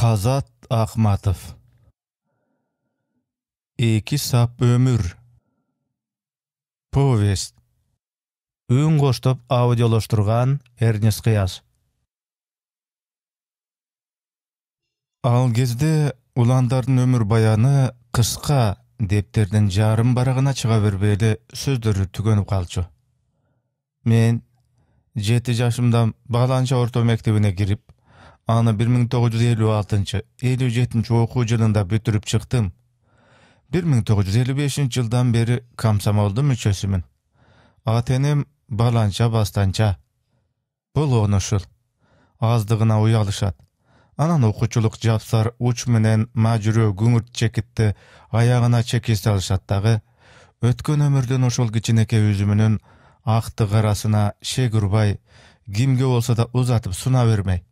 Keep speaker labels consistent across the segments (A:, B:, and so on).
A: Қазат Ахматов екі сап өмір Повесть Үн қоштып аудиолоштурган Эрнес қияз. Ал кезде ұландардың өмір баяны қысқа дептердің жарым барығына чыға бербейді сөздері түгеніп қалчу. мен жеті жашымдан баланша орто мектебине кирип аны бир миң тогуз жылында бүтүрүп чыктым бир миң тогуз жүз элүү бешинчи жылдан бери комсомолдун мүчөсүмүн ата энем баланча бастанча Бұл ушул аздыгына уялышат анан окуучулук жапсар уч менен мажүрө күңүрт чекитти аягына чеки салышат дагы өткөн өмүрдүн ошол кичинекей үзүмүнүн акты карасына шек урбай кимге болсо да узатып суна бермей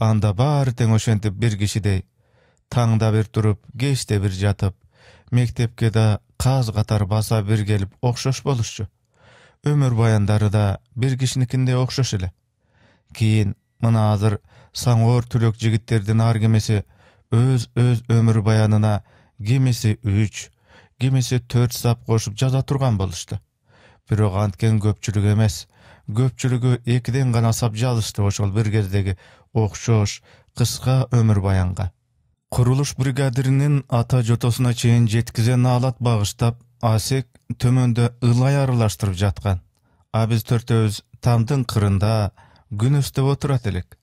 A: Анда бар тең ошентип бир кишидей таңда бир туруп, кечте бир жатып, мектепке да қаз қатар баса бир келип окшош болушчу. Өмүр баяндары да бир кишиникиндей окшош эле. Кийин мына азыр саңор түлөк жигиттердин ар кимиси өз-өз өмүр баянына кимиси үч кимиси төрт сап кошуп жаза турган болушту. Бирок анткен көпчүлүк эмес, көпчүлүгү экиден гана сап жазышты ошол бир кездеги Оқшош қысқа өмір баянға. курулуш бригадиринин ата жотосуна чейин жеткизе наалат багыштап асек төмөндө ылай аралаштырып жаткан а биз төртөөбүз тамдын кырында күн өстөп отурат элек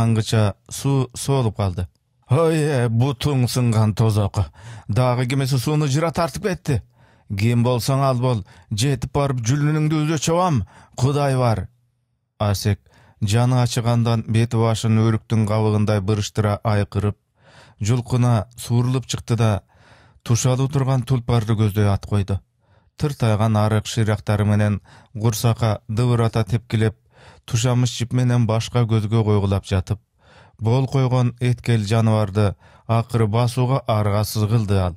A: аңгыча суу соолуп калды ое бутуң сынган тозок дагы кимеси сууну жыра тартып кетти ким болсоң ал бол жетип барып жүлүнүңдү үзө чабам кудай бар асек жаны ачыгандан бети башын өрүктүн кабыгындай бырыштыра айкырып жулкуна суурулуп чыкты да тушалуу турган тулпарды көздөй ат койду тыртайган арык шыйрактары менен курсакка дыбырата тепкилеп тушамыш жип менен башка көзгө койгулап жатып бол қойған эткел жаныбарды ақыры басуға аргасыз кылды ал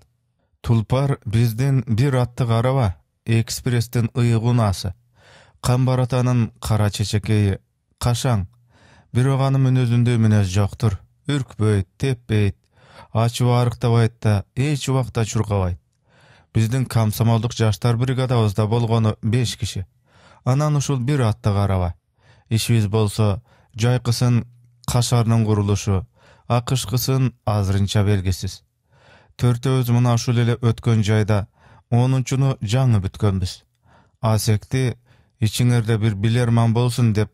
A: тулпар биздин бир атты араба экспресстин ыйык унаасы камбар атанын кара кашаң бирок анын мүнөзүндө мүнөз жоктур үркпөйт теппейт ачып арыктабайт да эч убакта чуркабайт биздин комсомолдук жаштар бригадабызда болгону беш киши анан ушул бир атты араба ишибиз болсо жайкысын кашарнын курулушу а азырынча белгисиз төртөөбүз мына ушул эле өткөн жайда онунчуну жаңы бүткөнбүз асекти ичиңерде бир билерман болсун деп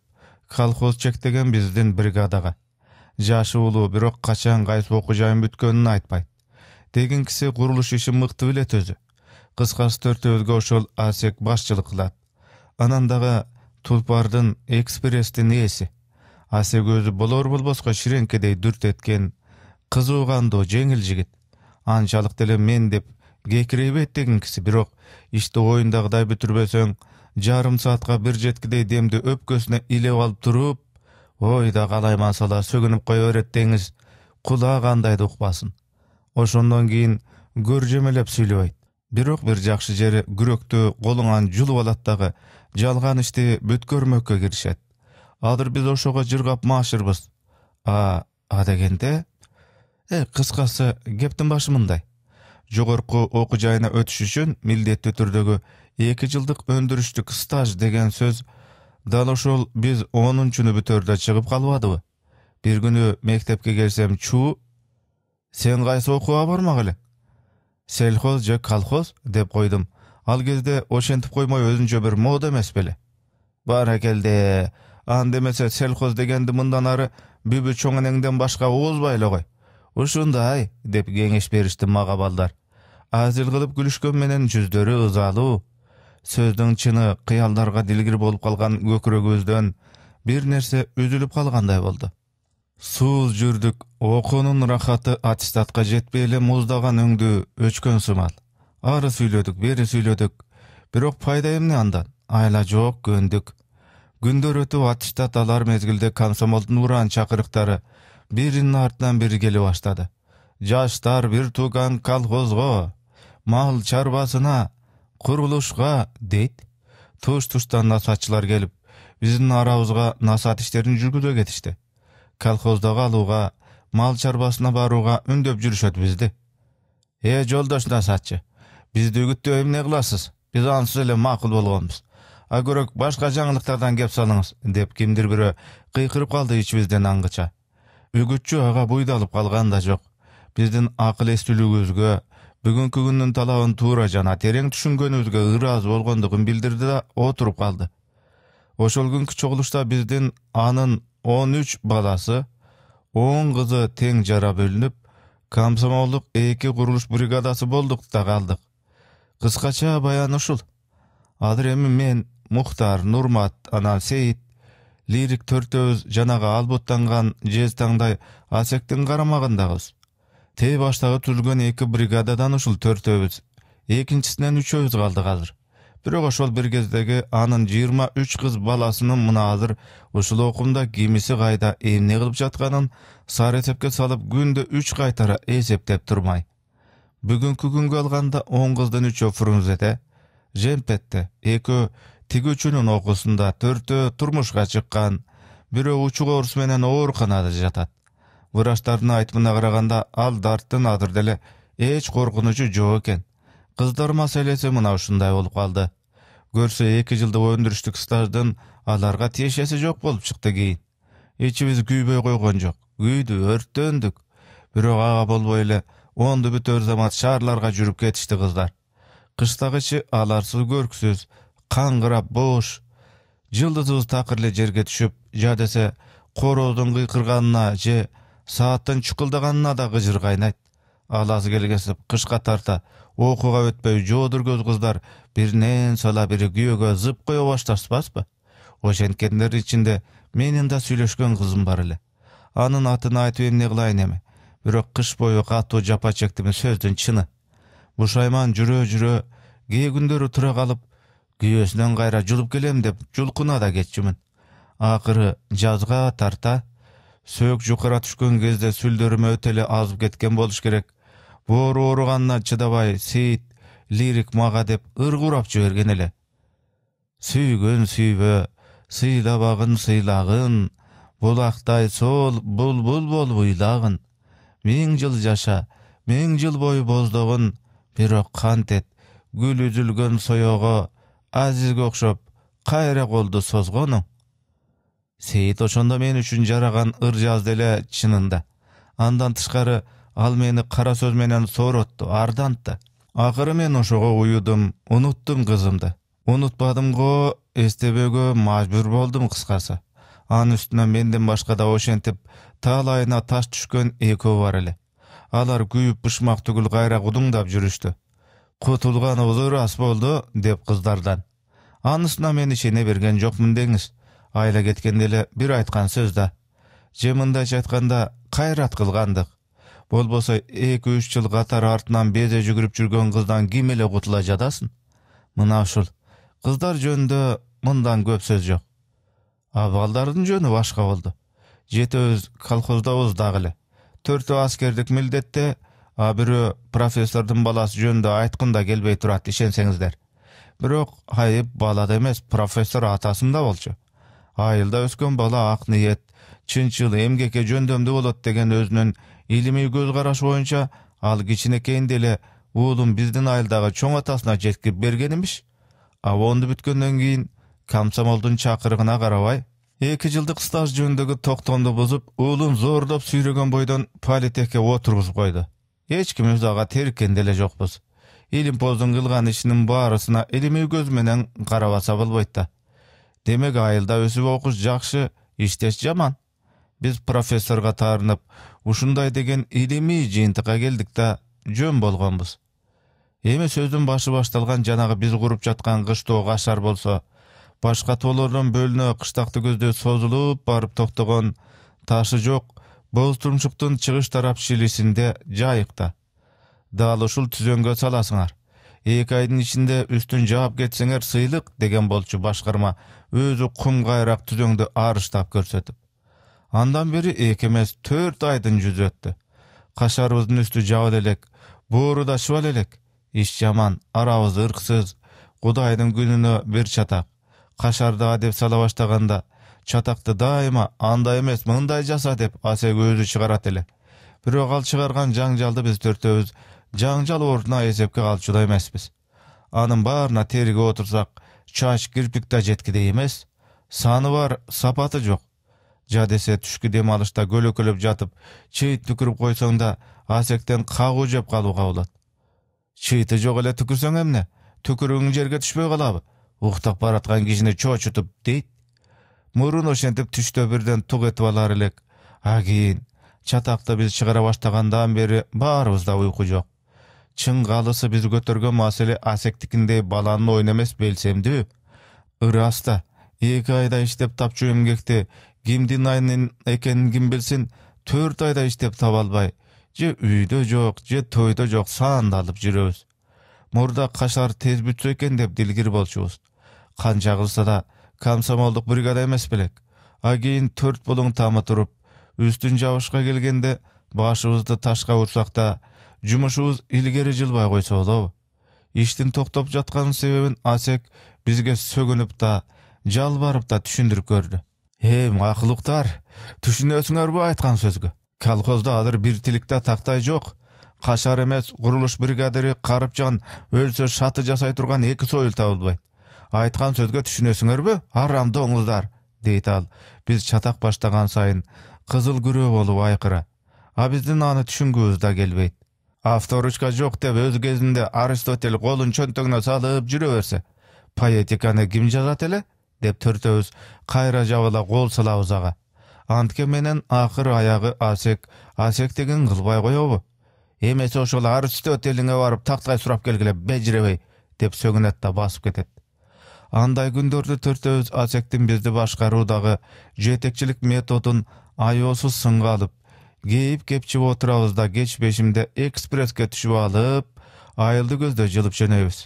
A: колхоз чектеген биздин бригадага жашы улуу бирок качан кайсы окуу жайын бүткөнүн айтпайт дегинкиси курулуш ишин мыкты билет өзү кыскасы төртөөбүзгө ошол асек башчылык кылат анан дагы тулпардын экспресстин ээси асек өзү болор болбоско ширеңкедей дүрт эткен кызуу кандуу жеңил жигит анчалык деле мен деп кекирейбейт дегинкиси бирок ишти оюндагыдай бүтүрбөсөң жарым саатка бир жеткидей демди өпкөсүнө илеп алып туруп ой да калайман сала сөгүнүп кое берет деңиз куда кандайды укпасын ошондон кийин көржемелеп сүйлөбөйт бирок бир жакшы жери күрөктү колуңан жулуп алат дагы жалган ишти бүткөрмөккө киришет азыр биз ошого жыргап маашырбыза адегенде э кыскасы кептин башы мындай жогорку окуу жайына өтүш үчүн милдеттүү түрдөгү эки жылдык өндүрүштүк стаж деген сөз дал ошол биз онунчуну бүтөрдө чыгып калбадыбы бир күнү мектепке келсем чуу сен кайсы окууга бармак элең сельхоз же колхоз деп койдум ал кезде ошентип коймой өзүнчө бир мода эмес беле баракелде анда эмесе сельхоз дегенди мындан ары бүбү чоң энеңден башка угузбай эле кой ушундай деп кеңеш беришти мага балдар азил кылып күлүшкөн менен жүздөрү ызалуу сөздің чыны қиялдарға дилгир болып қалған көкірек көздөн бир нерсе үзіліп қалғандай болды сууз жүрдік окуунун рахаты аттестатқа жетпей эле муздаган өңдүү сымал ары сүйлөдүк бери сүйлөдүк бирок пайда эмне андан айла жок көндүк күндөр өтүп аттестат алар мезгилде комсомолдун уран чакырыктары биринин артынан бири келе баштады жаштар бир тууган колхозго мал чарбасына курулушка дейт туш туштан насаатчылар келіп, біздің арабызга насат иштерин жүргүзө кетішті. колхоздогу алуға, мал чарбасына барууга үндөп жүрүшөт бизди э жолдош насаатчы бизди үгүттөп эмне кыласыз біз ансыз эле макул болгонбуз а көрөк башка жаңылыктардан кеп салыңыз деп кимдир бирөө кыйкырып калды ичибизден аңгыча үгүтчү ага буйдалып калган да жок биздин акыл эстүүлүгүбүзгө бүгүнкү күндүн талабын туура жана терең түшүнгөнүбүзгө ыраазы болгондугун билдирди да отуруп калды ошол күнкү чогулушта биздин анын он үч баласы он кызы тең жара бөлүнүп комсомолдук эки курулуш бригадасы болдук да калдык кыскача баян ушул азыр эми мен мухтар нурмат анан сейит лирик төртөөбүз жанагы албуттанган жез таңдай асектин карамагындабыз тээ баштагы түзүлгөн эки бригададан ушул төртөөбүз экинчисинен үчөөбүз калдык азыр бирок ошол бир кездеги анын жыйырма үч кыз баласынын мына азыр ушул окумда кимиси кайда эмне кылып жатканын сары эсепке салып күндө үч кайтара эсептеп турмай бүгүнкү күнгө алганда он кыздын үчөө фрунзеде жемпетте экөө тигүүчүнүн окуусунда төртөө турмушка чыккан бирөө учук оорусу менен ооруканада жатат врачтардын айтымына караганда ал дарттын деле эч коркунучу жок экен кыздар маселеси мына ушундай болуп калды көрсө эки жылдык өндүрүштүк стаждын аларга тиешеси жок болуп чыкты кийин ичибиз күйбөй койгон жок күйдү өрттөндүк бирок ага болбой эле онду бүтөр замат шаарларга жүрүп кетишти кыздар кыштагычы аларсыз көрксүз каңгырап бош жылдызыбыз такыр эле жерге түшүп жадесе десе короздун кыйкырганына же сааттын чукулдаганына да кыжыр кайнайт келгесіп, келгесип кышка тарта окууга өтпөй жоодур көз кыздар биринен сала бири күйөөгө зып кое башташпаспы ошенткендер ичинде менин да сүйлөшкөн кызым бар эле анын атын айтып эмне кылайын эми бирок кыш бою катуу жапа чектим сөздүн чыны бушайман жүрө жүрө кээ күндөрү тура калып күйөөсүнөн кайра жулуп келем деп жулкуна да кетчүмүн акыры жазга тарта сөөк жукура түшкөн кезде сүлдөрүм өтө эле азып кеткен болуш керек боору ооруганына чыдабай сейит лирик мага деп ыргурап жиберген эле сүйгөн сүйбө сыйлабагын сыйлагын булактай сол булбул болуп ыйлагын миң жыл жаша миң жыл бою боздогун бирок кантет гүл үзүлгөн соего азизге окшоп кайра колду созгону сейит ошондо мен үчүн жараган ыр жазды эле чынында андан тышкары ал мени кара сөз менен сооротту ардантты акыры мен ошого уюдум унуттум кызымды унутпадым го эстебөөгө мажбур болдум кыскасы анын үстүнө менден башка да ошентип таалайына таш түшкөн экөө бар эле алар күйүп бышмак түгүл кайра кудуңдап жүрүштү кутулганыбыз ырас болду деп кыздардан анысына мен ишене берген жокмун деңиз айла кеткенде эле бир айткан сөз да қайрат айтканда кайрат кылгандык болбосо эки үч жыл катар артынан безе жүгүрүп жүргөн кыздан ким эле кутула жатасың мына ушул кыздар жөнүндө мындан көп сөз жок балдардын жөнү башка болду жетөөбүз колхоздобуз дагы эле төртөө аскердик милдетте а бирөө профессордун баласы жөнүндө айткым да келбей турат ишенсеңиздер бирок айып балада эмес профессор атасында болчу айылда өскөн бала ак ниет чынчыл эмгекке жөндөмдүү болот деген өзүнүн илимий көз карашы боюнча ал кичинекейинде эле уулун биздин айылдагы чоң атасына жеткирип берген имиш онду бүткөндөн кийин комсомолдун чакырыгына карабай эки жылдык стаж жөнүндөгү токтомду бузуп уулун зордоп сүйрөгөн бойдон политехке отургузуп койду эч кимибиз ага тиркенде деле жокпуз илимпоздун кылган ишинин баарысына илимий көз менен карабаса болбойт да демек айылда өсіп оқыз жақсы иштеш жаман Біз профессорго таарынып ушундай деген илимий жыйынтыкка келдик да жөн болгонбуз эми сөздің башы башталган жанагы біз куруп жатқан кыштоо кашар болсо башка тоолордон бөлүнө кыштакты көздөй созулуп барып токтогон ташы жоқ, боз тумшуктун чыгыш тарап шилисинде жайықта. дал ушул түзөнгө саласыңар эки айдын ичинде үстүн жаап кетсеңер сыйлык деген болчу башкарма өзү құм қайрақ түзеңді арыштап көрсетіп андан бері эки емес төрт айдын өттү кашарыбыздын үстү жау элек бууру да шыбал элек иш жаман арабыз ырксыз кудайдын күнүнө бир чатак кашарды адеп сала баштаганда чатакты дайыма андай эмес мындай жаса деп асек өзү чыгарат эле бирок ал чыгарган жаңжалды биз төртөөбүз жаңжал ордуна эсепке алчу да эмеспиз анын баарына тергеп отурсак чач да жеткидей эмес саны бар сапаты жок жадесе түшкү дем алышта көлөкөлөп жатып чыйыт түкүрүп койсоң да асектен кагуу жеп калууга болот чыйыты жок эле түкүрсөң эмне түкүрүгүң жерге түшпөй калабы уктап бараткан кишини чочутуп дейт мурун ошентип түштө бирден тук этип алар элек а кийин чатакты биз чыгара баштагандан бери баарыбызда уйку жок чын каалысы биз көтөргөн маселе асектикиндей баланын оюну эмес белсемдүү ыры аста эки айда иштеп тапчу эмгекти кимдин айынын экенин ким билсин төрт айда иштеп таба албай же үйдө жок же тойдо жок саандалып жүрөбүз мурда кашар тез бүтсө экен деп дилгир болчубуз канча кылса да комсомолдук бригада эмес белек а кийин төрт булуң тамы туруп үстүн жабышка келгенде башыбызды ташка урсак да жумушубуз илгери жылбай койсо болобу иштин токтоп жатканын себебин асек бизге сөгүнүп да жалбарып да түшүндүрүп көрдү эй макулуктар түшүнөсүңөрбү айткан сөзгө колхозда азыр бир тиликте тактай жок кашар эмес курулуш бригадири карыпжан өлсө шаты жасай турган эки союл табылбайт айткан сөзгө түшүнөсүңөрбү арамды оңылдар, — дейт ал биз чатак баштаган сайын кызыл күрөө болуп айкыра а биздин аны түшүнгүбүз да келбейт авторучка жок деп өз кезинде аристотель колун чөнтөгүнө салып жүрө берсе поэтиканы ким жазат эле деп төртөөбүз кайра жабыла кол салабыз ага антке менен акыр аягы асек асек деген кылбай коебу эмесе ошол аристотелиңе барып тактай сурап келгиле бежиребей деп сөгүнөт да басып кетет андай күндөрдө төртөөбүз асектин бизди башкаруудагы жетекчилик методун аеосуз сынга алып кейип кепчип отурабыз да кеч бешимде экспресске түшүп алып айылды көздөй жылып жөнөйбүз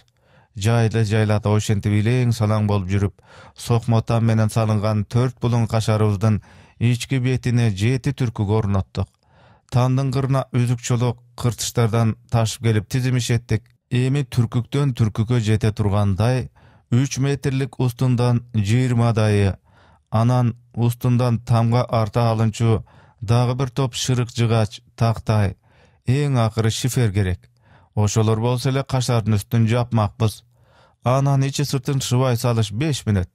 A: жайлы жайлата ошентип илең салаң болуп жүрүп сокмотам менен салынган төрт булуң кашарыбыздын ички бетине жети түркү орноттук тандын кырына үзүк чолық кыртыштардан ташып келип эттик эми түркүктөн түркүккө жете тургандай үч метрлик устундан жыйырмадайы анан устундан тамга арта алынчу дагы бир топ шырык жыгач тактай эң акыры шифер керек ошолор болсо эле кашардын үстүн жапмакпыз анан ичи сыртын шыбай салыш беш мүнөт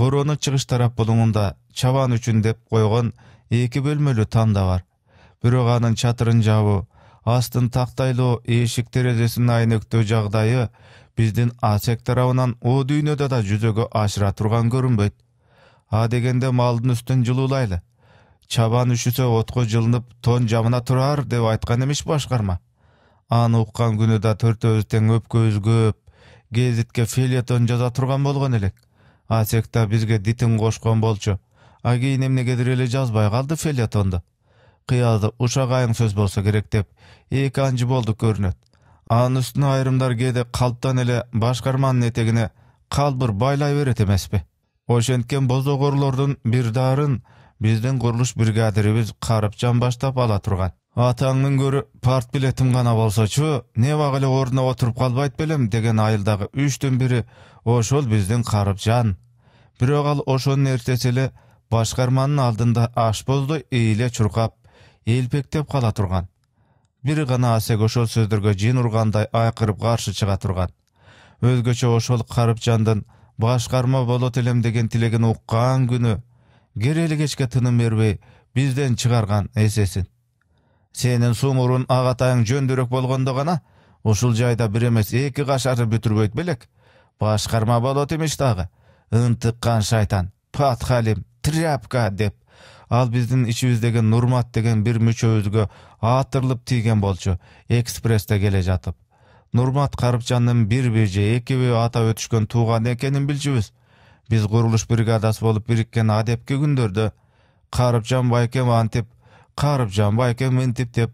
A: Қороны чыгыш тарап булуңунда чабан үчүн деп койгон эки бөлмөлүү танда бар бирок анын чатырын жабуу астын тактайлоо эшик терезесин айнектөө жагдайы биздин асек тарабынан о дүйнөдө да жүзөгө ашыра турган көрүнбөйт а дегенде малдын үстүн жылуулайлы чабан үшүсө отко жылынып тон жамына турар деп айткан эмеш башкарма аны уккан күнү да төртөөбүз тең өпкөбүз көөп гезитке фелетон жаза турган болгон элек асек да бизге дитин кошкон болчу а кийин эмнегедир эле жазбай калды фелетонду кыялы ушак айың сөз болсо керек деп эки анжы болдук көрүнөт анын үстүнө айрымдар кээде калптан эле башкарманын этегине калбыр байлай берет эмеспи ошенткен бозогорлордун бир даарын биздин курулуш бригадирибиз карыпжан баштап ала турган атаңдын көрү парт билетим гана болсочу небак эле ордуна отуруп калбайт белем деген айылдагы үчтүн бири ошол биздин карыпжан бирок ал ошонун эртеси эле башкарманын алдында ашпоздой ийиле чуркап элпектеп кала турган бир гана асек ошол сөздөргө жин ургандай айкырып каршы чыга турган өзгөчө ошол карыпжандын башкарма болот элем деген тилегин уккан күнү кешке тыным бербей бизден чыгарган эсесин сенин сумурун ағатайың жөндүрөк болгондо гана ушул жайда бир эмес эки кашарды бүтүрбөйт белек башкарма болот имиш дагы ынтыккан шайтан патхалим тряпка деп ал биздин ичибиздеги нурмат деген бир мүчөбүзгө атырылып тийген болчу экспрессте келе жатып нурмат карыпжандын бирби же экиби атап өтүшкөн тууганы экенин билчүбүз биз курулуш бригадасы болуп бириккен адепки күндөрдө карыпжан байкем антип карыпжан байкем мынтип деп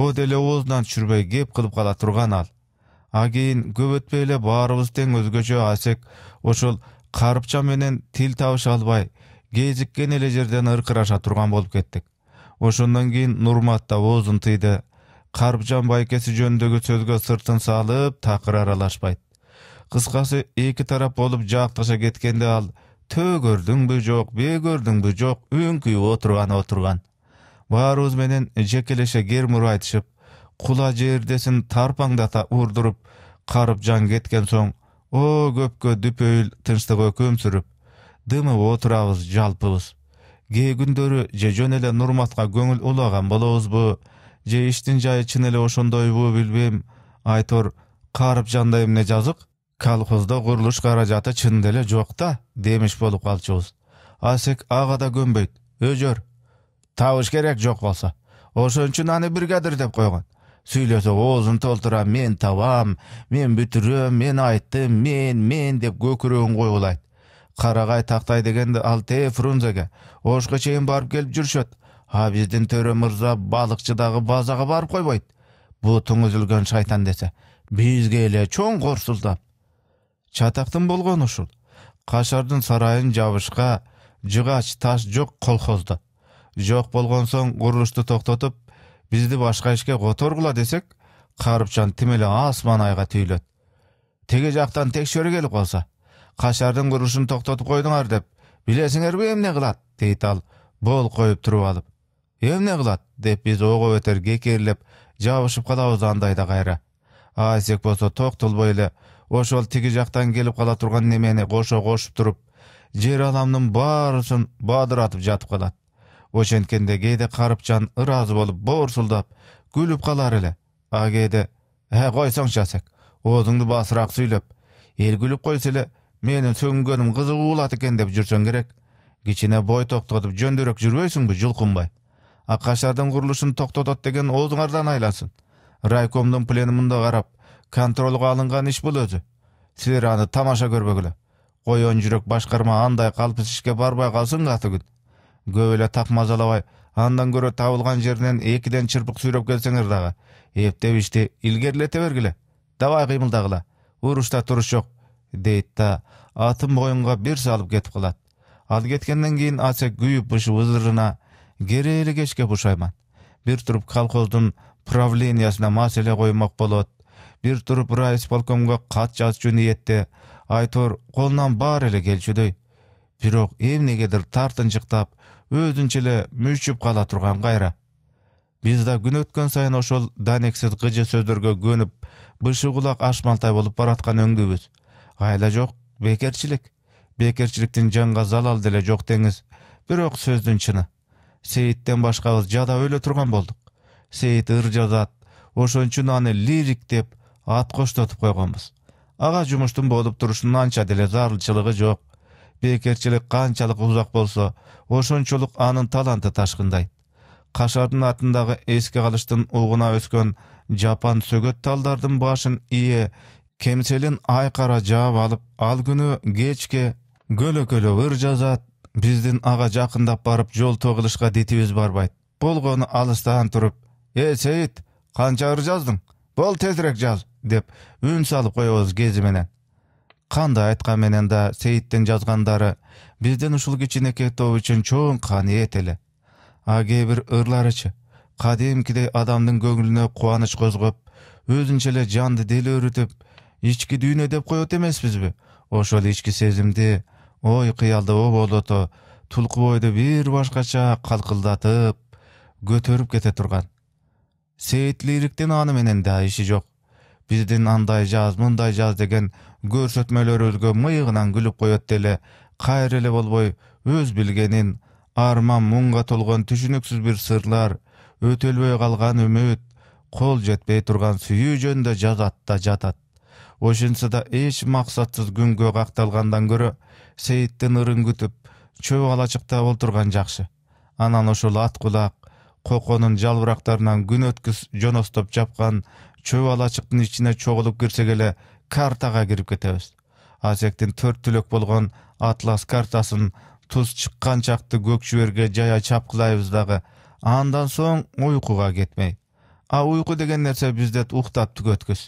A: о деле оозунан түшүрбөй кеп кылып кала турган ал а кийин көп өтпөй эле баарыбыз тең өзгөчө асек ошол карыпча менен тил табыша албай кезиккен эле жерден ыркыраша турган болуп кеттик ошондон кийин нурмат да оозун тыйды карыпжан байкеси жөнүндөгү сөзгө сыртын салып такыр аралашпайт қысқасы екі тарап болып жақтыша кеткенде ал тө бі жоқ бе көрдіңбі жоқ өңкүйіп отырған отырған баарыбыз менен жекелеше кер муру айтышып кула жердесин тарпаңдата урдуруп карып жан кеткен соң о көпкө дүпөйүл тынчтык өкүм сүрүп дымып отурабыз жалпыбыз кээ күндөрү же жөн эле нурматка көңүл улаган болобузбу же иштин жайы чын эле ошондойбу билбейм айтор қарып жандай эмне жазык колхозда курулуш каражаты чынында эле жок да демиш болуп калчубуз асек ага да көнбөйт өжөр табыш керек жок болсо ошон үчүн аны бригадир деп койгон сүйлөсө оозун толтура мен табам мен бүтүрөм мен айттым мен мен деп көкүрөгүн коюлайт карагай тактай дегенде ал тээ фрунзеге ошко чейин барып келип жүрүшөт а биздин төрө мырза балыкчыдагы базага барып койбойт бутуң үзүлгөн шайтан десе бизге эле чоң корсулдап чатактын болгон ушул кашардын сарайын жабышка жыгач таш жок колхозда жок болгон соң курулушту токтотуп бизди башка ишке которгула десек карыпчан тим эле асман айга түйүлөт теге жактан текшерүү келип калса кашардын курулушун токтотуп койдуңар деп билесиңерби эмне кылат дейт ал бол коюп туруп алып эмне кылат деп биз ого бетер кекерлеп жабышып калабыз андайда кайра асек болсо токтолбой эле ошол тиги жактан келип кала турган немени кошо кошуп туруп жер аламдын баарысын бадыратып жатып калат ошенткенде кээде карыпжан ыраазы болуп боорсулдап күлүп калар эле а кээде э койсоңчу асек оозуңду басыраак сүйлөп эл күлүп койсо эле менин сөгүнгөнүм кызык уулат экен деп жүрсөң керек кичине бой токтотуп жөндөрөөк жүрбөйсүңбү жулкунбай акашардын курулушун токтотот деген оозуңардан айласын райкомдун пленумунда карап контролго алынган иш бул өзү силер аны тамаша көрбөгүлө коен жүрөк башкарма андай калпыс ишке барбай калсын катыгүн көп эле такмазалабай андан көрө табылган жеринен экиден чырпык сүйрөп келсеңер дагы эптеп ишти илгерилете бергиле давай кыймылдагыла урушта туруш жок дейт да атын боюнга бир салып кетип калат ал кеткенден кийин асек күйүп бышып ызырына керели кечке бушайман бир туруп колхоздун правлениясына маселе коймок болот бир туруп полкомго кат жазчу ниетте айтор колунан баары эле келчүдөй бирок эмнегедир тартынчыктап өзүнчө эле мүчүп кала турган кайра биз да күн өткөн сайын ошол данексиз кыжы сөздөргө көнүп бышы кулак ашмалтай болуп бараткан өңдүбүз айла жок бекерчилик бекерчиликтин жанга залал деле жок деңиз бирок сөздүн чыны сейиттен башкабыз жада өлө турган болдук сейит ыр жазат ошон үчүн аны лирик деп ат коштотуп койгонбуз ага жумуштун болуп турушунун анча деле зарылчылыгы жок бекерчилик канчалык узак болсо ошончолук анын таланты ташкындайт кашардын артындагы эске калыштын угуна өскөн жапан сөгөт талдардын башын ийе кемселин айкара жаап алып ал күнү кечке көлөкөлө ыр жазат биздин ага жакындап барып жол тогулушка дитибиз барбайт болгону алыстан туруп э сейит канча ыр жаздың бол тезірек жаз деп үн салып коебуз кези менен кандай айткан менен да сейиттин жазғандары биздин ушул кичинекей топ үчүн чоң каниет эле а кээ бир ырларычы кадимкидей адамдын көңүлүнө кубаныч козгоп өзүнчө эле жанды дел өрүтүп ички дүйнө деп коет эмеспизби ошол ички сезимди ой кыялды ободото тулку бойду бир башкача калкылдатып көтөрүп кете турган сейитлириктен аны менен да иши жок биздин андай жаз, мындай жаз деген көрсөтмөлөрүбүзгө мыйыгынан күлүп коет деле кайра эле болбой өз билгенин арман муңга толгон түшүнүксүз бир сырлар өтөлбөй калган үмүт кол жетпей турган сүйүү жөнүндө жазат да жатат ошентсе да эч максатсыз күнгө какталгандан көрө сейиттин ырын күтүп чөп алачыкта олтурган жакшы анан ошол ат кулак кокондун жалбырактарынан күн өткүс жоностоп жапкан чөп алачыктын ичине чогулуп кирсек эле картага кирип кетебиз асектин төрт түлөк болгон атлас картасын туз чыкканчакты көк жиберге жая чапкылайбыз дагы андан соң уйкуга кетмей а уйку деген нерсе бизде уктап түгөткүс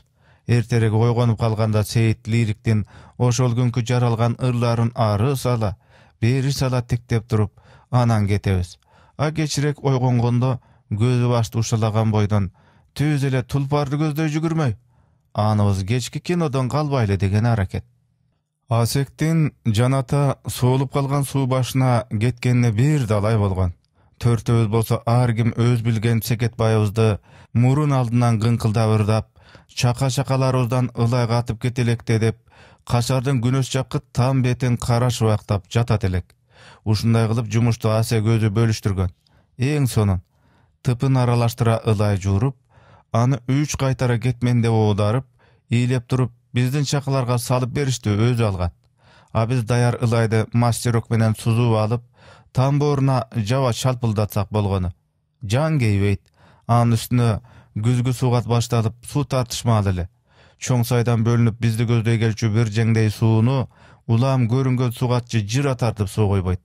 A: эртерээк ойгонуп калганда сейит лириктин ошол күнкү жаралган ырларын ары сала бери сала тиктеп туруп анан кетебиз а кечирек ойгонгондо көзү башты ушалаган бойдон түз эле тулпарды көздөй жүгүрмөй аныбыз кечки кинодон калбайлы деген аракет асектин жаната суулуп калган суу башына кеткенине бир далай болгон төртөөбүз болсо ар ким өз билген секетбайыбызды мурун алдынан кыңкылдап ырдап чака чакаларыбыздан ылай катып кете электе деп качардын күнөс жакы там бетин кара шыбактап жатат элек ушундай кылып жумушту ася көзү бөлүштүргөн эң сонун тыпын аралаштыра ылай жууруп аны үч кайтара кетмен деп оодарып ийлеп туруп биздин чакаларга салып беришти өзү алган а биз даяр ылайды мастерок менен сузуп алып тамбуруна жаба чалпылдатсак болгону жан кейбейт анын үстүнө күзгү суугат башталып суу тартышмалы эле сайдан бөлүнүп бизди көздөй келчү бир жеңдей сууну улам көрүнгөн сугатчы жыра тартып суу койбойт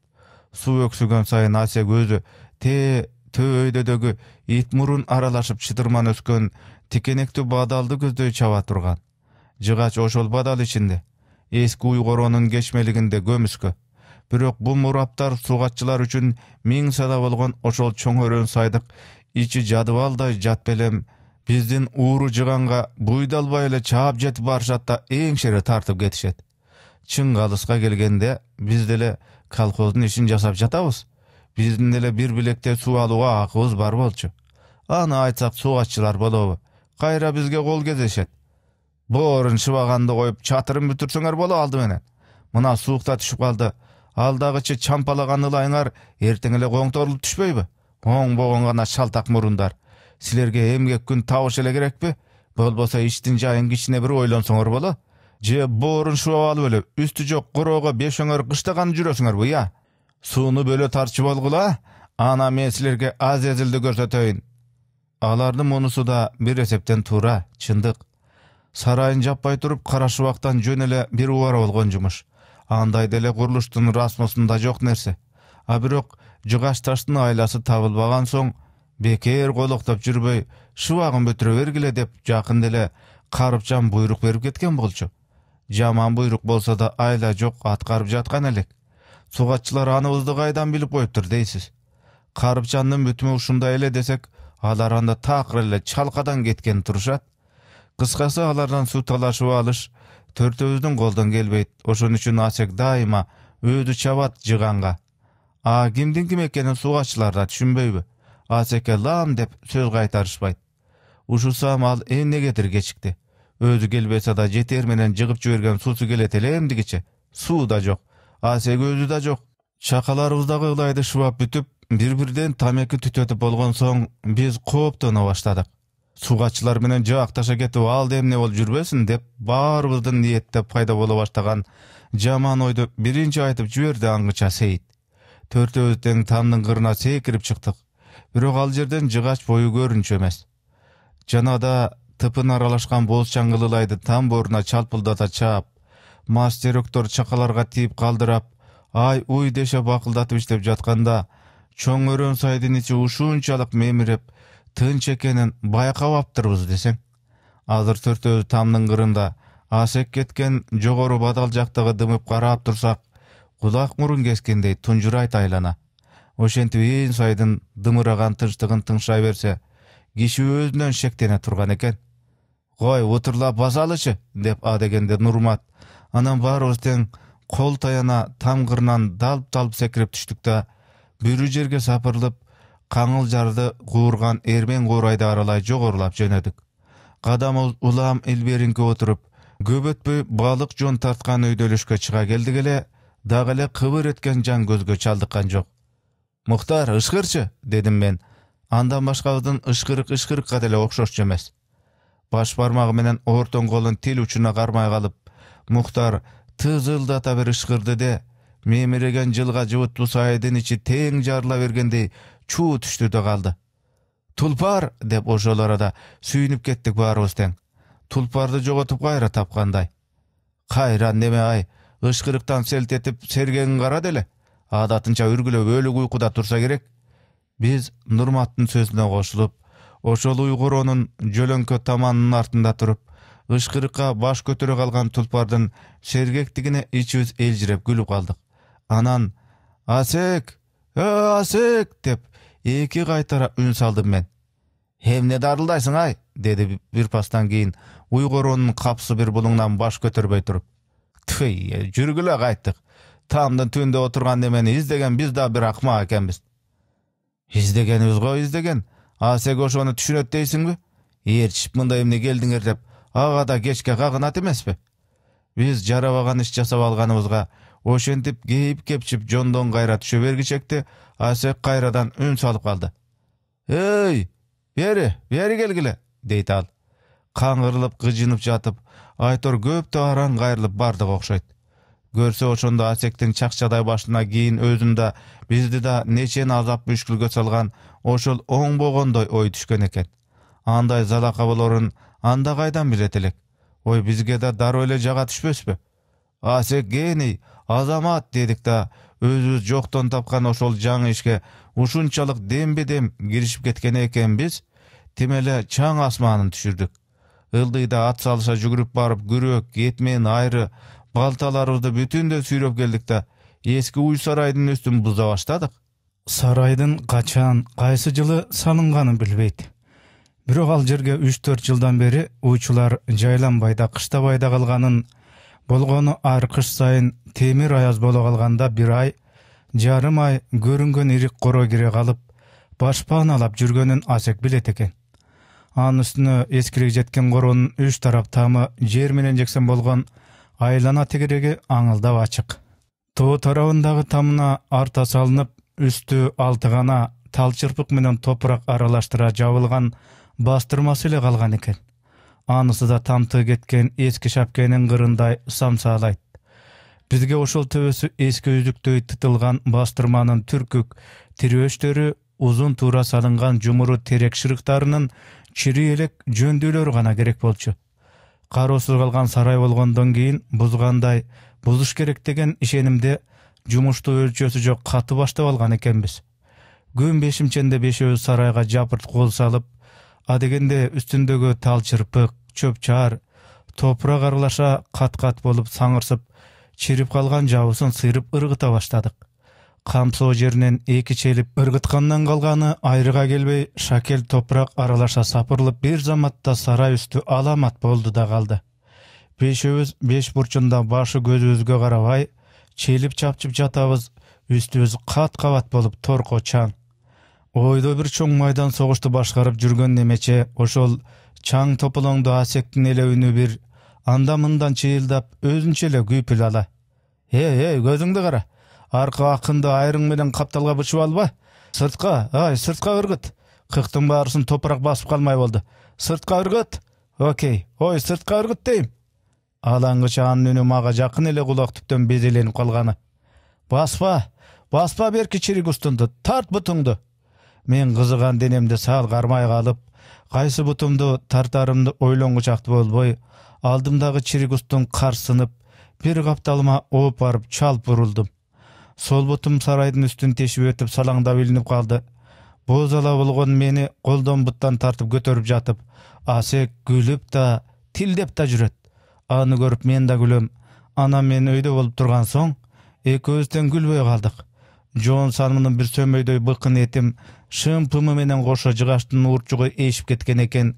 A: суу өксүгөн сайын ася көзү тээ өйдөдөгү ит мурун аралашып чыдырман өскөн тикенектүү бадалды көздөй чаба турган жыгач ошол бадал ичинде эски уйгоронун кечмелигинде көмүскө бирок бул мураптар сугатчылар үчүн миң сада болгон ошол чоңөрөн сайдык ичи жадыбалдай жат белем биздин ууру жыганга буйдалбай эле чаап жетип барышат да эңшере тартып кетишет чыңга алыска келгенде биз деле колхоздун ишин жасап жатабыз биздин деле бир билекте суу алууга акыбыз бар болчу аны айтсак суугатчылар болобу кайра бизге кол кезешет боорун шыбаганды коюп чатырын бүтүрсөңөр боло алды менен мына да түшүп калды алдагычы чампалаган ылайыңар эртең эле коңторулуп түшпөйбү оңбогон гана шалтак мурундар силерге эмгек күн табыш эле керекпи болбосо иштин жайын кичине бир ойлонсоңор боло же шу алып эле үстү жок короого беш өңөр кыштаганы жүрөсүңөр буя сууну бөлө тартышып болгула ана мен силерге аз эзилди көрсөтөйүн алардын мунусу да бир эсептен туура чындык сарайын жаппай туруп кара шубактан жөн эле бир убара болгон жумуш андай деле курулуштун расмосунда жок нерсе а бирок жыгач таштын айласы табылбаган соң бекер колоктоп жүрбөй шыбагын бүтүрө бергиле деп жакында эле карыпжан буйрук берип кеткен болчу жаман буйрук болсо да айла жок аткарып жаткан элек сугатчылар аныбызды кайдан билип коюптур дейсиз карыпчандын бүтүмү ушундай эле десек алар анда такыр эле чалкадан кеткен турушат кыскасы алардан суу талашып алыш төртөөбүздүн колдон келбейт ошон үчүн асек дайыма өзү чабат жыганга а кимдин ким экенин сугатчылар да түшүнбөйбү асеке лам деп сөз кайтарышпайт ушусам ал эмнегедир кечикти өзү келбесе да жетер менен жыгып жиберген суусу келет эле эмдигиче суу да жок асек өзү да жок чакаларыбыз дагы ылайды шыбап бүтүп бир бирден тамеки түтөтүп болгон соң биз кооптоно баштадык суугатчылар менен жаакташа кетип ал эмне болуп жүрбөсүн деп баарыбыздын ниетте пайда боло баштаган жаман ойду биринчи айтып жиберди аңгыча сейит төртөөбүз тең тамдын кырына секирип чыктык бирок ал жерден жыгач бою көрүнчү эмес жана да тыпын аралашкан бозчаң кылылайды там бооруна чалпылдата чаап мас жөрөктөр чакаларга тийип калдырап ай уй деше бакылдатып иштеп жатканда чоң өрөөн сайдын ичи ушунчалык мемиреп тынч экенин байкабаптырбыз десең азыр төртөөбүз тамдын кырында асек кеткен жогору бадал жактагы дымып карап турсак кулак мурун кескендей тунжурайт айлана ошентип ийин сайдын дымыраган тынчтыгын тыңшай берсе киши өзүнөн шектене турган экен Қой, отырла басалычы, деп адегенде Нұрмат. Анан баарыбыз тең қол таяна тамғырнан далп-талп секіріп түштікті, бүрі жерге сапырылып, қаңыл жарды қуырған эрмен куурайды аралай жогорулап жөнөдүк Қадам улам отуруп отырып, өтпөй балық жон тарткан өйдөлүшкө чыга келдик эле, дагы эле кыбыр эткен жан көзгө чалдыккан жок. Мухтар, ышкырчы, дедим мен. Андан башкабыздын ышкырык ышкырыкка деле окшошчу эмес баш бармагы менен ортоң колун тил учуна кармай калып муктар тызылдата бир ышкырды мемиреген жылга жыбыттуу сайдын ичи тең жарыла бергендей чуу түштү да калды тулпар деп ошол арада сүйүнүп кеттик баарыбыз тең тулпарды жоготуп кайра тапкандай кайран неме ай ышкырыктан селт этип сергегин карады эле адатынча үргүлөп өлүк уйкуда турса керек биз нурматтын сөзүнө кошулуп ошол уйгуроонун жөлөңкө таманынын артында туруп ышкырыкка баш көтөрө калган тулпардын сергектигине ичибиз элжиреп күлүп калдык анан асек э асек деп эки кайтара үн салдым мен эмне дарылдайсың ай деди бир пастан кийин уйгоронун капсы бир булуңунан баш көтөрбөй туруп тфей э, жүргүлө кайттык тамдын түбүндө отурган немени издеген биз да бир акмак экенбиз издегенибиз го издеген асекош оны түшүнөт дейсиңби? ертішіп мында эмне келдіңер деп да кечке кагынат эмеспи биз жарабаган иш жасап алганыбызга ошентип кейип кепчип жондон кайра түшө бергичекти асек кайрадан үн салып калды эй бери бери келгиле дейт ал каңгырылып кыжынып жатып айтор көптө араң кайрылып бардыга окшойт көрсө ошондо асектин чакчадай башына кийин өзүн да бизди да нечен азап мүшкүлгө салган ошол оңбогондой ой түшкөн экен андай залака болорун анда кайдан билет элек ой бизге да дароо эле жага түшпөспү асек гений азамат дедик да өзүбүз жоктон тапкан ошол жаңы ишке ушунчалык дембе дем киришип кеткен экенбиз тим эле чаң асманын түшүрдүк ылдыйда ат салыша жүгүрүп барып күрөк кетмен айры балталарыбызды бүтүндөй сүйрөп келдик да эски уй сарайдын үстүн буза баштадык сарайдын качан кайсы жылы салынганын билбейт бирок ал жерге үч төрт жылдан бери уйчулар жайланбай да кыштабай да калганын болгону ар кыш сайын темир аяз боло калганда бир ай жарым ай көрүнгөн ирик коро кире калып башпааналап жүргөнүн асек билет экен анын үстүнө эскириге жеткен коронун үч тарап тамы жер менен жексен болгон айлана тегереги аңылдап ачык тоо тарабындагы тамына арта салынып үстү алтыгана тал чырпык менен топурак аралаштыра жабылган бастырмасы эле калган экен анысы да тамтыгы кеткен эски шапкенин кырындай самсаалайт бизге ошол төбөсү эски үзүктөй тытылган бастырманын түркүк тирөөчтөрү узун туура салынган жумуру терек шырыктарынын чири элек жөндүүлөрү гана керек болчу кароосуз калган сарай болгондон кийин бузгандай бузуш керек деген ишенимде жумушту өлчөсү жок катуу баштап алган экенбиз күн бешимченде бешөөбүз сарайга жапырт кол салып адегенде үстүндөгү тал чырпык чөп чаар топурак аралаша кат кат болуп саңырсып чирип калган жабусын сыйрып ыргыта баштадык камсоо жеринен эки челип ыргыткандан калганы айрыга келбей шакел топурак аралаша сапырылып бир заматта сарай үстү аламат болду да калды бешөөбүз беш бурчунда башы көзүбүзгө карабай челип чапчып жатабыз үстүбүз кат кабат болуп торко чаң ойдо бир чоң майдан согушту башкарып жүргөн немече ошол чаң тополоңдо асектин эле үнү бир анда мындан чыйылдап өзүнчө эле күйпүл ала э эй көзүңдү кара арқа ақынды айрың менен қапталға бышып алба сыртқа ай сыртқа ыргыт қықтың барысын топырақ басып қалмай болды сыртқа ыргыт окей ой сыртқа ыргыт дейм алаңғыш анын үні мага жақын эле кулак түптөн безеленіп қалғаны баспа баспа берки чирик устунду тарт бутуңду мен кызыган денемди сал кармай калып кайсы бутумду тартарымды ойлонгучакты болбой алдымдагы чирик устун карсынып бир капталыма ооп барып чалп бурулдум сол бұтым сарайдың үстін тешіп өтіп салаңдап ілініп қалды бозала болгон мені қолдан буттан тартып көтеріп жатып асек күліп та тилдеп та жүрөт аны көріп мен да күлөм ана мен үйде болып тұрған соң экөөбүз тең қалдық. калдык жоон бір бир сөмөйдөй етім этим шым пымы менен кошо жыгачтын урчугу ешіп кеткен екен.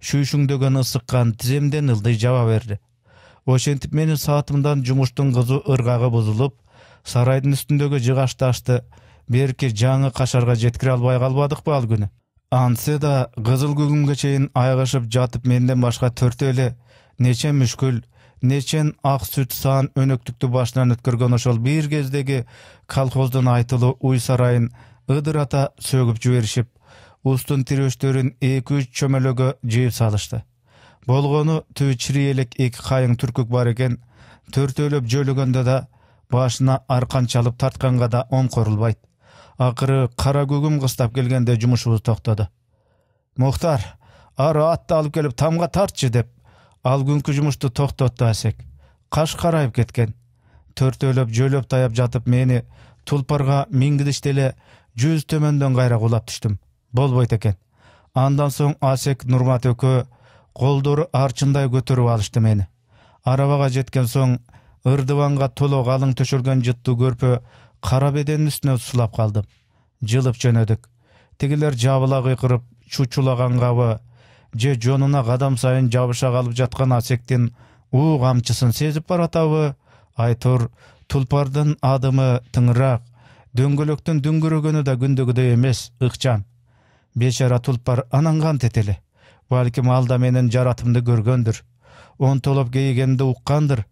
A: шүйшүңдөгөн ысык кан тиземден ылдый жаба берди ошентип менин саатымдан жумуштун кызуу ырғағы бузулуп сарайдын үстүндөгү жыгач ташты берки жаңы кашарга жеткире албай калбадыкпы ал күнү антсе да кызыл күгүмгө чейин айгышып жатып менден башка төртөө эле нечен мүшкүл нечен ак сүт саан өнөктүктү башынан өткөргөн ошол бир кездеги колхоздун айтылуу уй сарайын ыдырата сөгүп жиберишип устун тирөөчтөрүн эки үч чөмөлөгө жыып салышты болгону түбү чирий элек эки кайың түркүк бар экен төртөөлөп жөлөгөндө да башына аркан чалып тартканга да оңкорулбайт акыры кара көгүм кыстап келгенде жумушубуз токтоду мухтар ары атты алып келип тамга тартчы деп ал күнкү жумушту токтотту асек каш карайып кеткен төртөөлөп жөлөп таяп жатып мени тулпарга миндиришти эле жүз төмөндөн кайра кулап түштүм болбойт экен андан соң асек нурмат экөө колдору арчындай көтөрүп алышты мени арабага жеткен соң ырдыванга толо калың төшөлгөн жыттуу көрпө кара бедендин үстүнө сулап калды жылып жөнөдүк тигилер жабыла кыйкырып чучулагангабы же жонуна кадам сайын жабыша калып жаткан асектин уу камчысын сезип баратабы айтор тулпардын адымы тыңыраак дөңгөлөктүн дүңгүрөгөнү да күндөгүдөй эмес ыкчам бечара тулпар анан кантет эле балким ал да менин жаратымды көргөндүр онтолоп ұққандыр уккандыр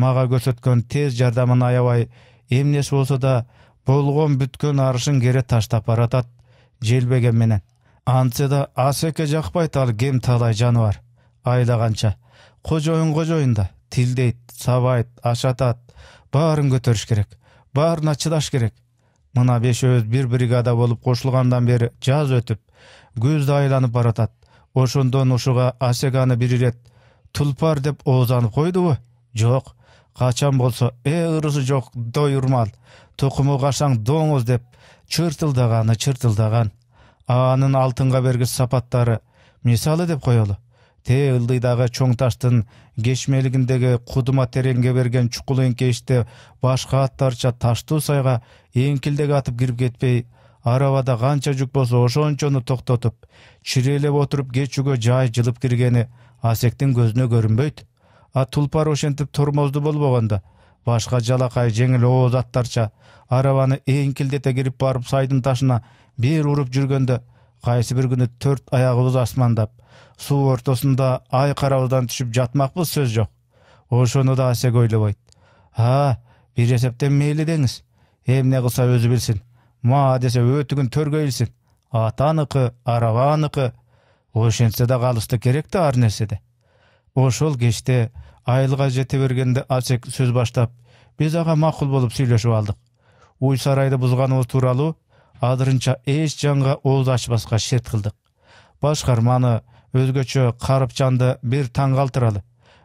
A: мага көрсөткөн тез жардамын аябай эмнеси болсо да болгон бүткөн арышын кере таштап баратат желбеген менен антсе да асеке жакпайт ал кем талай жаныбар айдаганча кожоюн кожоюн да тилдейт сабайт ашатат баарын көтөрүш керек баарына чыдаш керек мына бешөөбүз бир бригада болуп кошулгандан бери жаз өтүп күз да айланып баратат ошондон ушуга асек бир ирет тулпар деп оозанып койдубу жок качан болсо э ырысы жок дойурмат тукуму кашаң доңуз деп чыртылдаганы чыртылдаган а анын алтынга бергис сапаттары мисалы деп коелу те ылдыйдагы чоң таштын кечмелигиндеги кудума тереңге берген чукул эңкейиште башка аттарча таштуу сайга эңкилдек атып кирип кетпей арабада канча жүк болсо ошончону токтотуп чирелеп отуруп кечүүгө жай жылып киргени асектин көзүнө көрүнбөйт а тулпар ошентип тормозду болбогондо башка жалакай жеңил ооз аттарча арабаны эңкилдете кирип барып сайдын ташына бир уруп жүргөндө кайсы бир күнү төрт аягыбыз асмандап суу ортосунда ай карабыздан түшүп жатмакпыз сөз жок ошону да асек ойлобойт а бир эсептен мейли деңиз эмне кылса өзү билсин маа десе өтүгүн төргө илсин атаныкы арабаныкы ошентсе да калысты керек да ар нерседе ошол кечте айылга жете бергенде асек сөз баштап биз ага макул болуп сүйлөшүп алдык уй сарайды бузганыбыз тууралуу азырынча эч жанга ооз ачпаска шерт кылдык башкарманы өзгөчө карыпжанды бир таң калтыралы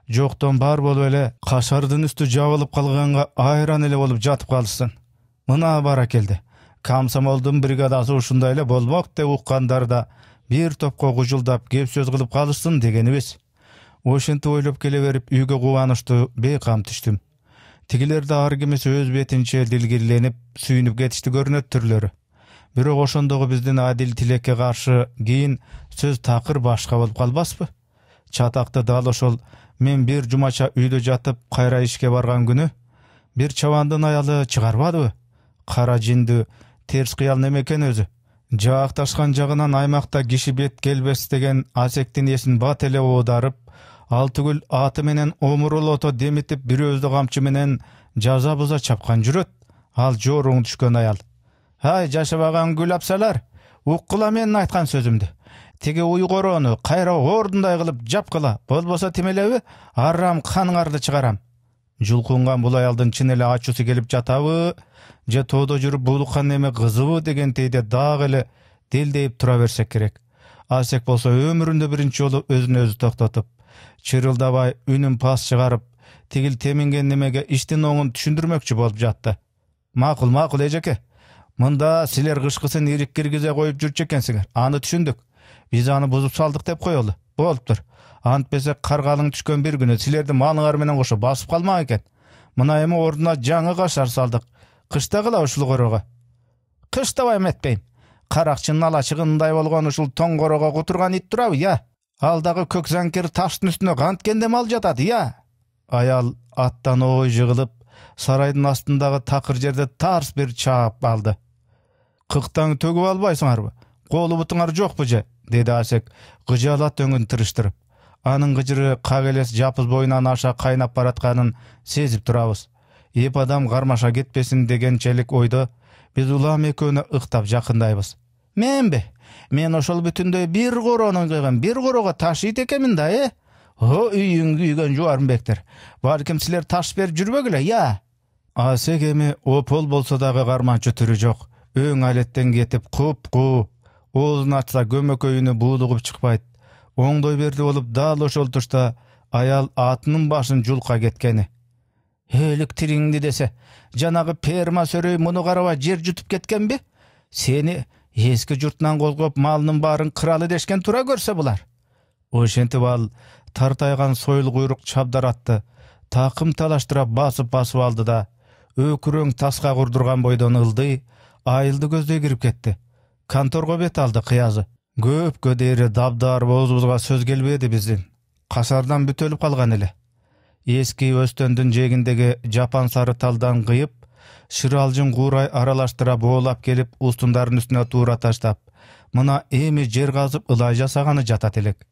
A: жоктон бар болуп эле кашардын үстү жабылып калганга айран эле болуп жатып калышсын мына баракелде комсомолдун бригадасы ушундай эле болмок деп уккандар да бир топко кужулдап кеп сөз кылып калышсын дегенибиз ошентип ойлоп келе берип үйгө кубанычтуу бейкам түштүм тигилер да ар кимиси өз бетинче дилгирленип сүйүнүп кетишти көрүнөт түрлөрү бирок ошондогу биздин адил тилекке каршы кийин сөз такыр башка болуп калбаспы чатакты дал ошол мен бир жумача үйдө жатып кайра ишке барган күнү бир чабандын аялы чыгарбадыбы кара жиндү терс кыял неме экен өзү жаакташкан жагынан аймакта киши бет келбес деген асектин эсин бат эле оодарып ал түгүл аты менен омурулото демитип бирөөбүздү камчы менен жаза буза чапкан жүрөт ал жоруң түшкөн аял ай жашабаган гүл апсалар уккула менин айткан сөзүмдү тиги короону кайра ордундай кылып жапкыла болбосо тимелеби арам каныңарды чыгарам жулкунган бул аялдын чын эле ачуусу келип жатабы же тоодо жүрүп буулуккан эме кызыбы дегентейде дагы эле делдейип тура берсек керек асек болсо өмүрүндө биринчи жолу өзүн өзү токтотуп чырылдабай үнүн пас чыгарып тигил теминген немеге иштин оңун түшүндүрмөкчү болуп жатты макул макул эжеке мында силер кышкысын ирик киргизе коюп жүрчү экенсиңер аны түшүндүк биз аны бузуп салдык деп коелу болуптур антпесе каргалың түшкөн бир күнү силерди малыңар менен кошо басып калмак экен мына эми ордуна жаңы кашар салдык кышта кыла ушул короого кыштабайм этпейм каракчынын алачыгындай болгон ушул тоң короого кутурган ит турабы я иә? ал дагы көк заңкер таштын үстүнө канткенде мал жатат я иә? аял аттан ой жыгылып сарайдын астындагы такыр жерде тарс бир чаап алды кыктаң төгүп албайсыңарбы бутуңар жокпу же деди асек кыжаала өңүн тырыштырып анын кыжыры как элес жапыз боюнан аша кайнап баратканын сезип турабыз эп адам кармаша кетпесин дегенчелик ойдо биз улам экөөнө ыктап жакындайбыз менби мен ошол бүтүндөй бир короонун кыйган бир короого ташыйт экенмин да э о үйүн күйгөн жубарынбектер балким силер таш берип жүрбөгүлө я асек эми опол болсо дагы карманчы түрү жок өң алеттен кетип куп куу оозун ачса көмөкөйүнү буулугуп чыкпайт оңдой берді болып дал ошол тушта аял атының башын жұлқа кеткені тириңди десе жанагы перма сөрөй муну карабай жер жутуп кеткенби сени эски журтунан козгоп малынын баарын кыралы дешкен тура көрсе булар ошентип ал тартайған союл куйрук чабдар атты такым талаштыра басып басып алды да өкүрөң таска курдурган бойдон ылдый айылды көздөй кирип кетти конторго бет алды кыязы көп көдері дабдар оозубузга сөз келбеди биздин кашардан бүтөлүп калган эле эски өстөндүн жээгиндеги жапан сары талдан кыйып шыралжын куурай аралаштыра боолап келип устундардын үстүнө туура таштап мына эми жер казып ылай жасаганы жатат элек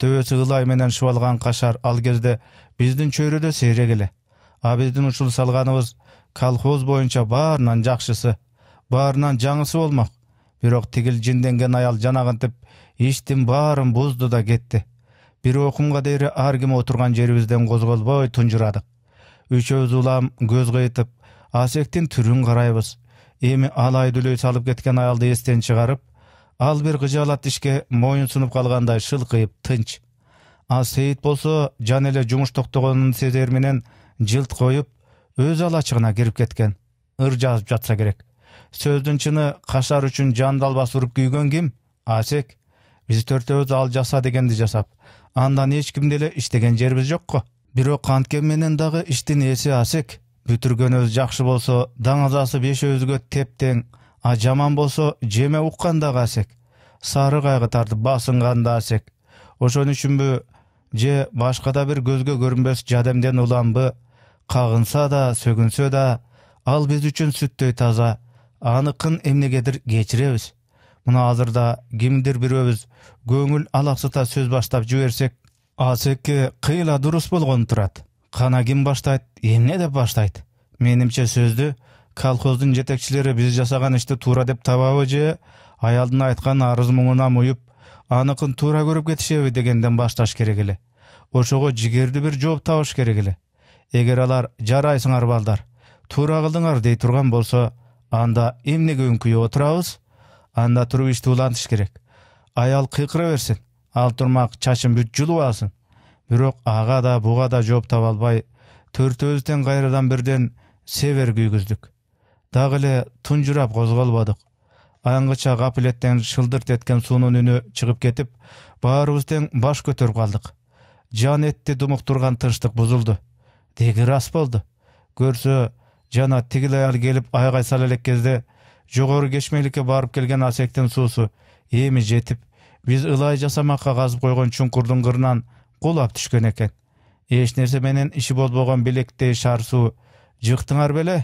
A: төбөсү ылай менен шыбалган кашар ал кезде биздин чөйрөдө сейрек эле а биздин учул салганыбыз колхоз боюнча баарынан жакшысы баарынан жаңысы болмок бирок тигил жинденген аял жанагынтип иштин баарын бузду да кетти бир оокумга дере ар ким отурган жерибизден козголбой тунжурадык үчөөбүз улам көз кыйытып асектин түрүн карайбыз эми алайд дүлөй салып кеткен аялды эстен чыгарып ал бир кыжаалат ишке моюн сунуп калгандай шылкыйып тынч а сейит болсо жан эле жумуш токтогонун сезер менен жылт коюп өз алачыгына кирип кеткен ыр жазып жатса керек сөздүн чыны кашар үчүн жандалбас уруп күйгөн ким асек биз төртөөбүз ал жаса дегенди жасап андан эч ким деле иштеген жерибиз жокко бирок канткен менен дагы иштин ээси асек бүтүргөнүбүз жакшы болсо даңазасы бешөөбүзгө теп тең а жаман болсо жеме уккан дагы асек сары кайгы тартып басынган да асек ошон үчүнбү же башка да бир көзгө көрүнбөс жадемден уламбы кагынса да сөгүнсө да ал биз үчүн сүттөй таза аныкын эмнегедир кечиребиз мына азыр да кимдир бирөөбүз көңүл алаксыта сөз баштап жиберсек асекке кыйла дурус болгону турат кана ким баштайт эмне деп баштайт менимче сөздү колхоздун жетекчилери биз жасаган ишти туура деп табабы же аялдын айткан арыз муңуна муюп аныкын туура көрүп кетишеби дегенден башташ керек эле ошого жигердүү бир жооп табыш керек эле эгер алар жарайсыңар балдар туура кылдыңар дей турган болсо анда эмнеге үңкүйүп отурабыз анда туруп ишти улантыш керек аял кыйкыра берсин ал турмак чачын бүт жулуп алсын бирок ага да буга да жооп таба албай төртөөбүз тең кайрадан бирден север күйгүздүк дагы эле тунжурап козголбодук аянгыча гапилеттен шылдырт эткен суунун үнү чыгып кетип баарыбыз тең баш көтөрүп калдык жан этти думуктурган тынчтык бузулду деги ырас болду көрсө жана тигил аял келип айгай сала элек кезде жогору кечмеликке барып келген асектин суусу эми жетип биз ылай жасамакка казып койгон чуңкурдун кырынан кулап түшкөн экен эч нерсе менен иши болбогон белектей шар суу жыктыңар беле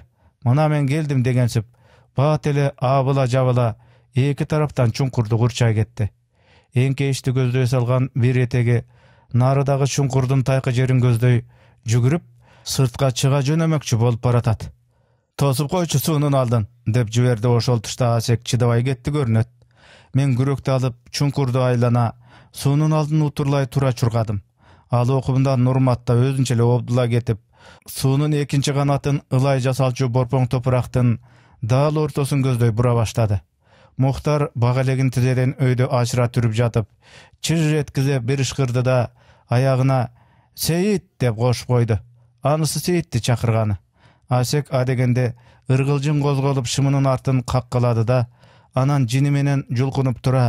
A: мына мен келдим дегенсип бат эле абыла жабыла эки тараптан чуңкурду курчай кетти эңкейишти көздөй салган бир этеги нарыдагы чуңкурдун тайкы жерин көздөй жүгүрүп сыртка чыга жөнөмөкчү болуп баратат тосуп койчу суунун алдын деп жиберди ошол тушта асек чыдабай кетти көрүнөт мен күрөктү алып чуңкурду айлана суунун алдын утурлай тура чуркадым ал окумумда нурмат да өзүнчө эле обдула кетип суунун экинчи канатын ылай жасалчу борпоң топурактын дал ортосун көздөй бура баштады мухтар бага элегин тизеден өйдө ачыра түрүп жатып чыржр эткизе бир ышкырды да аягына сейит деп кошуп койду анысы сейитти чакырганы асек адегенде ыргылжың козголуп шымынын артын каккылады да анан жини менен жулкунуп тура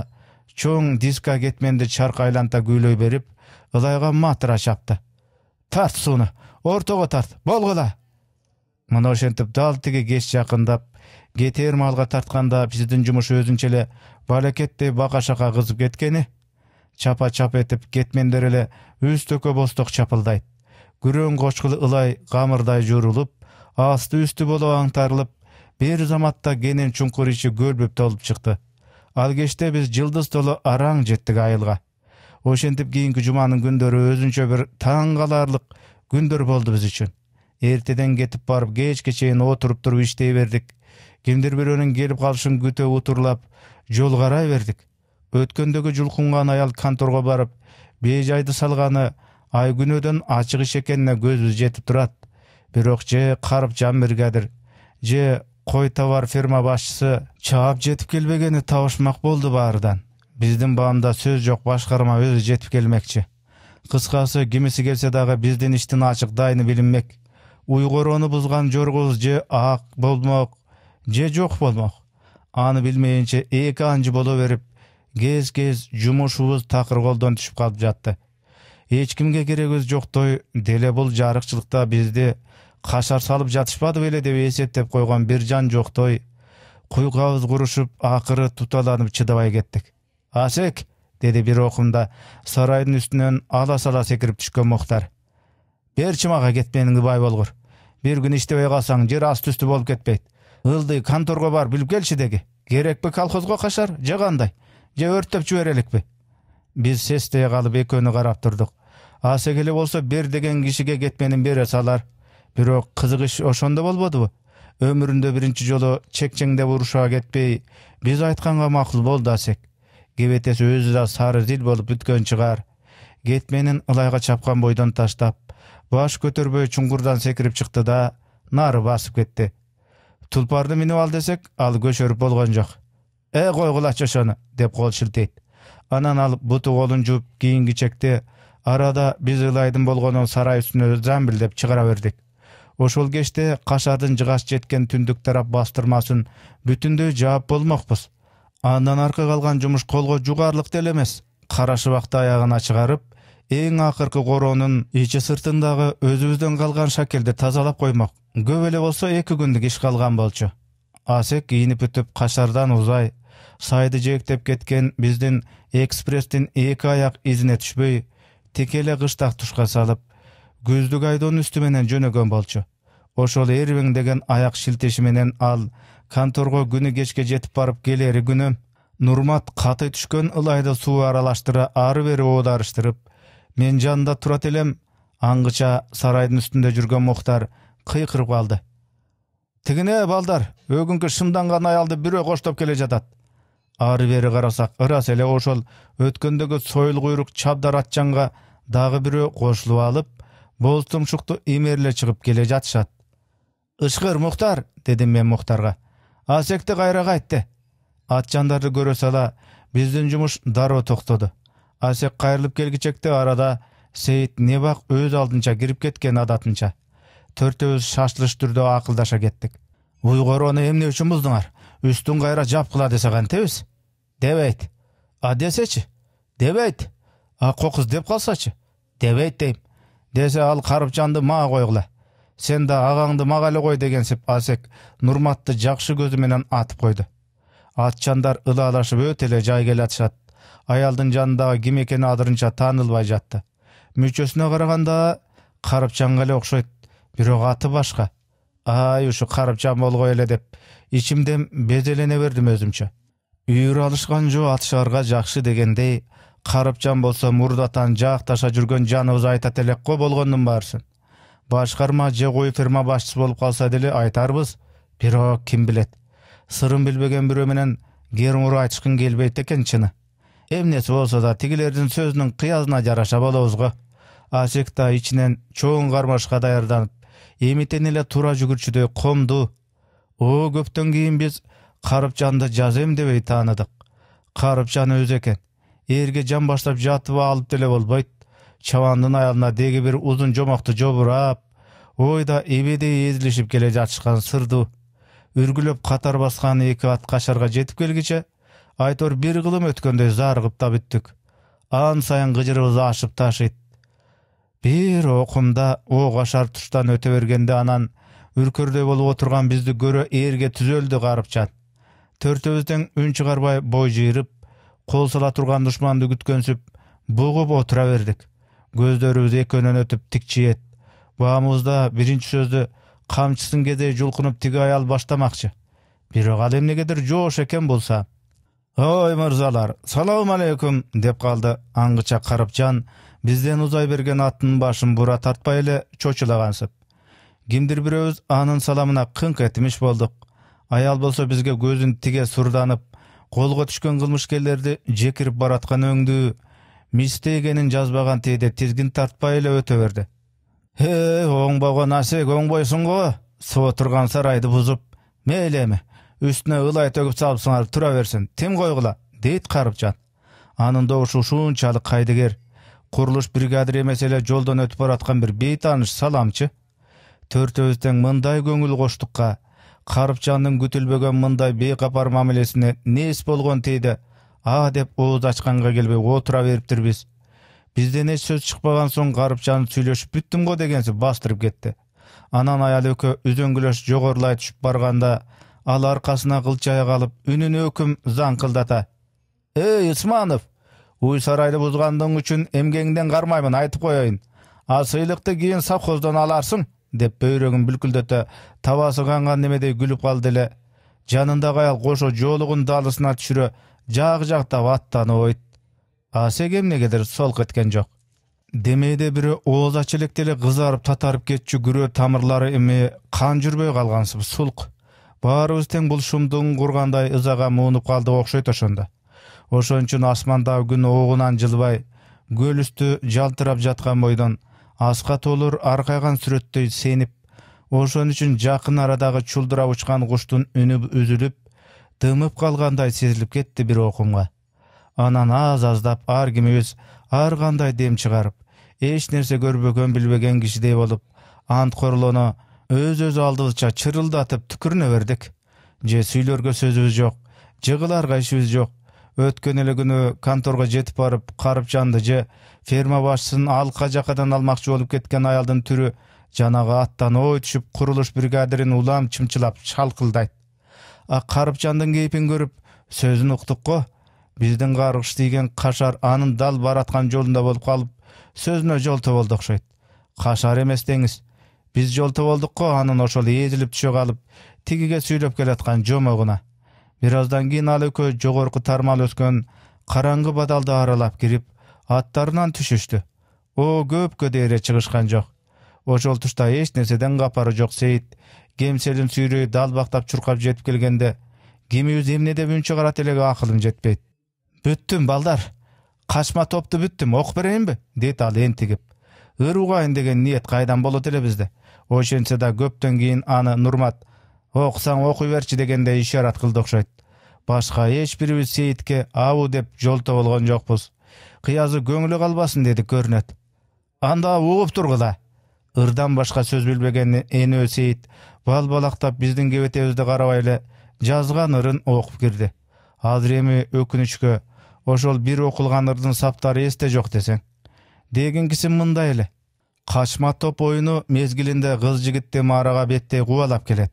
A: чоң диска кетменди чарк айланта күйлөй берип ылайга матыра чапты тарт сууну ортого тарт болгула мына ошентип дал тиги кеч жакындап кетер маалга тартканда биздин жумуш өзүнчө эле балекеттей бака шака кызып кеткени чапа чап этип кетмендер эле үстөкө төкө босток чапылдайт күрөң кочкул ылай камырдай жуурулуп асты үстү боло аңтарылып бир заматта кенен чуңкур ичи көлбөп толуп чыкты ал кечте биз жылдыз толо араң жеттик айылга ошентип кийинки жуманын күндөрү өзүнчө бир таң каларлык күндөр болду биз үчүн эртеден кетип барып кечке чейин отуруп туруп иштей бердик кимдир бирөөнүн келип калышын күтө утурлап жол карай бердик өткөндөгү жулкунган аял конторго барып бейжайды салганы ай күнөөдөн ачык иш экенине көзүбүз жетип турат бирок же карып бергедир же кой товар фирма башчысы чаап жетип келбегени табышмак болду баарыдан биздин баамда сөз жок башкарма өзү жетип келмекчи кыскасы кимиси келсе дагы биздин иштин дайыны билинмек уйгорону бузган жоргубуз же ак болмок же жок болмок аны билмейинче эки анжы боло берип кез кез жумушубуз такыр колдон түшүп калып жатты эч кимге керегибиз жоктой деле бул жарыкчылыкта бизди кашар салып жатышпады беле деп эсептеп койгон жан жоктой куйкабыз курушуп акыры туталанып чыдабай кеттик Асек!- деди бир окумда сарайдын үстүнөн ала сала секирип түшкөн мухтар берчи мага кетмениңди болгур бир күн иштебей калсаң жер асты үстү болуп кетпейт ылдый конторго бар билип келчи деги керекпи колхозго кашар же кандай же өрттөп жибереликпи биз сестей калып экөөнү карап турдук асек эле болсо бер деген кишиге кетменин бере салар бирок кызык иш ошондо болбодубу өмүрүндө биринчи жолу чекчеңдеп уруша кетпей биз айтканга макул болду асек кебетеси өзү да сары зил болуп бүткөн чыгар кетменин ылайга чапкан бойдон таштап баш көтөрбөй чуңкурдан секирип чыкты да нары басып кетти тулпарды минип ал десек ал көчөрүп болгон жок э койгулачы ошону деп кол шилтейт анан ал буту колун жууп кийингичекти арада биз ылайдын болгонун сарай үстүнө замбилдеп чыгара бердик ошол кеште кашардын жыгач жеткен түндүк тарап бастырмасын бүтүндөй жаап болмокпуз андан аркы калган жумуш колго жугарлык деле эмес кара шыбакты аягына чыгарып эң акыркы короонун ичи сыртындагы өзүбүздөн калган шакелди тазалап коймок көп эле болсо эки күндүк иш калган болчу асек кийинип бүтүп кашардан узай сайды жээктеп кеткен биздин экспресстин эки аяк изине түшпөй тике эле кыштак тушка салып күздүк айдоонун үстү менен жөнөгөн болчу ошол деген аяк шилтеши менен ал конторго күнү кечке жетип барып келери күнү нурмат каты түшкөн ылайды суу аралаштыра ары бери оодарыштырып мен жанында турат элем аңгыча сарайдын үстүндө жүргөн мухтар кыйкырып калды тигине э, балдар өгүнкү шымданган аялды бирөө коштоп келе жатат ары бери карасак ырас эле ошол өткөндөгү союл куйрук чабдар атчанга дагы бирөө кошулуп алып боз тумшукту имерле чыгып келе жатышат ышкыр мухтар дедим мен мухтарга асекти кайра кайтты атжандарды көрө сала биздин жумуш дароо токтоду асек кайрылып келгичекте арада сейит небак өз алдынча кирип кеткен адатынча төртөөбүз шашылыш түрдө акылдаша кеттик уйгорону эмне үчүн буздуңар үстүн кайра жапкыла десе кантебиз дебейт а десечи дебейт а кокуз деп калсачы дебейт дейм десе ал карыпжанды мага койгула сен да агаңды мага эле кой дегенсип асек нурматты жакшы көзү менен атып койду атчандар ылаалашып өтө эле жай келатышат аялдын жанындагы ким экени азырынча таанылбай жатты мүчөсүнө караганда карыпчанга эле окшойт бирок аты башка ай ушу карыпжан болгой эле деп ичимден безелене бердим өзүмчө үйүр алышкан жоо атышарга жакшы дегендей карыпжан болсо мурдатан жаакташа жүргөн жаныбыз айтат элек го болгондун баарысын башкарма же кой фирма башчысы болуп калса деле айтарбыз бирок ким билет сырын билбеген бирөө менен кер муру айтышкың келбейт экен чыны эмнеси болсо да тигилердин сөзүнүн кыязына жараша болобуз го асек да ичинен чоң кармашка даярданып эмитен эле туура жүгүрчүдөй комду о көптөн кийин биз карыпжанды жазем дебей тааныдык карыпжан өзү экен эрге баштап жатып алып деле болбойт чабандын аялына деги бир узун жомокту жобурап ой эбедей эзилишип келе жатышкан сырдуу үргүлөп катар баскан эки ат кашарга жетип келгиче айтор бир кылым өткөндөй зарыгып да бүттүк ан сайын кыжырыбыз ашып ташыйт бир окумда оо ашар туштан өтө бергенде анан үркөрдөй болуп отурган бизди көрө ээрге түзөлдү карыпчан жан төртөөбүз тең үн чыгарбай бой жыйрып кол сала турган душманды күткөнсүп бугуп отура бердик көздөрүбүз экөөнөн өтүп тик жиет баамыбызда биринчи сөздү камчысын кедей жулкунуп тиги аял баштамакчы бирок ал эмнегедир жоош экен болса ой мырзалар салам алейкум деп калды аңгыча карыпжан бизден узай берген аттын башын бура тартпай эле чочулагансып кимдир бирөөбүз анын саламына кыңк этимиш болдук аял болсо бизге көзүн тиге сурданып колго түшкөн кылмышкерлерди жекирип бараткан өңдүү мистегенин жазбаган теде деп тизгин тартпай эле өтө берди э оңбогон асек оңбойсуң го Су турган сарайды бузуп мейли эми үстүнө ылай төгүп салыпсыңар тура берсин тим койгула дейт карыпжан анын добушу ушунчалык кайдыгер курулуш бригадири эмес эле жолдон өтүп бараткан бир бейтааныш саламчы төртөөбүз тең мындай көңүл коштукка қарыпжанның күтілбеген мындай бейкапар мамилесине не болған болгон а деп ооз ачканга келбей отура бериптир біз бізден еш сөз шықпаған соң қарыпжан сүйлөшүп бүттүм го дегенсіп бастырып кетті анан аял экөө үзөңгүлөш жогорулай түшүп барганда ал аркасына кылчая калып өкім өкүм заңкылдата эй ысманов уй сарайды бұзғандың үшін эмгеңден қармаймын айтып қояйын а сыйлыкты кийин совхоздон аларсың деп бөйрөгүн бүлкүлдөтө табасы канган немедей күлүп калды эле жанындагы аял кошо жоолугун далысына түшүрө жак жактап аттанып ойт асек эмнегедир солк эткен жок демейде бирөө ооз ача электе эле кызарып татарып кетчү күрөө тамырлары эми кан жүрбөй калгансып сулк баарыбыз тең бул шумдугн кургандай ызага муунуп калдык окшойт ошондо ошон үчүн асмандагы күн огунан жылбай көл үстү жалтырап жаткан бойдон асқа толыр арқайған сүрөттөй сенип ошон үчүн жакын арадагы чулдура учкан куштун үнү үзүлүп дымып калгандай сезилип кетти бир оқымға. анан аз аздап ар кимибиз ар кандай дем чыгарып эч нерсе көрбөгөн билбеген кишидей болуп анткорлоно өз өз алдыбызча чырылдатып түкүрүнө бердик же сүйлөргө сөзүбүз жок жыгыларга ишибиз жок өткөн эле күнү конторго жетип барып жанды же ферма башчысын алка жакадан алмакчы болуп кеткен аялдын түрү жанагы аттан ой түшүп курулуш бригадирин улам чымчылап чалкылдайт а карыпжандын кейпин көрүп сөзүн уктук го биздин каргыш тийген кашар анын дал бараткан жолунда болуп калып сөзүнө жолто болду окшойт кашар эмес деңиз биз жолто болдук го анын ошол эзилип түшө калып тигиге сүйлөп келаткан жомогуна бир аздан кийин ал экөө жогорку тармал өскөн караңгы бадалды аралап кирип аттарынан түшүштү о көпкө дейре чыгышкан жок ошол тушта эч нерседен капары жок сейит кемселин сүйрөй далбактап чуркап жетип келгенде кимибиз эмне деп үн чыгарат акылым жетпейт бүттүм балдар качма топту бүттүм окуп берейинби дейт ал энтигип ыр угайын деген ниет кайдан болот эле бизде ошентсе да көптөн кийин аны нурмат окусаң окуй берчи дегендей ишарат кылды окшойт башка эч бирибиз сейитке абу деп жолто болгон жокпуз кыязы көңүлү калбасын дедик көрүнөт анда угуп тургула ырдан башка сөз билбеген энөө сейит балбалактап биздин кебетебизди карабай эле жазган ырын окуп кирди азыр эми өкүнүчкө ошол бир окулган ырдын саптары эсте жок десең дегинкиси мындай эле качма топ оюну мезгилинде кыз жигитти маарага беттей кубалап келет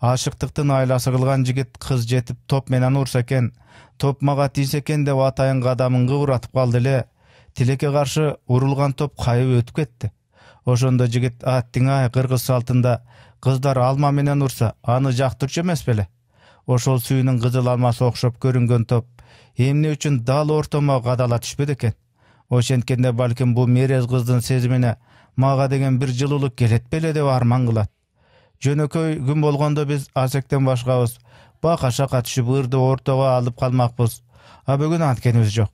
A: ашыктыктын айласы кылган жигит кыз жетип топ менен урса экен топ мага тийсе экен деп атайын кадамын кыбыратып калды эле тилекке каршы урулган топ кайып өтүп кетти ошондо жигит аттиң ай кыргыз салтында кыздар алма менен урса аны жактырчу эмес беле ошол сүйүүнүн кызыл алмасыа окшоп көрүнгөн топ эмне үчүн дал ортомо кадала түшпөдү экен ошенткенде балким бул мерез кыздын сезимине мага деген бир жылуулук келет беле деп арман кылат жөнөкөй күн болгондо биз асектен башкабыз Бақаша түшүп ырды ортого алып калмакпыз а бүгүн анткенибиз жок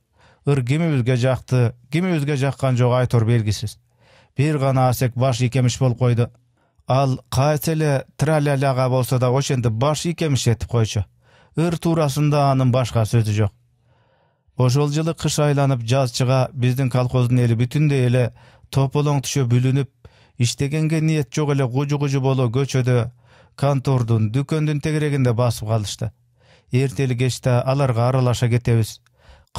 A: ыр кимибизге жакты кимибизге жаккан жок айтор белгисиз бир гана асек баш ийкемиш болуп койду ал кайсы эле траляляга болсо да ошентип баш ийкемиш этип койчу ыр туурасында анын башка сөзү жок ошол жылы кыш айланып жаз чыга биздин колхоздун эли бүтүндөй эле тополоң түшө бүлүнүп иштегенге ниет жок эле кужу кужу боло көчөдө контордун дүкөндүн тегерегинде басып калышты эртели кечте аларга аралаша кетебиз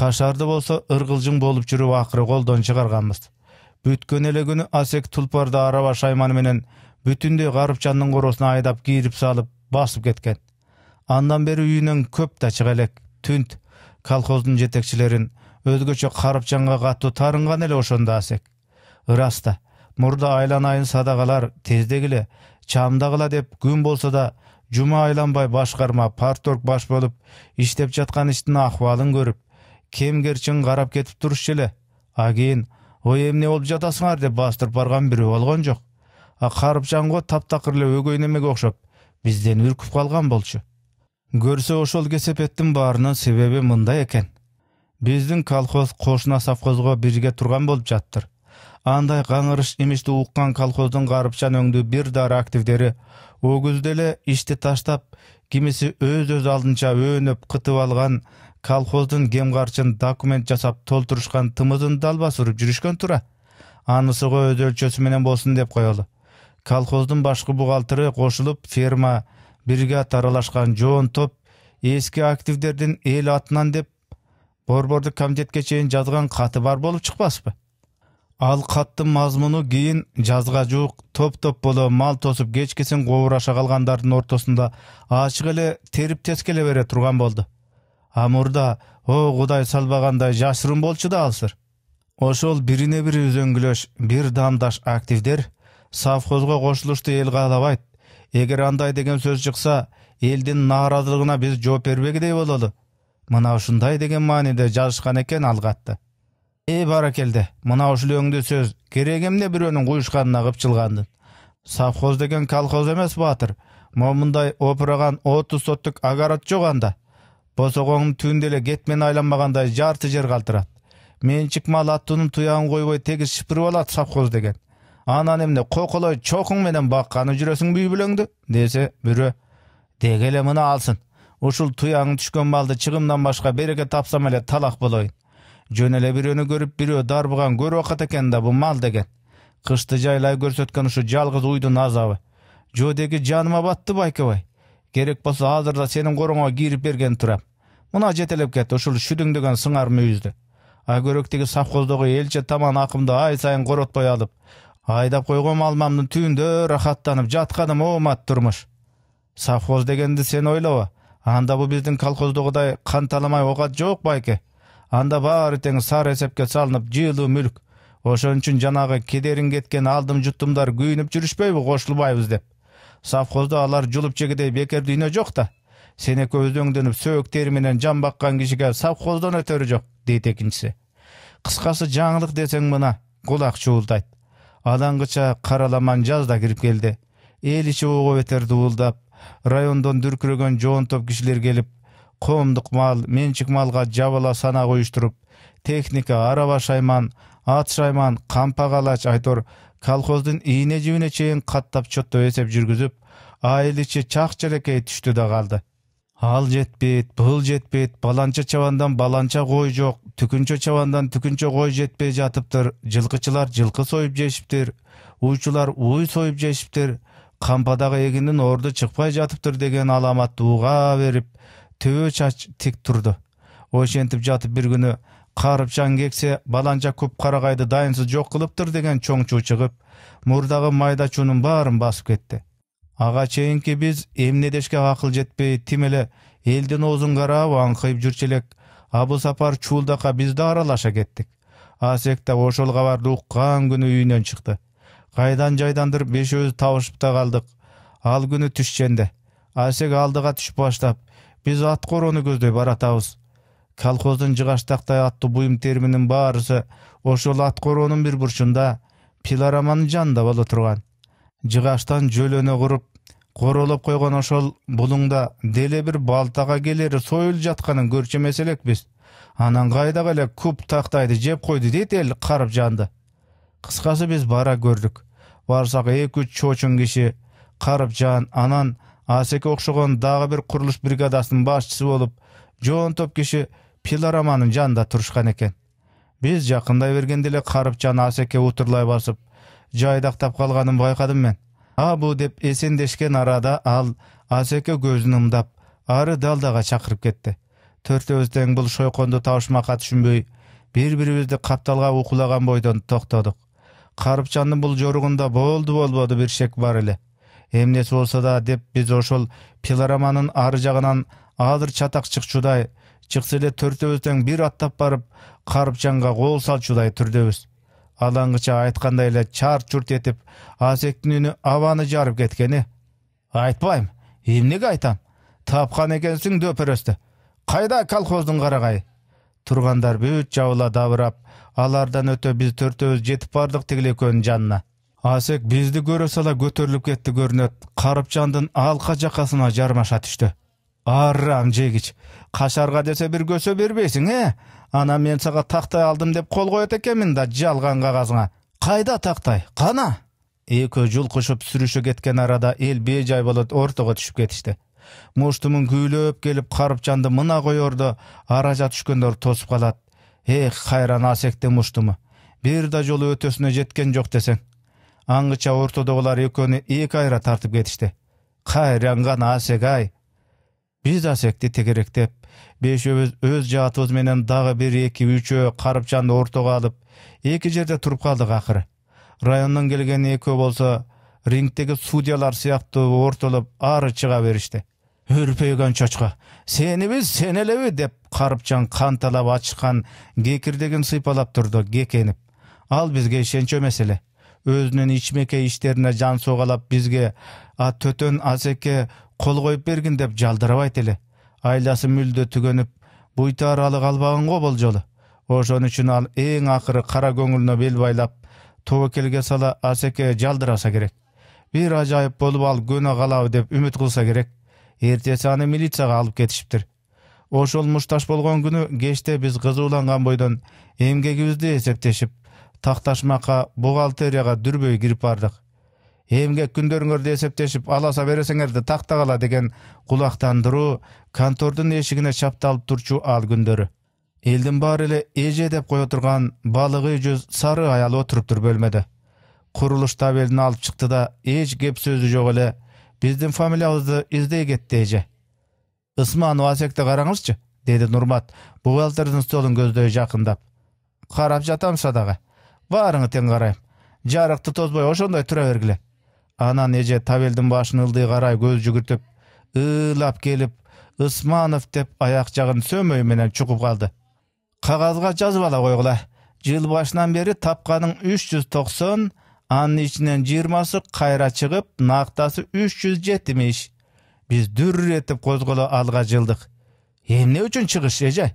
A: кашарды болсо ыргылжың болуп жүрүп акыры колдон чыгарганбыз бүткөн эле күнү асек тулпарды араба шайманы менен бүтүндөй карыпчандын короосуна айдап кийирип салып басып кеткен андан бери үйүнөн көп да чыга элек түнт колхоздун жетекчилерин өзгөчө карыпчанга катуу тарынган эле ошондо асек ырас да мурда айланайын садагалар тездегиле чамдагыла деп күн болсо да жума айланбай башкарма парторг баш болуп иштеп жаткан иштин акыбалын көрүп кемгерчин карап кетип турушчу эле а кийин ой эмне болуп жатасыңар деп бастырып барган бирөө болгон жок а го таптакыр эле өгөй немеге окшоп бизден үркүп калган болчу көрсө ошол кесепеттин баарынын себеби мындай экен биздин колхоз кошуна совхозго бирге турган болуп жаттыр андай каңырыш имишти уккан колхоздун карыпчан өңдүү бир дары активдери окүздө эле ишти таштап кимиси өз өз алдынча өөнөп кытып алган колхоздун кем карчын документ жасап толтурушкан тымызын далбас уруп жүрүшкөн тура анысы го өз өлчөсү менен болсун деп коелу колхоздун башкы бухгалтери кошулуп ферма бригада аралашкан жоон топ эски активдердин эл атынан деп борбордук комитетке чейин жазган каты бар болуп чыкпаспы ал каттын мазмуну кийин жазга жуук топ топболо мал тосуп кечкисин кобураша калгандардын ортосунда ачык эле терип тескеле бере турган болду а мурда о кудай салбагандай жашырын болчу да ал сыр ошол бирине бири үзөңгүлөш бир даамдаш активдер совхозго кошулушту эл каалабайт эгер андай деген сөз чыкса элдин нааразылыгына биз жооп бербегидей бололу мына ушундай деген мааниде жазышкан экен ал катты е мына мынау шүлеңде сөз керек емне біреунің құйышқанына қыпшылғандын совхоз деген колхоз емес батыр момындай опыраған отыз соттук агарат жоқ анда босогоң түнделе кетмен айланбаганда жарты жер калтырат. менчик мал аттуунун туягын қойбай тегиз шыпырып алады совхоз деген анан эмне коколой чокуң менен бакканы жүрөсүң үй бүлөңдү десе бирөө деги эле мына алсын ушул туяң түшкөн малды чыгымдан башка береке тапсам эле талак болоюн жөн эле бирөөнү көрүп бирөө дарбыган көр убакыт экен да бул мал деген кышты жайлай көрсөткөн ушу жалгыз уйдун азабы деги жаныма батты байкебай керек болсо азыр да сенин короңо кирип берген турам мына жетелеп кет ушул шүдүңдөгөн сыңар мүйүздү айкөрөктеги совхоздогу элче таман акымды ай сайын коротпой алып айдап койгон алмамдын түбүндө рахаттанып жатканым оомат турмуш совхоз дегенди сен ойлобо анда бул биздин колхоздогудай канталамай оокат жок байке анда баары тең сары эсепке салынып жылуу мүлк ошон үчүн жанагы кедерин кеткен алдым жуттумдар күйүнүп жүрүшпөйбү кошулбайбыз деп совхоздо алар жулуп чегидей бекер дүйнө жок да сен экөөбүз өңдөнүп сөөк тери менен жан баккан кишиге совхоздон өтөрү жок дейт экинчиси кыскасы жаңылык десең мына кулак чуулдайт алаңгыча караламан жаз да кирип келди эл ичи ого бетер дуулдап райондон дүркүрөгөн жоон топ кишилер келип коомдук мал менчик малга жабыла санак уюштуруп техника араба шайман ат шайман кампа калач айтор колхоздун ийне жибине чейин каттап чоттоп эсеп жүргүзүп айыл ичи чак жалекей түштү да калды ал жетпейт бул жетпейт баланча чабандан баланча кой жок түкүнчө чабандан түкүнчө кой жетпей жатыптыр жылкычылар жылкы союп жешиптир уйчулар уй союп жешиптир кампадагы эгиндин орду чыкпай жатыптыр деген аламатты уга берип төбе чач тик турду ошентип жатып бир күнү карып жан кексе баланча күп карагайды дайынсыз жок кылыптыр деген чоңчуу чыгып мурдагы майда чуунун баарын басып кетти ага чейинки биз эмне дешке акыл жетпей тим эле элдин оозун карап аңкыйып жүрчү элек абыл сапар чуулдакка биз да аралаша кеттик асек да ошол кабарды уккан күнү үйүнөн чыкты кайдан жайдандыр бешөөбүз табышып да калдык ал күнү түшченде асек алдыга түшүп баштап биз короону көздөй баратабыз колхоздун жыгачтактай аттуу буюм терминин баарысы ошол ат короонун бир бурчунда пилораманын жанында боло турган жыгачтан жөлөнө куруп королоп койгон ошол булуңда деле бир балтага келери союлуп жатканын көрчү эмес элекпиз анан кайдага эле куп тактайды жеп койду дейт эл карып жанды кыскасы биз бара көрдүк барсак эки үч чочун киши карып жан анан асеке окшогон дагы бир курулуш бригадасынын башчысы болуп жоон топ киши пилораманын жанында турушкан экен биз жакындай бергенде эле карыпжан асеке утурлай басып жайдактап калганын байкадым мен абу деп эсендешкен арада ал асеке көзүн ымдап ары далдага чакырып кетти төртөөбүз тең бул шойконду табышмакка түшүнбөй бири бирибизди капталга укулаган бойдон токтодук карыпчандын бул жоругунда болду болбоду бир шек бар эле эмнеси болсо да деп биз ошол пилораманын ары жагынан азыр чатак чыкчудай чыкса эле төртөөбүз тең бир аттап барып карыпжанга кол салчудай түрдөбүз алдыңгыча айткандай эле чарт чурт этип асектин үнү абаны жарып кеткени айтпайм эмнеге айтам тапкан экенсиң дөпөрөстү кайда колхоздун карагайы тургандар бүт жабыла дабырап алардан өтө биз төртөөбүз жетип бардык тигил экөөнүн жанына асек бизди көрө сала көтөрүлүп кетти көрүнөт карыпжандын алка жакасына жармаша түштү арам жегич қашарға десе бир көсө бербейсиң э анан мен сага тактай алдым деп кол коет экенмин да жалган кагазыңа кайда тактай кана экөө жулкушуп сүрүшө кеткен арада эл бейжай болуп ортого түшүп кетишти муштумун күүлөп келип карыпжанды мына коердо аража түшкөндөр тосуп калат эх кайран асектин муштуму бир да жолу өтөсүнө жеткен жок десең angyça ortada экөөнү эки iki тартып кетишти ketişdi асек ай биз асекти тегеректеп бешөөбүз өз жаатыбыз менен дагы бир эки үчөө карыпжанды ортого алып эки жерде туруп калдык акыры райондон келген экөө болсо рингдеги судьялар сыяктуу ортолоп ары чыга беришти үрпөйгөн чочко сениби сен элеби деп карыпжан канталап ачкан кекирдегин сыйпалап турду кекенип ал бизге ишенчү эмес эле өзүнүн ичмекей иштерине жан соогалап бизге а төтөн асеке кол коюп бергин деп жалдырабайт эле айласы мүлдө түгөнүп буйта аралык албаган го бул жолу ошон үчүн ал эң акыры кара көңүлүнө бел байлап тобокелге сала асеке жалдыраса керек бир ажайып болуп ал көнө калабы деп үмүт кылса керек эртеси аны милицияга алып кетишиптир ошол мушташ болгон күнү кечте биз кызууланган бойдон эмгегибизди эсептешип такташмакка бухгалтерияга дүрбөй кирип бардык эмгек күндөрүңөрдү эсептешип аласа бересеңерди да тактагыла деген кулактандыруу контордун эшигине чапталып турчу ал күндөрү элдин баары эле эже деп кое турган балыгы жүз сары аял отуруптур бөлмөдө курулуш табелин алып чыкты да эч кеп сөзү жок эле биздин фамилиябызды издей кетти эже ысманова асекти караңызчы деди нурмат бухгалтердин столун көздөй жакындап карап жатам садага Баарыңы тең карайм жарыкты тозбой ошондой тура бергиле анан эже табелдин башын ылдый карай көз жүгүртүп ыылап келип ысманов деп аяк жагын сөмөй менен чукуп калды кагазга жазып ала койгула жыл башынан бери тапканың үч жүз токсон анын ичинен жыйырмасы кайра чыгып нактасы үч жүз жетимиш биз дүр этип козголо алга жылдык эмне үчүн чыгыш эже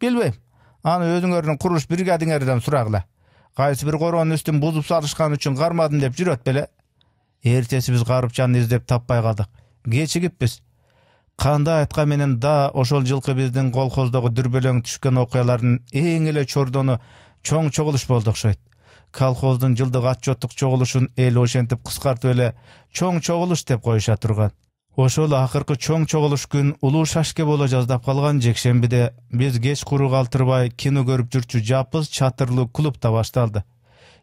A: билбейм аны өзүңөрдүн курулуш бригадиңерден сурагыла кайсы бир короонун үстүн бузуп салышкан үчүн кармадым деп жүрөт беле эртеси биз карыпчаны издеп таппай калдык кечигиппиз кандай айткан менен да ошол жылкы биздин колхоздогу дүрбөлөң түшкөн окуялардын эң эле чордону чоң чогулуш болду окшойт колхоздун жылдык отчеттук чогулушун эл ошентип кыскартып эле чоң чогулуш деп коюша турган ошол акыркы чоң чогулуш күн улуу шашке боло жаздап калган жекшембиде биз кеч куру калтырбай кино көрүп жүрчү жапыз чатырлуу клубда башталды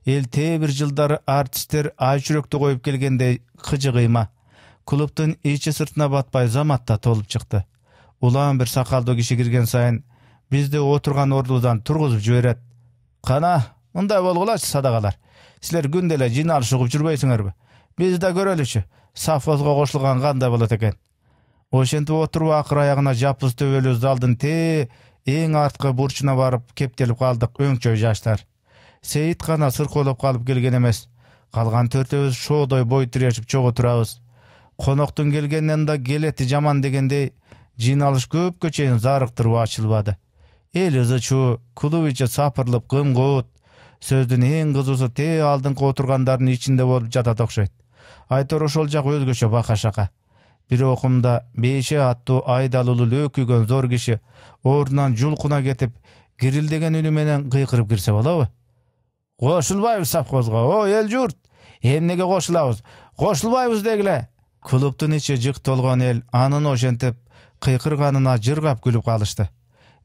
A: эл тээ бир жылдары артисттер ай жүрөктү коюп келгендей кыйма клубтун ичи сыртына батпай заматта толуп чыкты улам бир сакалдуу киши кирген сайын бизди отурган ордубуздан тургузуп жиберет кана мындай болгулачы садагалар силер күндө эле угуп жүрбөйсүңөрбү биз да көрөлүчү совхозго кошулган кандай болот экен ошентип отуруп акыр аягына жапыз төбөлүү залдын тээ эң арткы бурчуна барып кептелип калдык өңчө жаштар сейит гана сыркоолоп калып келген эмес калган төртөөбүз шоодой бой тирешип чогуу турабыз коноктун келгенинен да келети жаман дегендей жыйналыш көпкө чейин зарыктырып ачылбады эл ызы чуу клуб ичи сапырылып кымкуут сөздүн эң кызуусу тээ алдыңкы отургандардын ичинде болуп жатат окшойт айтор ошол жак өзгөчө бака шака бир окумда бейше аттуу айдалуулу лөөкүйгөн зор киши ордунан жулкуна кетип кирилдеген үнү менен кыйкырып кирсе болобу кошулбайбыз совхозго о эл журт эмнеге кошулабыз кошулбайбыз дегиле клубдун ичи жык толгон эл анын ошентип кыйкырганына жыргап күлүп калышты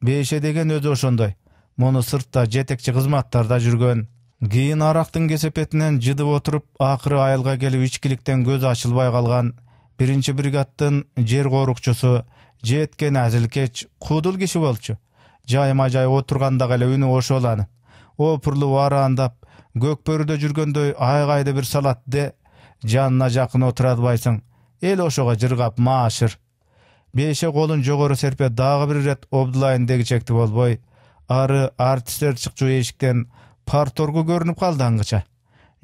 A: Беше деген өзү ошондой муну сыртта жетекчи кызматтарда жүргөн кийин арактын кесепетинен жыдып отуруп акыры айылга келип ичкиликтен көзү ачылбай калган биринчи бригадтын жер корукчусу жеткен азилкеч куудул киши болчу жайма жай отургандагы эле үнү ошол анын опурулуп араандап көк бөрүдө жүргөндөй айгайды бир салат де жанына жакын отура албайсың эл ошого жыргап маашыр беше колун жогору серпе дагы бир ирет обдулайын дегичекти болбой ары артисттер чыкчу эшиктен карторгу көрүнүп калды аңгыча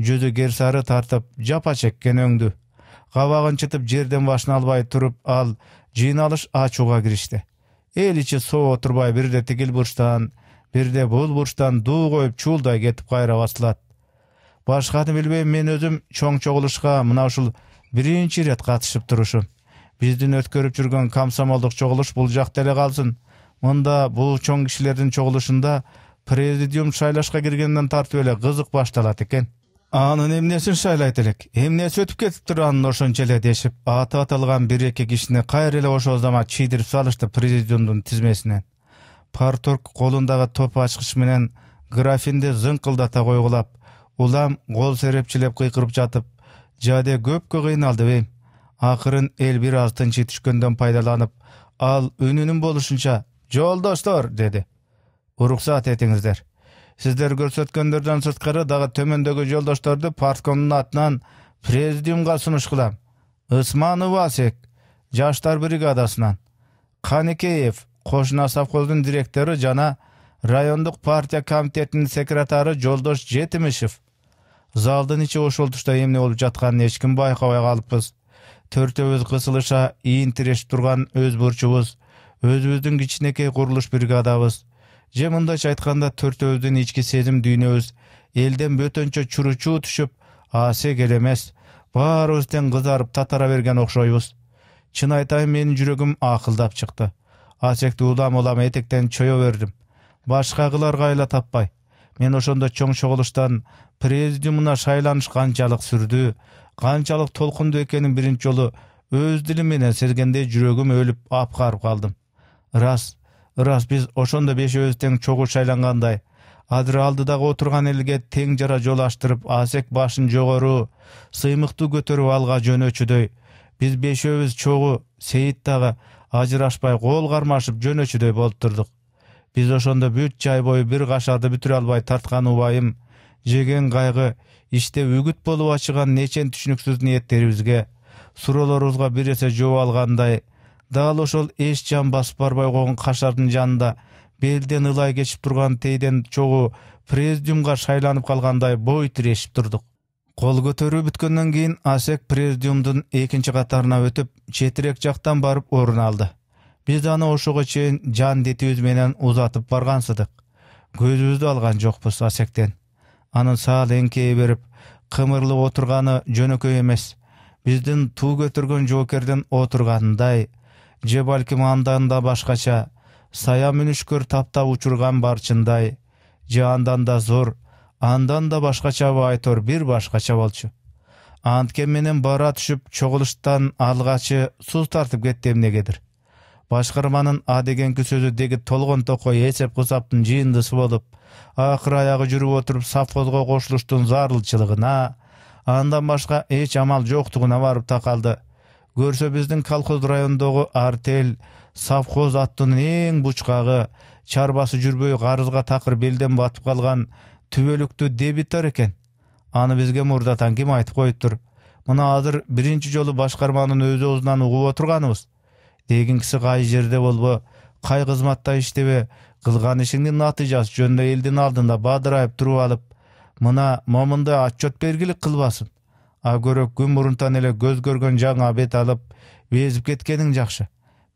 A: жүзү керсары тартып жапа чеккен өңдүү кабагын чытып жерден башын албай туруп ал жыйналыш ачууга киришти эл ичи соо отурбай бирде тигил бурчтан бирде бул бурчтан дуу коюп чуулдай кетип кайра басылат башканы билбейм мен өзүм чоң чогулушка мына ушул биринчи ирет катышып турушум биздин өткөрүп жүргөн комсомолдук чогулуш бул жакта эле калсын мында бул чоң кишилердин чогулушунда президиум шайлашка киргенден тартып эле кызык башталат экен анын эмнесин шайлайт элек эмнеси өтүп кетиптир анын ошончо эле дешип аты аталган бир эки кишини кайра эле ошол замат чийдирип салышты президиумдун тизмесинен партург колундагы топ ачкыч менен графинди зыңкылдата койгулап улам кол серепчилеп кыйкырып жатып жаде көпкө кыйнал дебейм акырын эл бир аз тынчый түшкөндөн пайдаланып ал үнүнүн болушунча жолдоштор деди уруксат этиңиздер сиздер көрсөткөндөрдөн сырткары дагы төмөндөгү жолдошторду парткомдун атынан президиумга сунуш кылам ысманов асек жаштар бригадасынан каникеев кошуна совхоздун директору жана райондук партия комитетинин секретары жолдош жетимишев залдын ичи ошол тушта эмне болуп жатканын эч ким байкабай калыппыз төртөөбүз кысылыша тирешип турган өз бурчубуз өзүбүздүн кичинекей курулуш бригадабыз же мындайча айтканда төртөөбүздүн ички сезим дүйнөбүз элден бөтөнчө чуру чуу түшүп асек эле эмес баарыбыз тең кызарып татара берген окшойбуз чын айтайын менин жүрөгүм акылдап чыкты асекти улам улам этектен чое бердим башка кыларга айла таппай мен ошондо чоң чогулуштан президиумуна шайланыш канчалык сүрдүү канчалык толкундуу экенин биринчи жолу өз дилим менен сезгендей жүрөгүм өлүп апкарып калдым ырас ырас биз ошондо бешөөбүз тең чогуу шайлангандай азыр алдыдагы отурган элге тең жара жол ачтырып асек башын жогору сыймыктуу көтөрүп алга жөнөчүдөй биз бешөөбүз чогуу сейит дагы ажырашпай кол кармашып жөнөчүдөй болуп турдук биз ошондо бүт жай бою бир кашарды бүтүрө албай тарткан убайым жеген кайгы иште үгүт болуп ачыган нечен түшүнүксүз ниеттерибизге суроолорубузга бир эсе жооп алгандай дал ошол эч жан басып барбай койгон кашардын жанында белден ылай кечип турган тейден чогуу президиумга шайланып калгандай бой тирешип турдук кол көтөрүү бүткөндөн кийин асек президиумдун экинчи катарына өтүп четирээк жактан барып орун алды биз аны ошого чейин жан дитибиз менен узатып баргансыдык көзүбүздү алган жокпуз асектен анын сал эңкейе берип кымырлып отурганы жөнөкөй эмес биздин туу көтөргөн жоокердин отурганындай же балким андан да башкача сая мүнүшкөр таптап учурган барчындай же андан да зор андан да башкачабы айтор бир башкача болчу анткен менен бара түшүп чогулуштан алгачы суз тартып кетти эмнегедир башкарманын адегенки сөзү деги толгон токой эсеп кысаптын жыйындысы болуп акыры аягы жүрүп отуруп совхозго кошулуштун зарылчылыгына андан башка эч амал жоктугуна барып такалды көрсө биздин колхоз райондогу артель совхоз аттынын эң бучкагы чарбасы жүрбөй карызга такыр белден батып калган түбөлүктүү дебитор экен аны бизге мурдатан ким айтып коюптур мына азыр биринчи жолу башкарманын өз оозунан угуп отурганыбыз дегинкиси кай жерде болбо кай кызматта иштебе кылган ишиңдин натыйжасы жөнүндө элдин алдында бадырайып туруп алып мына момундай отчет бергилик кылбасын көрөк күн мурунтан эле көз көргөн жаңы бет алып безип кеткениң жакшы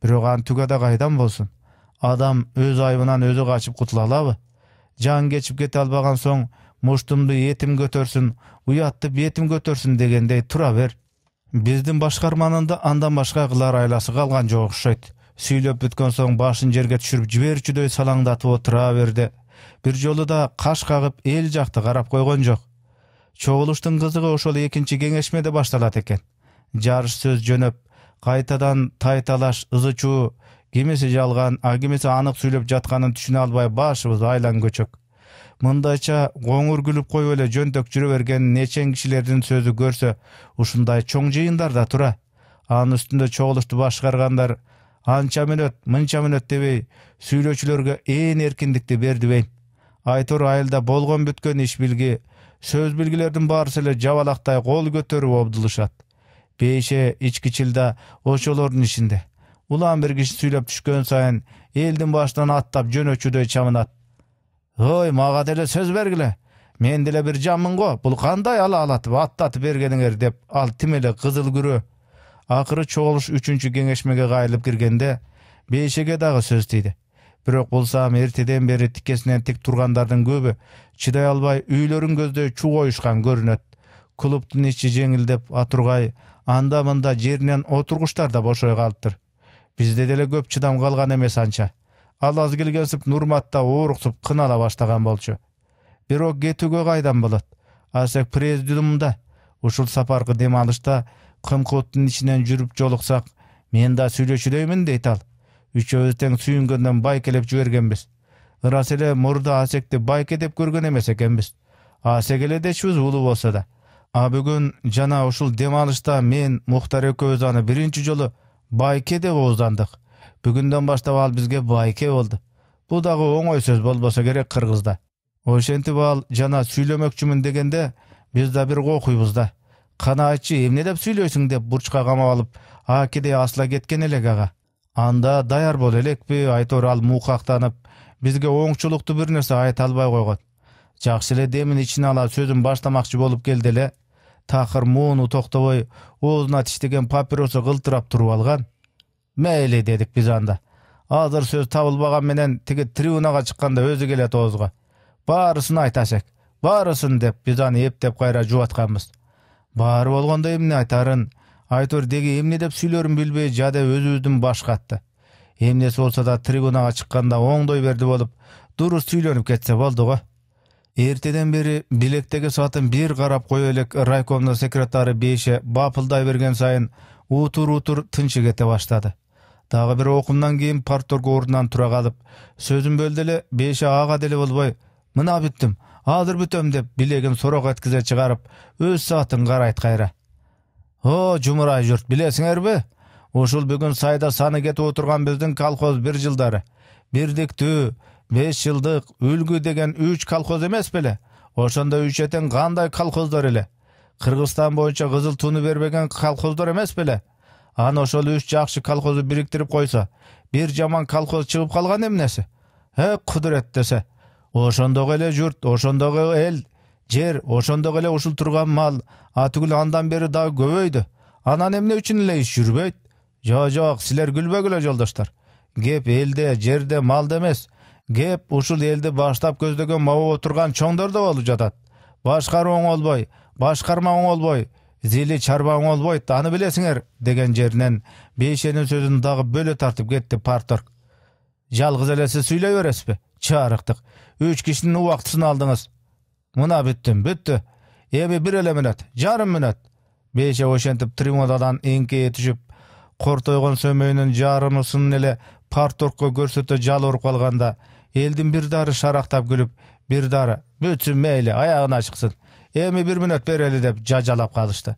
A: бирок антүгө да кайдан болсун адам өз айыбынан өзү качып кутула алабы жан кечип кете албаган соң муштумду этим көтөрсүн уятты бетим көтөрсүн дегендей тура бер биздин башкарманын да андан башка кылар айласы калган жок окшойт сүйлөп бүткөн соң башын жерге түшүрүп жиберчүдөй салаңдатып отура берди бир жолу да каш кагып эл жакты карап койгон жок чогулуштун кызыгы ошол экинчи кеңешмеде башталат экен жарыш сөз жөнөп кайтадан тайталаш ызы чуу кимиси жалган а кимиси анык сүйлөп жатканын түшүнө албай башыбыз айлан көчөк мындайча коңур күлүп коюп эле жөнтөк жүрө берген нечен кишилердин сөзү көрсө ушундай чоң жыйындарда тура анын үстүндө чогулушту башкаргандар анча мүнөт мынча мүнөт дебей сүйлөөчүлөргө ээн эркиндикти берди бейм айтор айылда болгон бүткөн иш билги сөз билгилердин баарысы эле жабалактай кол көтөрүп обдулушат бейше да ошолордун ичинде улам бир киши сүйлөп түшкөн сайын элдин башынан аттап жөнөчүдөй чамынат ой мага деле сөз бергиле мен деле бир жанмын го бул кандай алатып, аттатып бергениңер деп ал тим эле кызыл күрөө акыры чогулуш үчүнчү кеңешмеге кайрылып киргенде бейшеге дагы сөз тийди бирок бул саам эртеден бери тикесинен тик тургандардын көбү чыдай албай үйлөрүн көздөй чу коюшкан көрүнөт клубтун ичи жеңилдеп атургай анда мында жеринен отургучтар да бошой калыптыр бизде деле көп чыдам калган эмес анча ал аз келгенсип нурмат да ооруксуп кынала баштаган болчу бирок кетүүгө кайдан болот асек преездиумда ушул сапаркы дем алышта кымкуоттун ичинен жүрүп жолуксак мен да сүйлөчүдөймүн дейт ал үчөөбүз тең сүйүнгөндөн байкелеп жибергенбиз ырас эле мурда асекти байке деп көргөн эмес экенбиз асек эле дечүбүз уулу болсо да а бүгүн жана ушул дем алышта мен мухтар экөөбүз аны биринчи жолу байке деп ооздандык бүгүндөн баштап ал бизге байке болду бул дагы оңой сөз болбосо керек кыргызда ошентип ал жана сүйлөмөкчүмүн дегенде биз да бир кокуйбуз да кана айтчы эмне деп сүйлөйсүң деп бурчка камап алып акидей асыла кеткен элек ага анда даяр бол элекпи айтор ал муукактанып бизге оңчулуктуу бир нерсе айта албай койгон жакшы эле демин ичине ала сөзүн баштамакчы болуп келди эле такыр мууну токтобой оозуна тиштеген папиросу кылтырап туруп алган мейли дедик биз анда азыр сөз табылбаган менен тиги трибунага чыкканда өзү келет оозго баарысын айтасек, баарысын деп биз аны эптеп кайра жубатканбыз баары болгондо эмне айтарын айтор деги эмне деп сүйлөрүн билбей жада өзүбүздүн баш катты эмнеси болсо да трибунага чыкканда оңдой берди болуп дурус сүйлөнүп кетсе болду го эртеден бери билектеги саатын бир карап кое элек райкомдун секретары бейше бапылдай берген сайын утур утур тынчы кете баштады дагы бир окумдан кийин парторг ордунан тура калып сөзүн бөлдү эле бейше ага деле болбой мына бүттүм азыр бүтөм деп билегин сорок эткизе чыгарып өз саатын карайт кайра о жумурай жұрт бе ушул бүгін сайда саны кетип отурган биздин колхоз бир жылдары бирдиктүү беш жылдык үлгү деген үч колхоз эмес беле ошондо үчө тең кандай колхоздор эле кыргызстан боюнча кызыл тууну бербеген колхоздор эмес беле аны ошол үч жакшы колхозду бириктирип койсо бир жаман колхоз чыгып калган эмнеси э ә, кудурет десе ошондогу эле журт ошондогу эл жер ошондогу эле ушул турган мал атүгүл андан бери дагы көбөйдү анан эмне үчүн эле иш жүрбөйт жо жок силер күлбөгүлө жолдоштор кеп элде жерде малда эмес кеп ушул элди баштап көздөгөн могуга турган чоңдордо болуп жатат башкаруу оңолбой башкарма оңолбой зили чарба оңолбойт аны билесиңер деген жеринен бейшенин сөзүн дагы бөлө тартып кетти парторг жалгыз эле сиз сүйлөй бересизби чарыктык үч кишинин убактысын алдыңыз мына бүттүм бүттү эми бир эле минөт жарым мүнөт бейше ошентип еңке етішіп, түшүп кортойгон сөмөйүнүн жарымысын эле парторгко көрсөтө жал уруп калганда элдин бир дары шарактап күлүп бир дары бүтсүн мейли аягына чыксын эми бир мүнөт берели деп жажалап калышты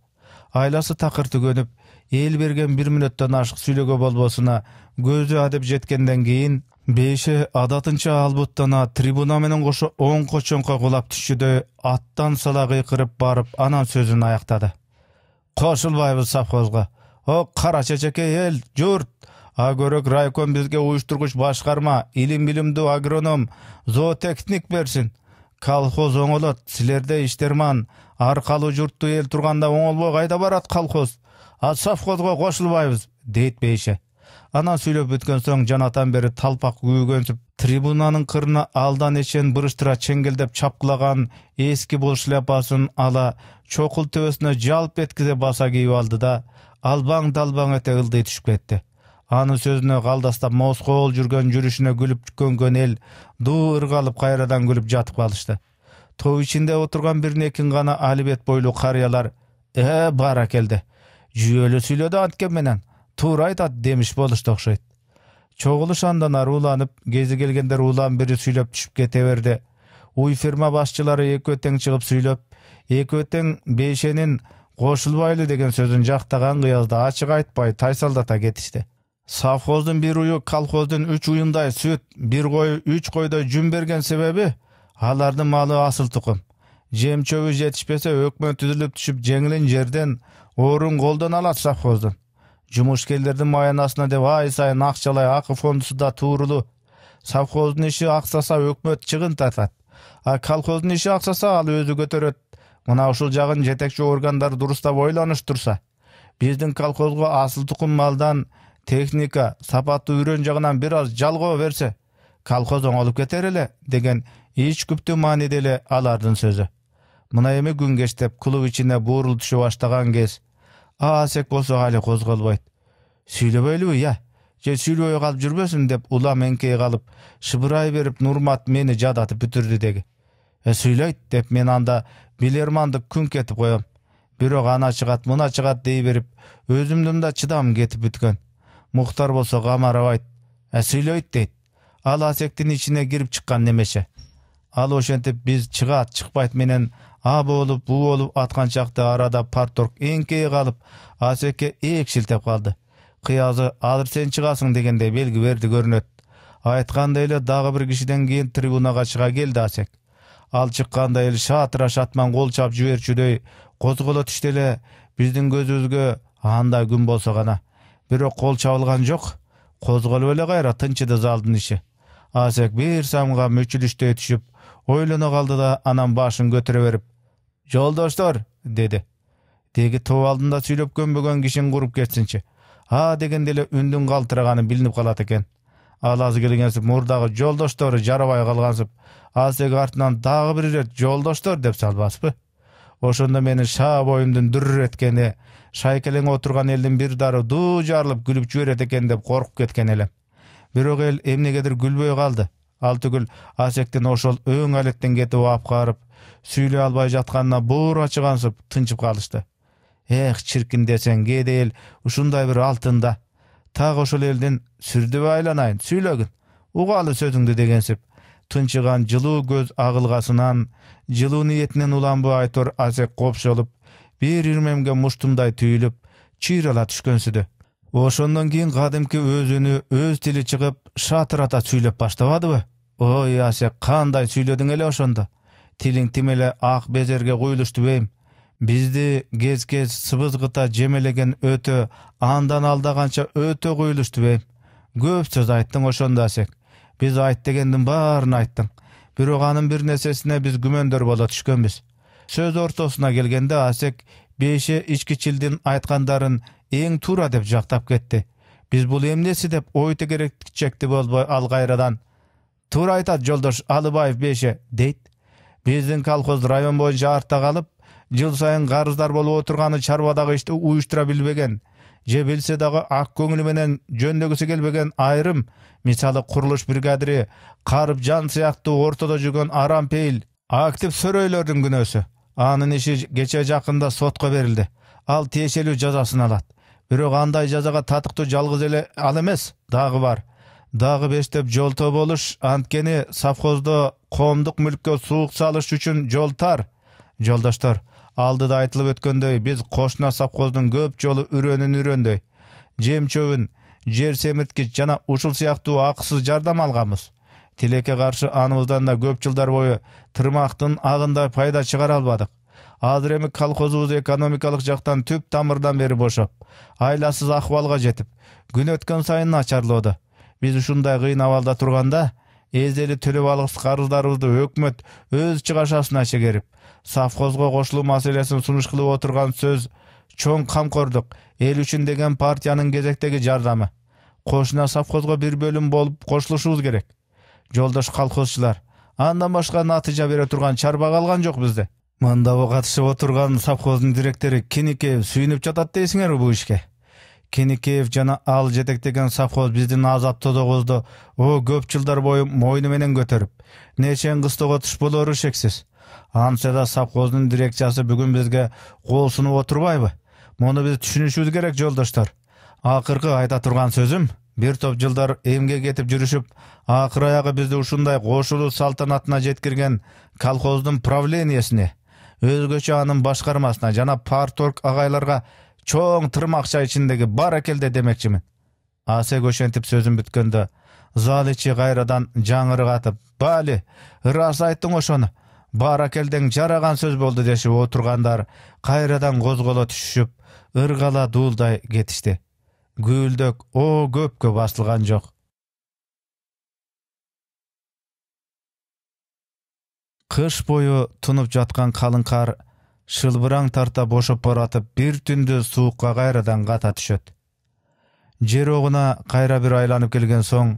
A: айласы такыр түгөнүп эл берген бир мүнөттөн ашык сүйлөгө болбосуна көзү адеп жеткенден кейін беши адатынча албуттана трибуна менен кошо оң чоңко кулап түшчүдөй аттан сала кыйкырып барып анан сөзүн аяктады кошулбайбыз совхозго о кара чечекей эл журт а көрөк райком бизге уюштургуч башкарма илим билимдүү агроном зоотехник берсин колхоз оңолот силерде иштерман аркалуу журттуу эл турганда оңолбой кайда барат колхоз а совхозго кошулбайбыз дейт бейше анан сүйлөп бүткөн соң жанатан бери талпак күүгөнсүп трибунанын кырына алдан эчен бырыштыра чеңгелдеп чапкылаган эски бул шляпасын ала чокул төбөсүнө жалп эткизе баса кийип алды да албаң далбаң эте ылдый түшүп кетти анын сөзүнө калдастап москоол жүргөн жүрүшүнө күлүп көнгөн эл дуу ыргалып кайрадан күлүп жатып калышты тоо ичинде отурган некин гана алибет бойлуу карыялар э баракелде жүйөлүү сүйлөдү анткен менен туура айтат демиш болушту окшойт чогулуш андан ары уланып кези келгендер улам бири сүйлөп түшүп кете берди уй фирма башчылары экөө тең чыгып сүйлөп экөө тең бейшенин кошулбайлы деген сөзүн жактаган кыялды ачык айтпай тайсалдата кетишти совхоздун бир уюу колхоздун үч уюндай сүт бир кой үч койдой жүн берген себеби алардын малы асыл тукум жем чөбү жетишпесе өкмөт түзүлүп түшүп жеңилин жерден орун колдон алат совхоздун жумушкерлердин маянасына деп ай сайын акчалай акы фондусу да туурулуу совхоздун иши аксаса өкмөт чыгын тартат а колхоздун иши аксаса ал өзү көтөрөт мына ушул жагын жетекчи органдар дурустап ойлонуштурса биздин колхозго асыл тукум малдан техника сапаттуу үйрөн жагынан бир аз жалгоо берсе колхоз оңолуп кетер эле деген ич күптүү мааниде эле алардын сөзү мына эми күн кечтеп клуб ичине түшө баштаган кез асек болсо айлы козголбойт сүйлөбөйлүбү ыя же сүйлөбөй калып жүрбөсүн деп улам эңкей калып шыбырай берип нурмат мени жадатып бүтүрдү деги сүйлөйт деп мен анда билермандып күңк этип коем бирок ана чыгат мына чыгат дей берип өзүмдүн да чыдамым кетип бүткөн муктар болсо камарабайт Ә сүйлөйт дейт ал асектин ичине кирип чыккан немеше ал ошентип биз чыгат чыкпайт менен A бу bu аткан чакта арада парторг эңкейе калып асеке ASK шилтеп калды кыязы азыр сен чыгасың дегендей белги берди көрүнөт айткандай эле дагы бир кишиден кийин трибунага чыга келди асек ал чыкканда эле шатыра шатман кол чап жиберчүдөй козголо түштү эле биздин көзүбүзгө андай күн болсо гана бирок кол чабылган жок козголуп эле кайра тынчыды залдын иши асек бир самга мүчүлүштөй түшүп ойлоно калды да анан башын көтөрө берип жолдоштор деди деги тоо алдында сүйлөп көнбөгөн кишин куруп кетсинчи а дегенде эле үндүн калтыраганы билинип калат экен ал аз келгенсип мурдагы жолдоштору жарабай калгансып асек артынан дагы бир ирет жолдоштор деп салбаспы ошондо менин шаа боюмдун дүрр эткени шайкелең отурган элдин бир дары дуу жарылып күлүп жиберет экен деп коркуп кеткен элем бирок эл эмнегедир күлбөй калды ал түгүл асектин ошол өң алектен кетип апкарып сүйлөй албай жатканына буура ачыгансып тынчып калышты эх чиркин десең кээде эл ушундай бир алтында так ошол элдин сүрдүбү айланайын сүйлөгүн угалы сөзүңдү дегенсип тынчыган жылуу көз агылгасынан жылуу ниетинен уланбы айтор асек копшолуп бир ирмемге муштумдай түйүлүп чыйрала түшкөнсүдү ошондон кийин кадимки үнү өз тили чыгып шатырата сүйлөп баштабадыбы ой асек кандай сүйлөдүң эле ошондо тим эле ақ безерге бейм. бизди кез кез сыбызгыта жемелеген өтө андан өті өтө бейм. көп сөз айттың ошондо асек биз айт дегендин баарын айттың бирок анын бир нерсесине биз күмөндөр боло түшкөнбүз сөз ортосуна келгенде асек беше ичкичилдин айткандарын эң туура деп жактап кетти биз бул эмнеси деп ой керек болбой ал кайрадан туура айтат жолдош алыбаев беше дейт биздин колхоз район боюнча артта калып жыл сайын карыздар болуп отурганы чарбадагы ишти уюштура билбеген же билсе дагы ак көңүлү менен жөндөгүсү келбеген айрым мисалы курулуш бригадири карыпжан сыяктуу ортодо жүргөн пейил актив сөрөйлөрдүн күнөөсү анын иши кече жакында сотко берилди ал тиешелүү жазасын алат бирок андай жазага татыктуу жалгыз эле ал эмес дагы бар дагы бештеп жолтоо болуш анткени совхоздо коомдук мүлккө суук салыш үчүн жол тар жолдоштор алдыда айтылып өткөндөй биз кошуна совхоздун көп жолу үрөөнүн үрөндөй жем чөбүн жер семирткич жана ушул сыяктуу акысыз жардам алганбыз тилекке каршы аныбыздан да көп жылдар бою тырмактын агында пайда чыгара албадык азыр эми колхозубуз экономикалык жактан түп тамырдан бери бошоп айласыз акыбалга жетип күн өткөн сайын начарлоодо биз ушундай кыйын абалда турганда эзели төлөп алгыс карыздарыбызды өкмөт өз чыгашасына чегерип совхозго кошулуу маселесин сунуш кылып отурган сөз чоң камкордук эл үчүн деген партиянын кезектеги жардамы кошуна совхозго бир бөлүм болуп кошулушубуз керек жолдош колхозчулар андан башка натыйжа бере турган чарба калган жок бизде мындабы катышып отурган совхоздун директору киники сүйүнүп жатат дейсиңерби бул ишке кеникеев жана ал жетектеген совхоз биздин азаттыгыбызды о көп жылдар бою мойну менен көтөрүп нечен кыстоого туш болору шексиз антсе да совхоздун дирекциясы бүгүн бизге кол сунуп отурбайбы муну биз түшүнүшүбүз керек жолдоштор акыркы айта турган сөзүм бир топ жылдар эмгек этип жүрүшүп акыр аягы бизди ушундай кошулуу салтанатына жеткирген колхоздун правлениясине өзгөчө анын башкармасына жана парторг агайларга чоң тырмакча ичиндеги бар келде демекчимин асек ошентип сөзүн бүткөндө зал ичи кайрадан жаңырык атып бали ырас айттың ошону бара келдең жараган сөз болду дешип отургандар кайрадан козголо түшүшүп ыргала дуулдай кетишти Гүлдік о көпкө басылган жок кыш бою тунуп жаткан калың кар шылбыраң тарта бошоп баратып бир түндө суукка кайрадан ката түшөт жер огуна кайра бир айланып келген соң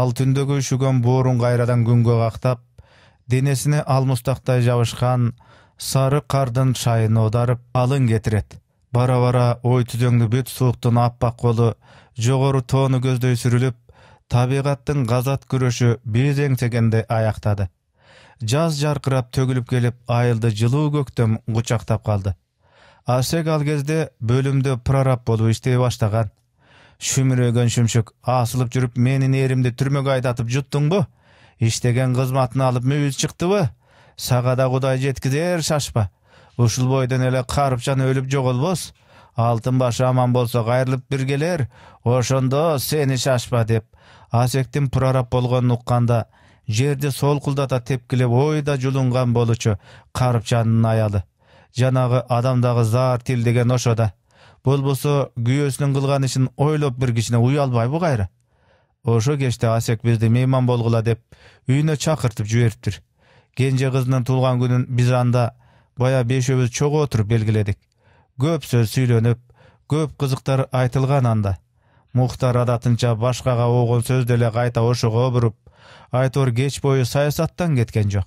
A: ал түндөгү үшүгөн боорун кайрадан күнгө кактап денесине алмустактай жабышкан сары кардын шайын оодарып алын кетирет бара бара ой түзөңдү бүт сууктун аппак колу жогору тоону көздөй сүрүлүп табигаттын газат күрөшү эңсегенде аяктады жаз жарқырап төгіліп келіп айылды жылуу көктөм кучактап қалды асек ал кезде бөлімді прораб болып істей баштаған шүміреген шүмшік асылып жүріп менің эримди түрмеге айдатып жұттың бұ іштеген қызматын алып мүйіз шықты бұ сағада құдай жеткізер шашпа ұшыл бойдан эле қарыпжан өліп жоголбос алтын башы аман болса кайрылып бір келер ошондо сені шашпа деп асектин прораб болгонун укканда жерди солкулдата тепкилеп ойда жулунган қарып карыпчанын аялы жанагы адамдагы зар тил деген ошо да болбосо күйөөсүнүн кылган ишин ойлоп бир кичине уялбайбы кайра ошо кечте асек бизди мейман болгула деп үйүнө чакыртып жибериптир кенже кызынын туулган күнүн биз анда бая бешөөбүз чогуу отуруп белгиледик көп сөз сүйлөнүп көп кызыктар айтылган анда мухтар адатынча башкага оогон сөздү эле кайта ошого буруп айтор кеч бою саясаттан кеткен жок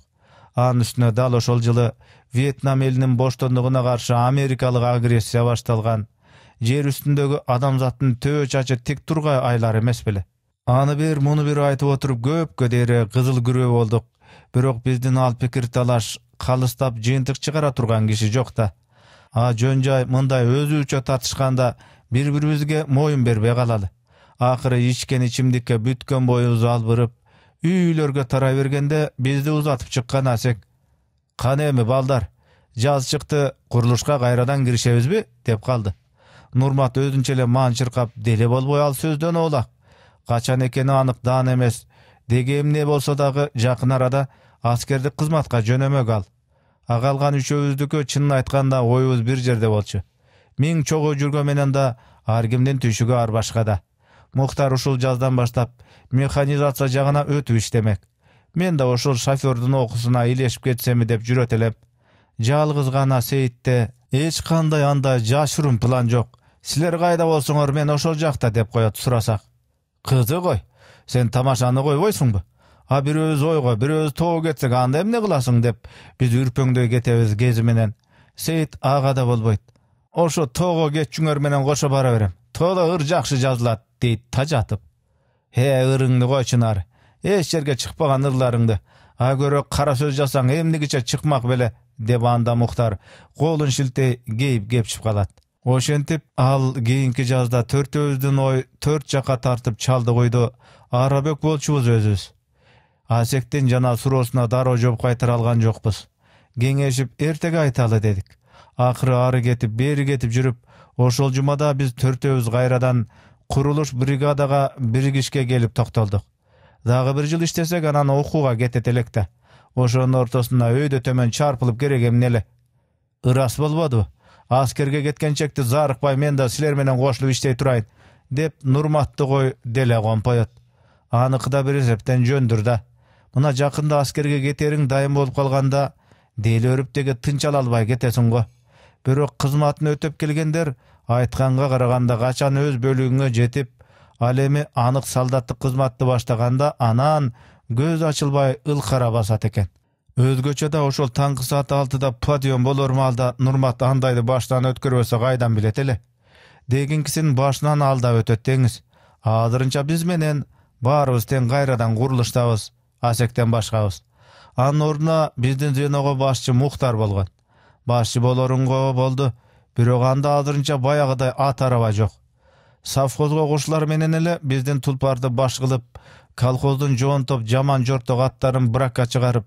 A: анын үстүнө дал ошол жылы вьетнам элинин боштондугуна каршы америкалык агрессия башталган жер үстүндөгү адамзаттын төбө чачы тик тургай айлар эмес беле аны бир муну бир айтып отуруп көпкө дейре кызыл күрөө болдук бирок биздин ал пикир талаш калыстап жыйынтык чыгара турган киши жок да а жөн жай мындай өзүбүзчө тартышканда бири бирибизге моюн бербей калалы акыры ичкен ичимдикке бүткөн боюбуз албырып үй үйлөргө тарай бергенде бизди узатып чыккан асек қанемі эми балдар жаз чыкты курулушка кайрадан киришебизби деп калды нурмат өзүнчө эле маан деле болбой ал сөздөн оолак качан экени анык даан эмес деги эмне болсо дагы жакын арада аскердик кызматка жөнөмөк ал а калган үчөөбүздүкү чынын айтканда оюбуз бир жерде болчу миң чогуу жүргөн менен да ар кимдин түйшүгү ар да муктар ушул жаздан баштап механизация жагына өтүп иштемек мен да ошол шофердун окуусуна илешип кетсеми деп жүрөт элем жалгыз гана сейитте эч кандай андай жашыруун план жок силер кайда болсоңор мен ошол жакта деп коет сурасак кызы кой сен тамашаны койбойсуңбу а бирөөбүз ойго бирөөбүз тоого кетсек анда эмне кыласың деп биз үрпөңдөй кетебиз кези менен сейит ага да болбойт ошо тоого кетчүңөр менен кошо бара берем тоодо ыр жакшы жазылат дейт тажатып. Э, ырыңды ғой чынар. эч жерге чықпаған ырларыңды а көрө қара сөз жасаң эмнигиче чыкмак беле деп анда мухтар колун шилтей кейип кепчип калат ошентип ал кийинки жазда төртөөбүздүн ой төрт жака тартып чалды қойды. арабек болчубуз өзүбүз асектин жана суроосуна дароо жооп кайтара алган жокпуз кеңешип эртеге айталы дедик акыры ары кетип бери кетип жүрүп ошол жумада биз төртөөбүз кайрадан qurilish бригадаға келип токтолдук тоқталдық дағы бір иштесек іштесек окууга оқуға элек да ошонун ортосунда өйдө төмөн чарпылып керек эле ырас болбодубу аскерге кеткенчекти зарыкпай мен да силер менен кошулуп иштей турайын деп нурматты кой деле компоет аныкы да бир эсептен жөндүр да мына жакында аскерге кетериң дайын болуп калганда деле өрүптеги тынч ала албай кетесиң го бирок кызматын өтөп келгендер айтканга караганда качан өз бөлүгүңө жетип ал эми анык солдаттык кызматты баштаганда анан көз ачылбай ылкара басат экен өзгөчө да ошол таңкы саат алтыда подъем болор маалда нурмат андайды башынан өткөрбөсө кайдан билет эле дегинкисин башынан алдап өтөт деңиз азырынча биз менен баарыбыз тең кайрадан курулуштабыз асектен башкабыз анын ордуна биздин звеного башчы мухтар болгон башчы болоруңго болду бирок анда азырынча баягыдай ат араба жок совхозго кошулар менен эле биздин тулпарды баш кылып колхоздун жоон топ жаман жорток аттарын бракка чыгарып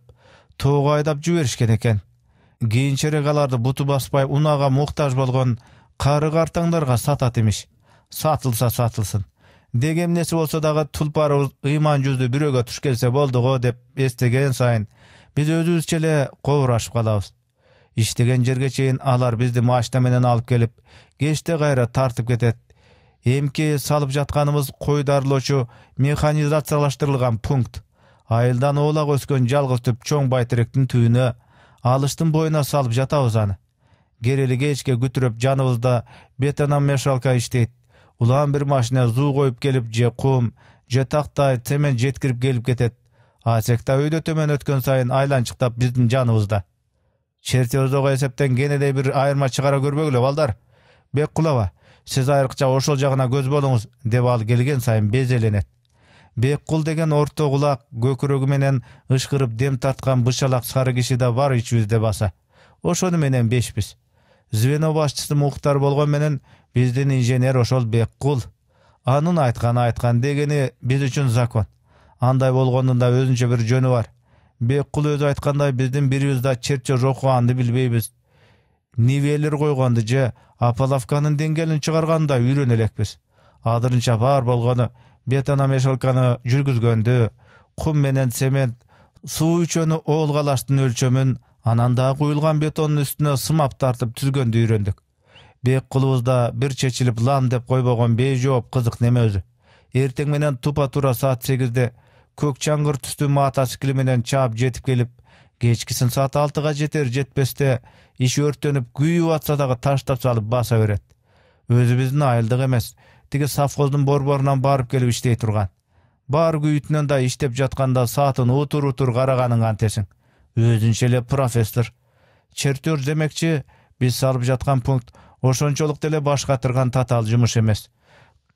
A: тоого айдап жиберишкен экен кийинчерээк аларды буту баспай унаага муктаж болгон кары картаңдарга сатат имиш сатылса сатылсын деги эмнеси болсо дагы тулпарыбыз ыйман жүздүү бирөөгө туш келсе болду го деп эстеген сайын биз өзүбүзчө эле кобурашып калабыз иштеген жерге чейин алар бизди машина менен алып келип кечте кайра тартып кетет эмки салып жатканыбыз кой дарылоочу механизациялаштырылган пункт айылдан оолак өскөн жалгыз түп чоң байтиректин түбүнө алыштын боюна салып жатабыз аны керели кечке күтүрөп жаныбызда бетанам мешалка иштейт улам бир машина зуу коюп келип же кум же тактай цемент жеткирип келип кетет асекта өйдө төмөн өткөн сайын айланчыктап биздин жаныбызда чертеоздогу эсептен кенедей бир айырма чыгара көрбөгүлө балдар беккул ава сиз айрыкча ошол жагына көз болуңуз деп ал келген сайын безеленет беккул деген орто кулак көкүрөгү менен ышкырып дем тарткан бышалак сары киши да бар ичибизде баса ошону менен бешпиз звено башчысы мухтар болгон менен биздин инженер ошол беккул анын айтканы айткан дегени биз үчүн закон андай болгондун да өзүнчө бир жөнү бар бекқұл өзі айтқандай біздің бір жүзда черт оқығанды билбейбиз нивелер қойғанды же апалавканын деңгээлин шығарғанда үйрөнө элекпиз азырынча бар болгону бетономешалканы жүргүзгөндү кум менен цемент суу үчөөнү оогалаштын өлчөмүн анан дагы куюлган бетондун үстүнө сымап тартып түзгөндү үйрөндүк бек кулубузда бир чечилип лам деп койбогон бейжооп кызык неме өзү эртең менен тупа туура саат сегизде көк чаңгыр түстүү мотоцикли менен чаап жетип келип кечкисин саат алтыга жетер жетпесте иши өрттөнүп күйүп атса дагы таштап салып баса берет өзүбүздүн айылдык эмес тиги совхоздун борборунан барып келип иштей турган бар күйүтүнөн да иштеп жатканда саатын утур утур караганын кантесиң өзүнчө эле профессор чертөр демекчи биз салып жаткан пункт ошончолук деле баш катырган татаал жумуш эмес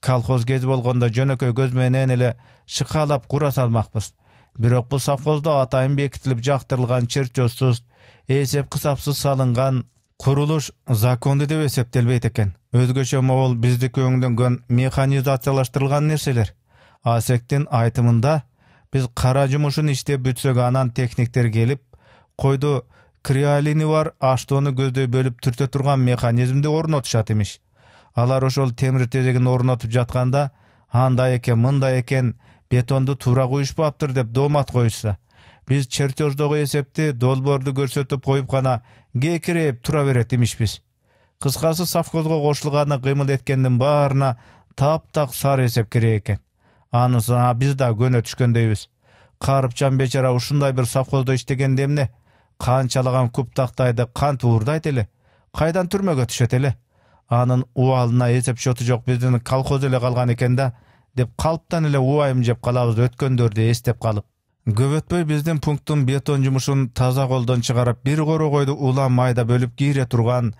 A: колхоз кези болгондо жөнөкөй көз менен эле шыкаалап кура салмакпыз бирок бул совхоздо атайын бекитилип жактырылган черчоссуз эсеп кысапсыз салынган курулуш законду деп эсептелбейт экен өзгөчө могул биздики өңдөнгөн механизациялаштырылган нерселер асектин айтымында биз кара жумушун иштеп бүтсөк анан техниктер келип койду криолини бар аштоону көздөй бөлүп түртө турган механизмди орнотушат имиш алар ошол темир тезегин орнотуп жатканда андай экен мындай экен бетонду туура куюшпаптыр деп доомат коюшса биз чертеждогу эсепти долбоорду көрсөтүп коюп гана кекирейип тура берет имишпиз кыскасы совхозго кошулганы кыймыл эткендин баарына таптак сары эсеп керек экен анысына биз да көнө түшкөндөйбүз карыпчан бечара ушундай бир совхоздо иштегенде эмне канчалаган куп тактайды кантип уурдайт эле кайдан түрмөгө түшөт эле анын убалына эсеп счету жок биздин колхоз эле калган экен да деп калыптан эле убайым жеп калабыз өткөндөрдү эстеп калып көп өтпөй биздин пункттун бетон жумушун таза колдон чыгарып бир койду улам майда бөлүп кийре турган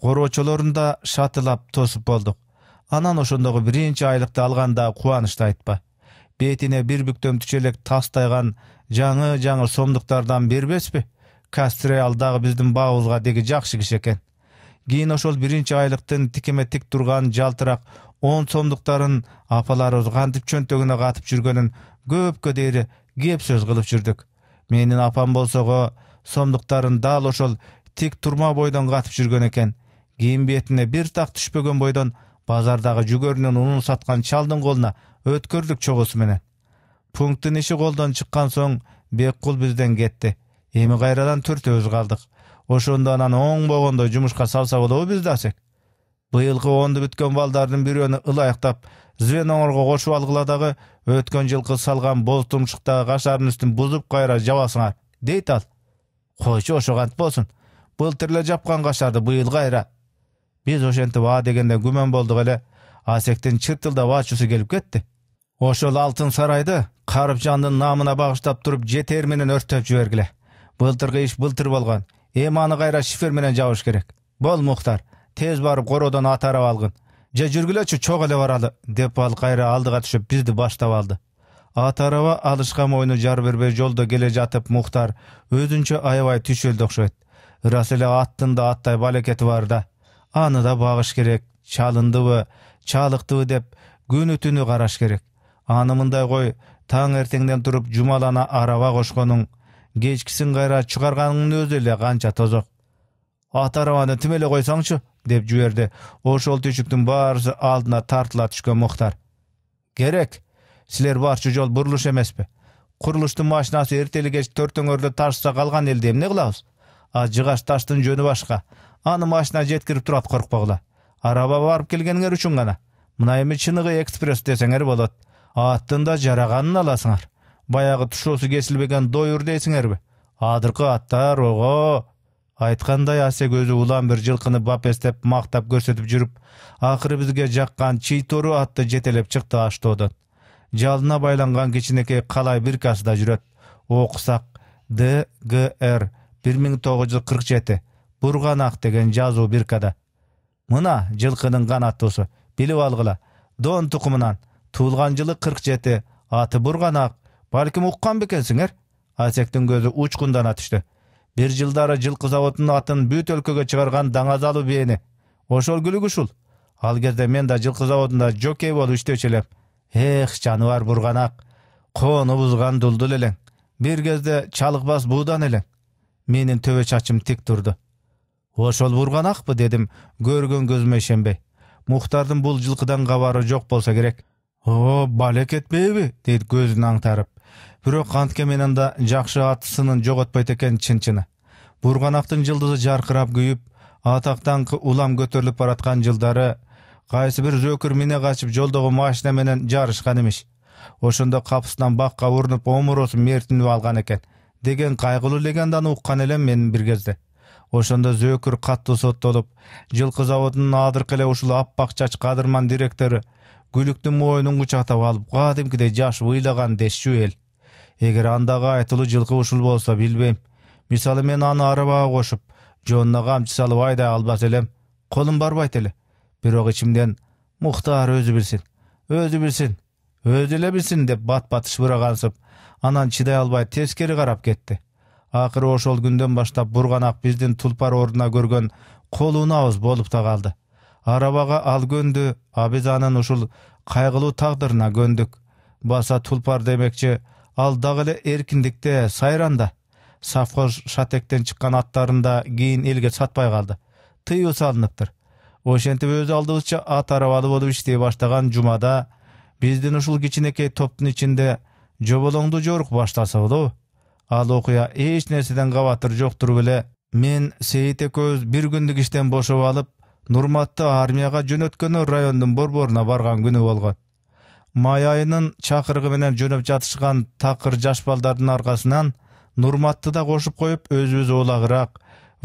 A: короочолорун да шатылап тосуп болдук анан ошондогу биринчи айлыкты алганда кубанычты айтпа бетине бир бүктөм түшөлөк тастайган жаңы жаңы сомдуктардан бербеспи кастре ал дагы биздин баабызга деги жакшы киши экен кийин ошол биринчи айлыктын тикеме тик турган жалтырак он сомдуктарын апаларыбыз кантип чөнтөгүнө катып жүргөнүн көпкө дейри кеп сөз кылып жүрдүк менин апам болсого сомдуктарын дал ошол тик турма бойдон катып жүргөн экен кийин бетине бир так түшпөгөн бойдон базардагы жүгөрүнөн унун саткан чалдын колуна өткөрдүк чогуусу менен пункттун иши колдон чыккан соң беккул бизден кетти эми кайрадан төртөөбүз калдык ошондо анан оңбогондой жумушка салса болобу биз дасек быйылкы онду бүткөн балдардын бирөөнү ылайыктап звеноңорго кошуп алгыла дагы өткөн жылкы салган боз тумшуктагы кашардын үстүн бузуп кайра жабасыңар дейт ал койчу ошо кантип болсун былтыр эле жапкан кашарды быйыл кайра биз ошентип а дегенде күмөн болдук эле асектин чыртылдап ачуусу келип кетти ошол алтын сарайды карыпжандын намына багыштап туруп жетер менен өрттөп жибергиле былтыркы иш былтыр болгон эми аны кайра шифер менен жабыш керек бол мухтар тез барып короодон ат араба алгын же жүргүлөчү чок эле баралы деп ал кайра алдыга түшүп бизди баштап алды ат араба алышка мойну жар бербей жолдо келе жатып мухтар өзүнчө аябай түйшөлдү окшойт ырас эле аттын да аттай балекети бар да аны да багыш керек чалындыбы чалыктыбы деп күнү түнү караш керек аны мындай кой таң эртеңден туруп жумалана араба кошконуң кечкисин кайра чыгарганыңдын өзү эле канча тозок ат арабаны тим эле койсоңчу деп жиберди ошол түйшүктүн баарысы алдына тартыла түшкөн мухтар керек силер барчу жол бурулуш эмеспи курулуштун машинасы эрте эле кеч төртөңөрдө ташса калган элди эмне кылабыз а жыгач таштын жөнү башка аны машина жеткирип турат коркпогула араба барып келгениңер үчүн гана мына эми чыныгы экспресс десеңер болот аттын да жараганын аласыңар баягы тушосу кесилбеген доюр дейсиңерби Адырқы аттар ого Айтқандай асек өзү улам бир жылкыны бап эстеп мактап көрсөтүп жүрүп акыры бизге жаккан чийтору атты жетелеп чыкты аштоодон жалына байланган кичинекей калай биркасыда жүрөт окусак р бир миң тогуз жүз кырк жети бурганак деген жазу биркада мына жылкынын канаттуусу билип алгыла дон тукумунан туулган жылы кырк жети аты бурганак балким уккан бекенсиңер асектин көзү учкундана түштү бир жылдары жылкы заводунун атын бүт өлкөгө чыгарган даңазалуу бээни ошол күлүк ушул ал кезде мен да жылкы заводунда жокей болуп иштөөчү элем эх жаныбар бурганак коону бузган дулдул элең бир кезде чалыкбас буудан элең менин төбө чачым тик турду ошол бурганакпы дедим көргөн көзүмө ишенбей мухтардын бул жылкыдан кабары жок болсо керек о балекет кетпейби дейт көзүн аңтарып бирок канткен менен да жакшы ат сынын жоготпойт экен чынчыны бурганактын жылдызы жаркырап күйүп атак даңкы улам көтөрүлүп бараткан жылдары кайсы бир зөөкүр мине качып жолдогу машина менен жарышкан имиш ошондо капысынан бакка урунуп оморосун мертинип алган экен деген кайгылуу легенданы уккан элем мен бир кезде ошондо зөөкүр катуу соттолуп жылкы заводунун азыркы эле ушул аппак чач кадырман директору күлүктүн мойнун кучактап алып кадимкидей жашып ыйлаган дешчү эл эгер андагы айтылуу жылкы ушул болсо билбейм мисалы мен аны арабага кошуп жонуна камчы салып айдай албас элем колум барбайт эле бирок ичимден мухтаар өзү билсин өзү билсин өзү эле билсин деп бат бат шыбырагансып анан чыдай албай тескери карап кетти акыры ошол күндөн баштап бурганак биздин тулпар ордуна көргөн кол унаабыз болуп да калды арабага ал көндү а биз анын ушул кайгылуу тагдырына көндүк баса тулпар демекчи ал дагы эле эркиндикте сайранда совхоз шатектен чыккан аттарында кийин элге сатпай калды тыюу салыныптыр ошентип өз алдыбызча ат арабалы болуп иштей баштаган жумада биздин ушул кичинекей топтун ичинде жоболоңду жорук башталса болобу ал окуя эч нерседен кабатыр туруп эле мен сейит экөөбүз бир күндүк иштен бошоп алып нурматты армияга жөнөткөнү райондун борборуна барган күнү болгон май айынын чакыргы менен жөнөп жатышкан такыр жаш балдардын аркасынан нурматты да кошуп коюп өзүбүз уулагыраак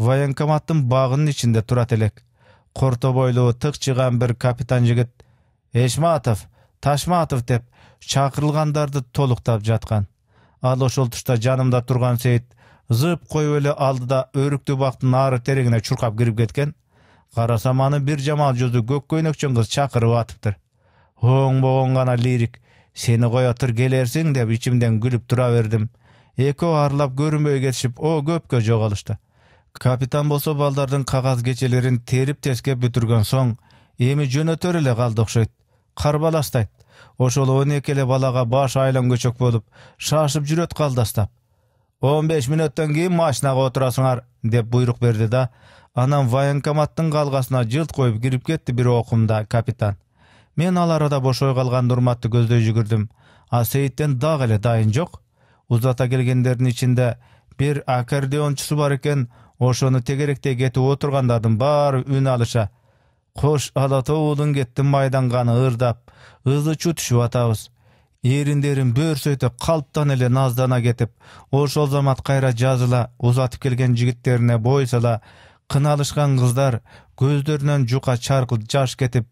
A: военкоматтын багынын ичинде турат элек корто бойлуу тык чыгаан бир капитан жигит эшматов ташматов деп чакырылгандарды толуктап жаткан ал ошол тушта жанымда турган сейит зып коюп эле алды да өрүктүү бактын ары терегине чуркап кирип кеткен карасам аны бир жамал жүзү көк көйнөкчөн кыз чакырып атыптыр оңбогон гана лирик сени тур келерсиң деп ичимден күлүп тура бердим экөө арлап көрүнбөй кетишип о көпкө жоголушту капитан болсо балдардын кагаз кечелерин терип тескеп бүтүргөн соң эми жөнөтөр эле калды окшойт карбаластайт ошол он эки эле балага башы айлан көчөк болуп шашып жүрөт калдастап он беш мүнөттөн кийин машинага отурасыңар деп буйрук берди да анан военкоматтын калгасына жылт коюп кирип кетти бир окумда капитан мен ал арада бошой калган нурматты көздөй жүгүрдүм а сейиттен дагы эле дайын жок узата келгендердин ичинде бир аккордеончусу бар экен ошону тегеректей кетип отургандардын баары үн алыша кош ала тоодон кетти майданганы ырдап ызы түшүп атабыз эриндерин бөрсөйтө калптан эле наздана кетип ошол замат кайра жазыла узатып келген жигиттерине бой сала кыналышкан кыздар көздөрүнөн жука чаркыл жаш кетип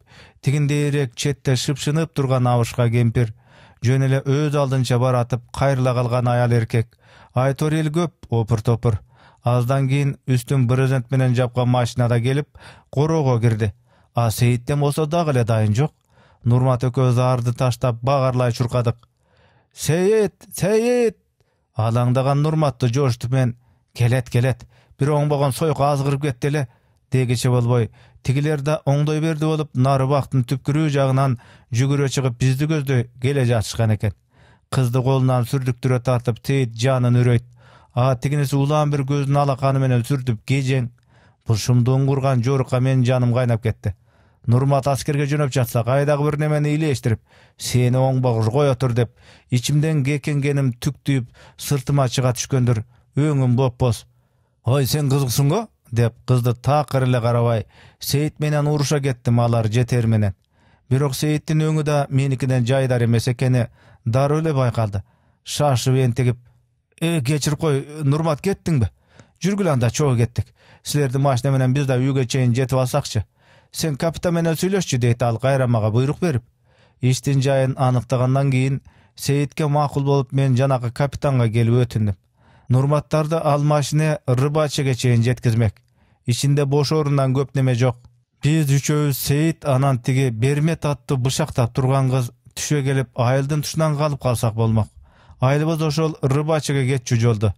A: тигиндейрек четте шыпшынып турган абышка кемпир жөн эле өз алдынча баратып кайрыла калган аял эркек айтор эл көп опур топур аздан кийин үстүн брезент менен жапкан машина да келип короого кирди а сейиттен болсо дагы эле дайын жок нурмат экөөбүз арды таштап бак арлай чуркадык сейит сейит алаңдаган нурматты жоотуп мен келет келет бир оңбогон сойко азгырып кетти эле дегиче болбой тигилер да оңдой берди болуп нары бактын түпкүрүү жагынан жүгүрө чыгып бизди көздөй келе жатышкан экен кызды колунан сүрдүктүрө тартып сейит жанын үрөйт а тигиниси улам бир көзүн алаканы менен сүртүп кежең бул шумдугуң курган жорукка менин жаным кайнап кетти нурмат аскерге жөнөп жатса кайдагы бир немени илештирип сени оңбогур кое тур деп ичимден кекенгеним түк түйүп сыртыма чыга түшкөндүр өңүм бопбоз ой сен го деп кызды такыр эле карабай сейит менен уруша кеттим алар жетер менен бирок сейиттин өңү да меникиден жайдар эмес экени дароо эле байкалды шашып энтигип э кечирип кой нурмат кеттиңби жүргүлө анда чогуу кеттик Сілерді машина менен биз да үйгө чейин жетип алсакчы сен капитан менен сүйлөшчү дейт ал кайра мага буйрук берип иштин жайын аныктагандан кийин сейитке макул болуп мен жанагы капитанга келип өтүндүм машине рыбачыга чейин жеткизмек ичинде бош орундан көп неме жок биз үчөөбүз сейит анан тиги бермет аттуу бышактап турган кыз түшө келип айылдын тушунан калып калсак болмок айылыбыз ошол рыбачыга кетчү жолду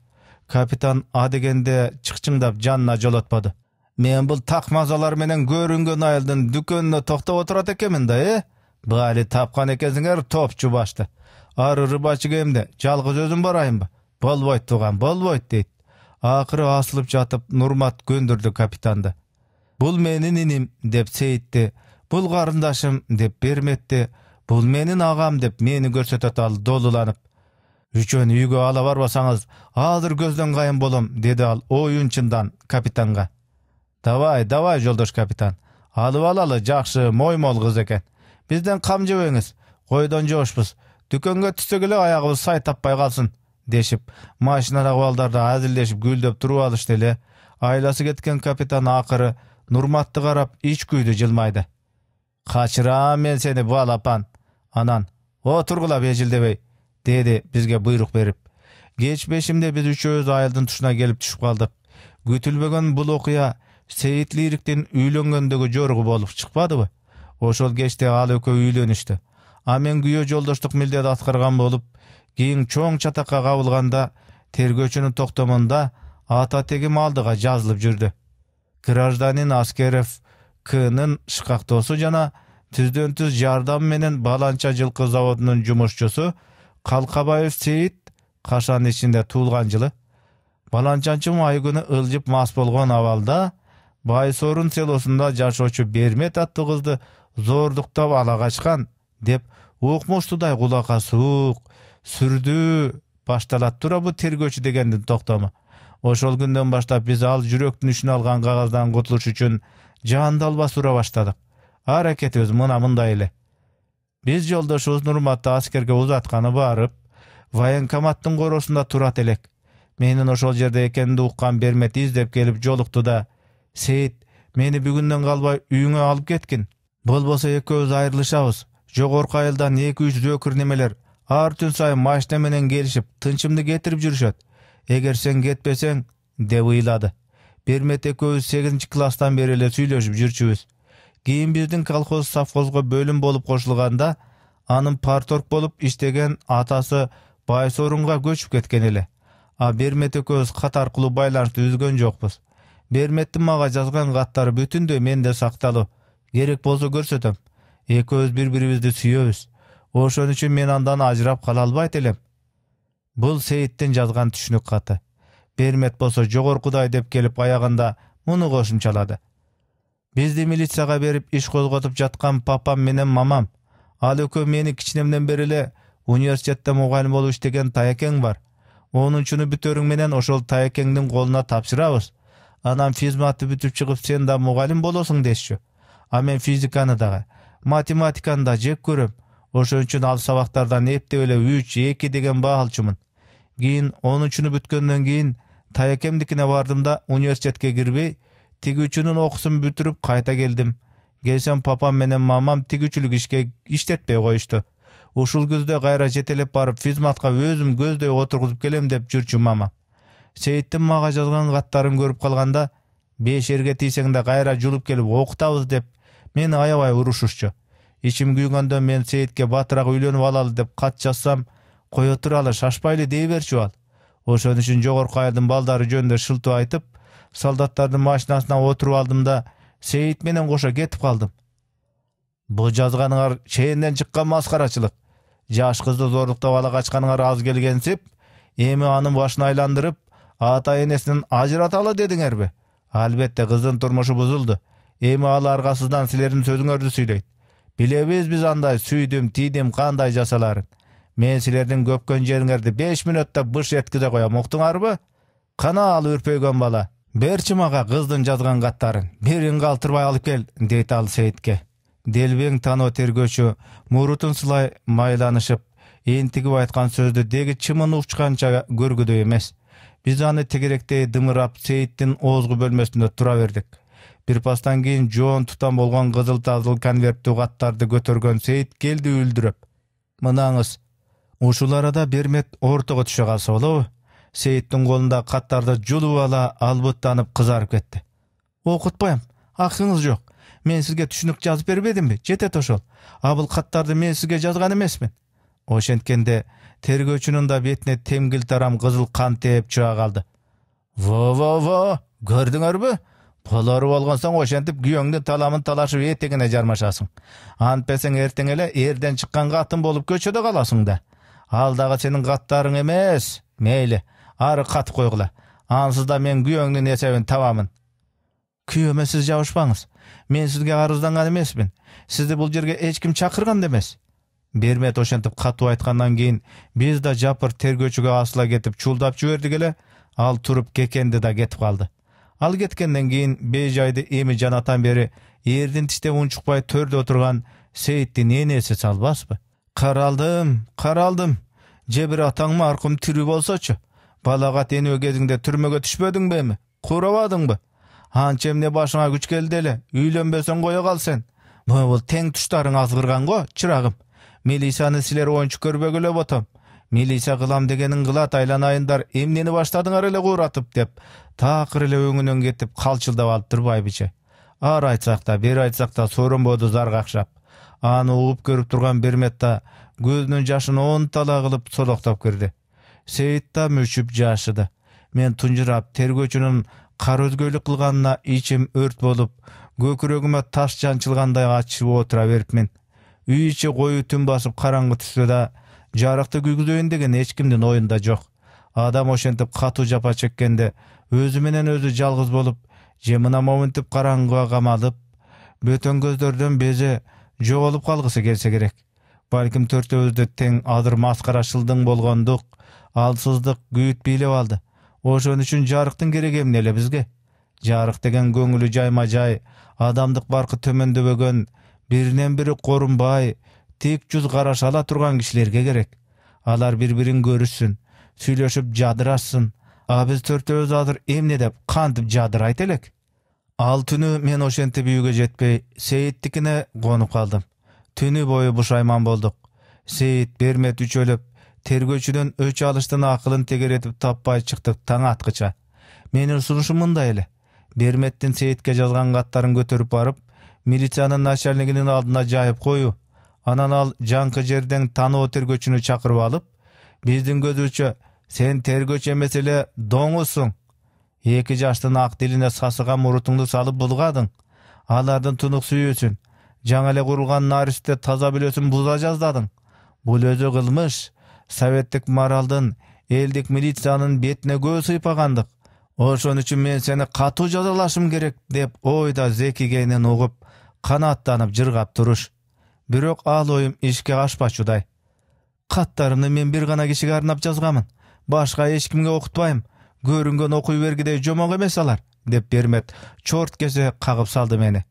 A: капитан адегенде чыкчыңдап жанына жолотпады мен бул так мазалар менен көрүнгөн айылдын дүкөнүнө токтоп отурат экенмин да э баали тапкан экенсиңер топчу башты ары рыбачыга эмне жалгыз өзүм барайынбы болбойт тууган болбойт дейт акыры асылып жатып нурмат көндүрдү капитанды бул менин иним деп сейитти бул карындашым деп берметти бул менин агам деп мени көрсөтөт ал долуланып үчөөнү үйгө ала барбасаңыз азыр көздөн кайым болом деди ал оюнчындан капитанга давай давай жолдош капитан алып алалы жакшы моймол кыз экен бизден кам жебеңиз койдон жоошпуз дүкөнгө түшсөк эле аягыбыз сай таппай калсын дешип машинада да азилдешип гүлдөп туруп алышты эле айласы кеткен капитан акыры нурматты карап ич күйдү жылмайды качырам мен сени балапан анан отургула бежилдебей деди бизге буйрук берип кеч бешимде биз үчөөбүз айылдын тушуна келип түшүп калдык күтүлбөгөн бул окуя сейит лириктин үйлөнгөндөгү жоругу болуп чыкпадыбы ошол кечте ал экөө үйлөнүштү а мен күйөө жолдоштук милдет аткарган болуп кийин чоң чатакка кабылганда тергөөчүнүн токтомунда ата теги малдыга жазылып жүрдү гражданин аскеров кнын шкактоосу жана түздөн түз жардам менен баланча жылкы заводунун жумушчусу калкабаев сейит кашанын ичинде туулган жылы баланчанчым айгүнү ылжып мас болгон абалда байсорун селосунда жашоочу бермет аттуу кызды зордуктап ала качкан деп укмуштуудай кулакка суук сүрдүү башталат туура бул тергөөчү дегендин токтому ошол күндөн баштап биз ал жүрөктүн үшүн алган кагаздан кутулуш үчүн албас ура баштадык аракетибиз мына мындай эле биз жолдошубуз нурматты аскерге узатканы барып военкоматтын короосунда турат элек менин ошол жерде экенимди уккан бермет издеп келип жолукту да сейит мени бүгүндөн калбай үйүңө алып кеткин болбосо экөөбүз айрылышабыз жогорку айылдан эки үч зөөкүр немелер ар түн сайын машине менен келишип тынчымды кетирип жүрүшөт эгер сен кетпесең деп ыйлады бермет экөөбүз сегизинчи класстан бери эле сүйлөшүп жүрчүбүз кийин биздин колхоз совхозго бөлүм болуп кошулганда анын парторг болуп иштеген атасы байсорунга көчүп кеткен эле а бермет экөөбүз кат аркылуу байланышты үзгөн жокпуз берметтин мага жазган каттары бүтүндөй менде сакталуу керек болсо көрсөтөм экөөбүз бири бирибизди сүйөбүз ошон үчүн мен андан ажырап кала албайт элем бул сейиттин жазган түшүнүк каты бермет болсо жогоркудай деп келип аягында муну кошумчалады бизди милицияга берип иш козготуп жаткан папам менен мамам ал экөө мени кичинемден бери эле университетте мугалим болуп иштеген таякең бар онунчуну бүтөрүң менен ошол таякеңдин колуна тапшырабыз анан физматты бүтүп чыгып сен да мугалим болосуң дешчү а мен физиканы дагы математиканы да жек көрөм ошон үчүн ал сабактардан эптеп эле үч эки деген баа алчумун кийин онунчуну бүткөндөн кийин таякемдикине бардым да университетке кирбей тигүүчүнүн окуусун бүтүрүп кайта келдим келсем папам менен мамам тигүүчүлүк ишке иштетпей коюшту ушул күздө кайра жетелеп барып физматка өзүм көздөй отургузуп келем деп жүрчү мама сейиттин мага жазган каттарын көрүп калганда беш эрге тийсең да кайра жулуп келип окутабыз деп мени аябай урушушчу ичим күйгөндө мен сейитке батыраак үйлөнүп алалы деп кат жазсам кое туралы шашпайлы дей берчү ал ошон үчүн жогорку айылдын балдары жөнүндө шылтоо айтып солдаттардын машинасына отуруп алдым да сейит менен кошо кетип калдым бул жазганыңар чээнден чыккан маскарачылык жаш кызды зордуктап ала качканыңар аз келгенсип эми анын башын айландырып ата энесинен ажыраталы дедиңерби албетте кыздын турмушу бузулду эми ал аргасыздан силердин сөзүңөрдү сүйлөйт биз андай сүйдүм тийдим кандай жасаларын мен силердин көпкөн жериңерди беш мүнөттө быш эткизе коем уктуңарбы кана ал үрпөйгөн бала берчи мага кыздын жазган каттарын бирин калтырбай алып кел дейт ал сейитке делбең таноо тергөөчү мурутун сылай майланышып энтигип айткан сөздү деги чымын учканча көргүдөй эмес биз аны тегеректей дымырап сейиттин озгу бөлмөсүндө тура бердик бир пастан кийин жоон тутам болгон кызыл тазыл конверттүү каттарды көтөргөн келди үлдүрөп мынаңыз ушул арада бермет ортого түшө калса болобу сейиттин колундагы каттарды жулуп ала албыттанып кызарып кетти окутпайм акыңыз жок мен сизге түшүнүк жазып бербедимби жетет ошол а бул каттарды мен сизге жазган эмесмин ошенткенде тергөөчүнүн да бетине темгил тарам кызыл кан тээп чыга калды во во во көрдүңөрбү Қоларып алғансаң, ошентип күйөөңдүн таламын талашып етегіне жармашасың. Антпесең ертең эле ерден шыққан қатын болып көчөдө қаласың да. Ал дагы сенің қаттарың емес. Мейлі, ары катып қойғыла. Ансыз да мен күйөөңдүн эсебин табамын. Күйеме сіз жабышпаңыз. Мен сізге арызданған емеспін. Сізді бұл жерге эч ким чакырган да эмес. Бермет ошентип катуу айткандан кийин биз да жапыр тергөөчүгө асыла кетип чулдап жибердик эле, ал туруп кекенди да кетип калды. Ал кеткенден кейін бей жайды эми жанатан бері эрдин тиштеп үн төрдө отурган отырған сейіттің енесі салбаспы Каралдым қаралдым же бир атаңма арқым тирүү болсочу балаға тені кезиңде түрмөгө түшпөдүңбү эми курабадыңбы анча эмне башыңа күч келди эле үйлөнбөсөң кое кал сен могул тең туштарың азгырган го чырагым милицияны силер оюнчу көрбөгүлөп ботом милиция кылам дегенин кылат айланайындар эмнени баштадыңар эле кууратып деп такыр эле өңүнөн кетип калчылдап алып турбайбычы ары айтсак да бери айтсак да сооронбоду зар какшап аны угуп көрүп турган бермет да көзүнүн жашын тала кылып солоктоп кирди сейит да мүчүп жашыды мен тунжурап тергөөчүнүн өзгөйлүк кылганына ичим өрт болуп көкүрөгүмө таш жанчылгандай ачып отура берипмин үй ичи коюу түн басып караңгы түстө да жарыкты күйгүзөйүн деген эч кимдин оюнда жок адам ошентип катуу жапа чеккенде өзү менен өзү жалгыз болуп же мына моментип караңгыга камалып бөтөн көздөрдөн безе жоголуп калгысы келсе керек балким төртөөбүздө тең азыр маскарачылдың болгондук алсыздык күйүт бийлеп алды ошон үчүн жарыктын кереги эмне эле бизге жарык деген көңүлү жайма жай адамдык баркы төмөндөбөгөн биринен бири корунбай тек жүз ала тұрған кишилерге керек алар бір бірін көрүшсүн сүйлөшүп жадырашсын а биз төртөөбүз азыр эмне деп кантип жадырайт элек ал түнү мен ошентип үйгө жетпей сейиттикине конуп калдым түнү бою бушайман болдук сейит бермет үчөлөп тергөөчүдөн өч алыштын акылын тегеретип таппай чыктык таң аткыча менин сунушум мындай эле берметтин сейитке жазган каттарын көтөрүп барып милициянын начальнигинин алдына жайып коюу анан ал жаңкы жерден таноо тергөөчүнү чакырып алып биздин көзүбүзчө сен тергөөчү эмес эле доңузсуң эки жаштын ак тилине сасыган мурутуңду салып булгадың алардын тунук сүйүүсүн жаңы эле курулган наристе таза бүлөсүн буза жаздадың бул өзү кылмыш советтик моралдын элдик милициянын бетине көз сыйпагандык ошон үчүн мен сени катуу жазалашым керек деп ой да зекигенин угуп канааттанып жыргап туруш бирок ал оюм ишке ашпачудай каттарымды мен бир гана кишиге арнап жазганмын башка эч кимге окутпайм көрүнгөн окуй бергидей жомок эмес алар деп бермет чорт кесе кагып салды мени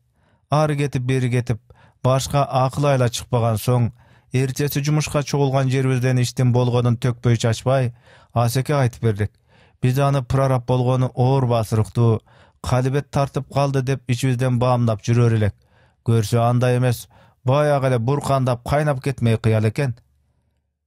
A: ары кетип бери кетип башка акыл айла чыкпаган соң эртеси жумушка чогулган жерибизден иштин болгонун төкпөй чачпай асеке айтып бердик биз аны прораб болгону оор басырыктуу калибет тартып калды деп ичибизден баамдап жүрөр элек көрсө андай эмес баягы эле буркандап кайнап кетмей кыял экен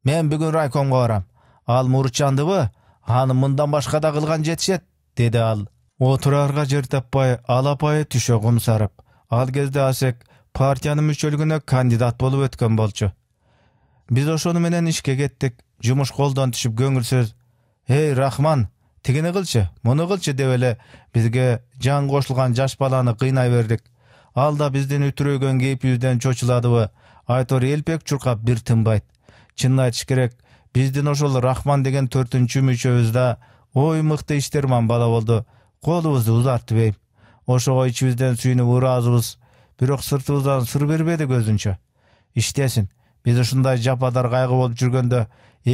A: мен бүгүн райкомго барам ал мурчандыбы аны мындан башка да кылган жетишет деди ал отурарга жер таппай алапайы түшө кумсарып ал кезде асек партиянын мүчөлүгүнө кандидат болуп өткөн болчу биз ошону менен ишке кеттик жумуш колдон түшүп көңүл эй рахман тигини кылчы муну кылчы деп эле бизге жаңы кошулган жаш баланы кыйнай бердик ал да биздин үтүрөгөн кейпибизден чочуладыбы айтор элпек чуркап бир тынбайт чынын айтыш керек биздин ошол рахман деген төртүнчү мүчөбүз да ой мыкты иштерман бала болду колубузду узартып эйм ошого ичибизден сүйүнүп ыраазыбыз бирок сыртыбыздан сыр бербеди көзүнчө иштесин биз ушундай жападар кайгы болуп жүргөндө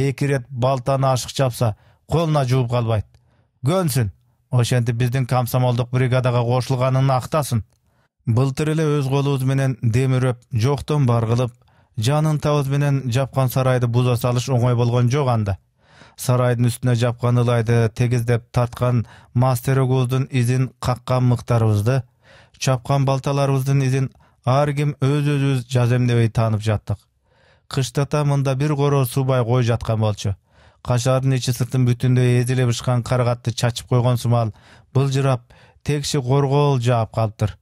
A: эки ирет балтаны ашык чапса колуна жууп калбайт көнсүн ошентип биздин комсомолдук бригадага кошулганын актасын былтыр эле өз колубуз менен дем үрөп жоктон бар кылып жанын табыз менен жапкан сарайды буза салыш оңой болгон жок анда сарайдын үстүнө жапкан ылайды тегиздеп тарткан мастерогубуздун изин каккан мыктарыбызды чапкан балталарыбыздын изин ар ким өз өзүбүз жазам дебей таанып жаттык кыштата мында бир короо суубай кой жаткан болчу кашардын ичи сыртын бүтүндөй эзиле бышкан каргатты чачып койгон сымал былжырап текши коргоол жаап калыптыр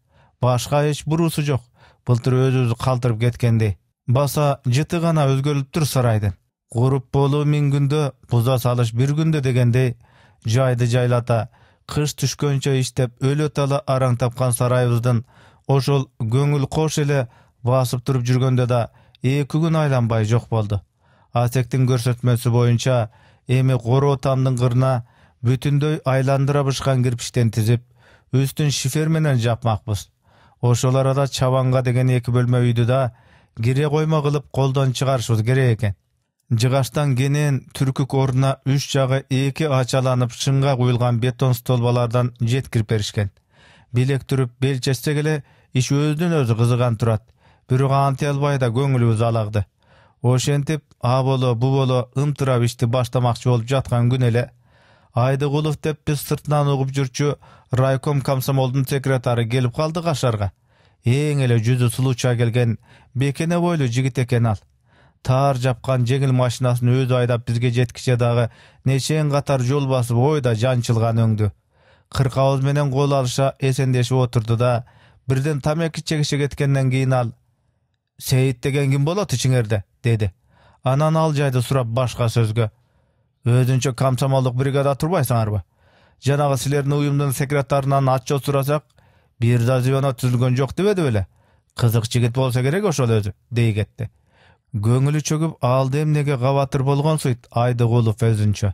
A: башка эч буруусу жок былтыр өзүбүз калтырып кеткендей баса жыты гана өзгөрүлүптүр сарайдын куруп болуу миң күндө буза салыш бир күндө дегендей жайды жайлата кыш түшкөнчө иштеп өлө тала араң тапкан сарайыбыздын ошол көңүл кош эле басып туруп жүргөндө да эки күн айланбай жок болду асектин көрсөтмөсү боюнча эми короо тамдын кырына бүтүндөй айландыра бышкан кирпичтен тизип үстүн шифер менен жапмакпыз ошол арада чабанга деген эки бөлмө үйдү да кире коймо кылып колдон чыгарышыбыз керек экен жыгачтан кенен түркүк ордуна үч жагы эки ачаланып шыңга куюлган бетон столбалардан жеткирип беришкен белек түрүп бел чечсек эле иш өзүнөн өзү кызыган турат бирок антай албай да көңүлүбүз алагды ошентип а боло бу боло ымтырап ишти баштамакчы болуп жаткан күнү эле айдыгулов деп бизд сыртынан угуп жүрчү райком комсомолдун секретары келип калды кашарга эң эле жүзү случаа келген бекене бойлуу жигит экен ал таар жапкан жеңил машинасын өзү айдап бизге жеткиче дагы нечен катар жол басып ой да жанчылган өңдүү кыркабыз менен кол алыша эсендешип отурду да бирден тамеки чегише кеткенден кийин ал сейит деген ким болот ичиңерде деди анан ал жайды сурап башка сөзгө өзүнчө комсомолдук бригада турбайсыңарбы жанагы силердин уюмдун секретарынан отчет сурасак да звено түзүлгөн жок дебеди беле кызык жигит болсо керек ошол өзү дей кетти көңүлү чөгүп алды эмнеге кабатыр болгонсуйт айдыгулов өзүнчө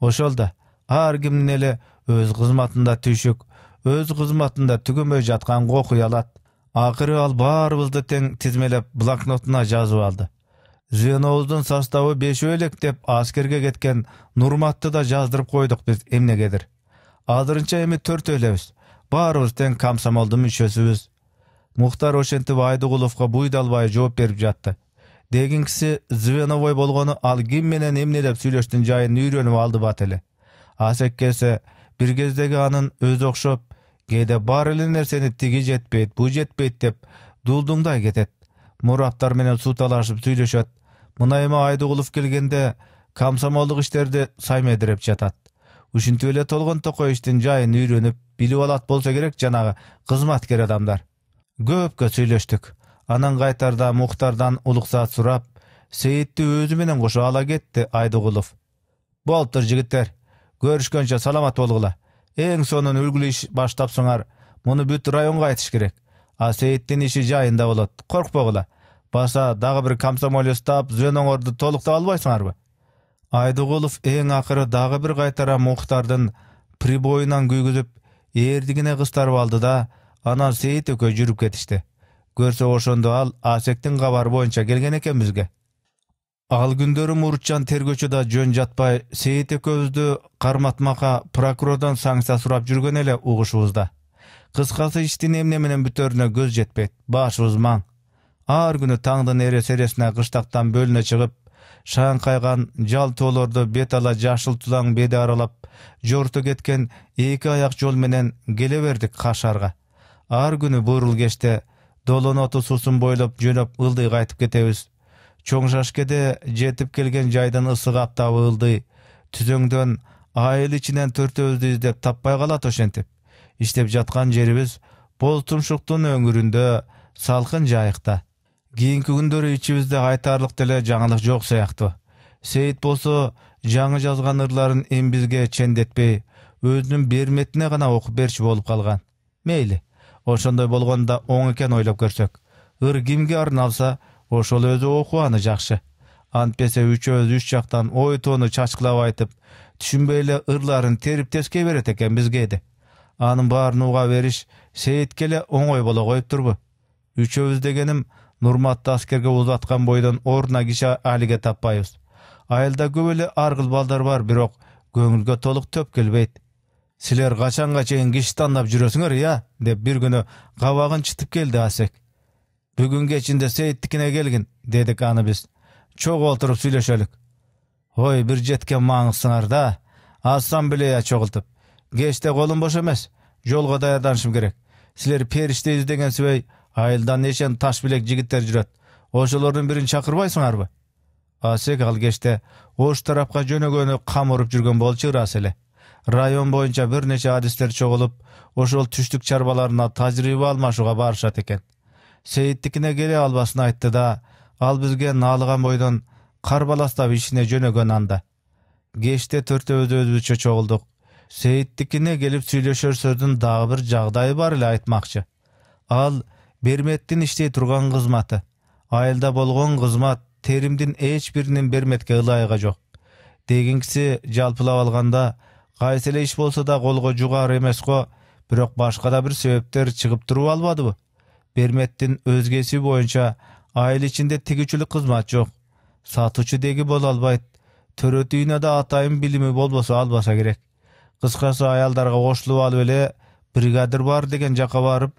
A: ошол да ар кимдин эле өз кызматында түйшүк өз кызматында түгөнбөй жаткан кокуй алат акыры ал баарыбызды тең тизмелеп блокнотуна жазып алды звеноуздун составы бешөө элек деп аскерге кеткен нурматты да жаздырып койдук биз эмнегедир азырынча эми төртөө элебиз баарыбыз тең комсомолдун мүчөсүбүз мухтар ошентип айдыгуловго буйдалбай жооп берип жатты дегинкиси звеновой болгону ал ким менен деп сүйлөштүн жайын үйрөнүп алды бат эле келсе бир кездеги анын өзү окшоп кээде бар эле нерсени тиги жетпейт бу жетпейт деп дулдуңдай кетет мураптар менен талашып сүйлөшөт мунайыма айдыгулов келгенде комсомолдук иштерди саймедиреп жатат ушинтип эле толгон токоевичтин жайын үйрөнүп билип алат болсо керек жанагы кызматкер адамдар көпкө сүйлөштүк анан кайтарда мухтардан уруксаат сурап сейитти өзү менен кошо ала кетти айдыгулов болуптур жигиттер көрүшкөнчө саламат болгула эң сонун үлгүлүү иш баштапсыңар муну бүт районго айтыш керек а сейиттин иши жайында болот коркпогула баса дагы бир комсомол устап звеноңорду толуктап албайсыңарбы айдыгулов эң акыры дагы бир кайтара мухтардын прибоюнан күйгүзүп эрдигине кыстарып алды да анан сейит экөө жүрүп кетишти көрсө ошондо ал асектин кабары боюнча келген экен бизге ал күндөрү мурутжан тергөөчү да жөн жатпай сейит экөөбүздү карматмакка прокурордон санкция сурап жүргөн эле угушубузда кыскасы иштин эмне менен бүтөрүнө көз жетпейт башыбыз маң ар күнү таңдын эре сересине кыштактан бөлүнө чыгып шааңкайган жал тоолорду бет ала жашыл тулаң беде аралап жорто кеткен эки аяк жол менен келе бердик кашарга ар күнү буурул кечте долон оту суусун бойлоп жөнөп ылдый кайтып кетебиз чоң шашкеде жетип келген жайдын ысык аптабы ылдый түзөңдөн айыл ичинен төртөөбүздү издеп таппай калат ошентип иштеп жаткан жерибиз боз тумшуктун өңүрүндө салкын жайыкта кийинки күндөрү ичибизде айтарлык деле жаңылык жок сыяктуу сейит болсо жаңы жазган ырларын эмбизге чендетпей өзүнүн берметине гана окуп берчү болуп калган мейли ошондой болғанда оң экен ойлоп көрсөк ыр кимге арналса ошол өзү окуганы жакшы антпесе үчөөбүз үч жактан ой тоону чачкылап айтып түшүнбөй эле ырларын терип тескей берет экенбиз кээде анын баарын уга бериш сейитке эле оңой боло коюптурбу үчөөбүз дегеним нурматты аскерге узаткан бойдон орнына киши алиге таппайбыз айылда көп эле аргыл балдар бар бирок көңүлгө толук төп келбейт силер качанга чейин киши тандап жүрөсүңөр ыя иә, деп бир күнү кабагын чытып келди асек бүгүн кечинде сейиттикине келгин дедик аны биз чогуу отырып сүйлөшөлүк ой бир жеткен маңызсыңар да ассамблея чогултуп кечте колум бош эмес жолго даярданышым керек силер периште издегенсибей айылдан нешен таш билек жигиттер жүрөт ошолордун бирин чакырбайсыңарбы асек ал кечте ош тарапка жөнөгөнү кам уруп жүргөн болчу ырас эле район боюнча бир нече адистер чогулуп ошол түштүк чарбаларына тажрыйба алмашууга барышат экен сейиттикине келе албасын айтты да ал бизге наалыган бойдон карбаластап ишине жөнөгөн анда кечте төртөөбүз өзүбүзчө чогулдук сейиттикине келип сүйлөшөрсөрдүн дагы бир жагдайы бар эле айтмакчы ал берметтин иштей турган кызматы айылда болгон кызмат теримдин эч биринин берметке ылайыгы жок дегинкиси жалпылап алганда кайсы эле иш болсо да колго жугары эмес го бирок башка да бир себептер чыгып туруп албадыбы берметтин өзгеси боюнча айыл ичинде тигүүчүлүк кызмат жок сатуучу деги боло албайт үйүнө да атайын билими болбосо албаса керек кыскасы аялдарга кошулуп алып эле бригадир бар деген жака барып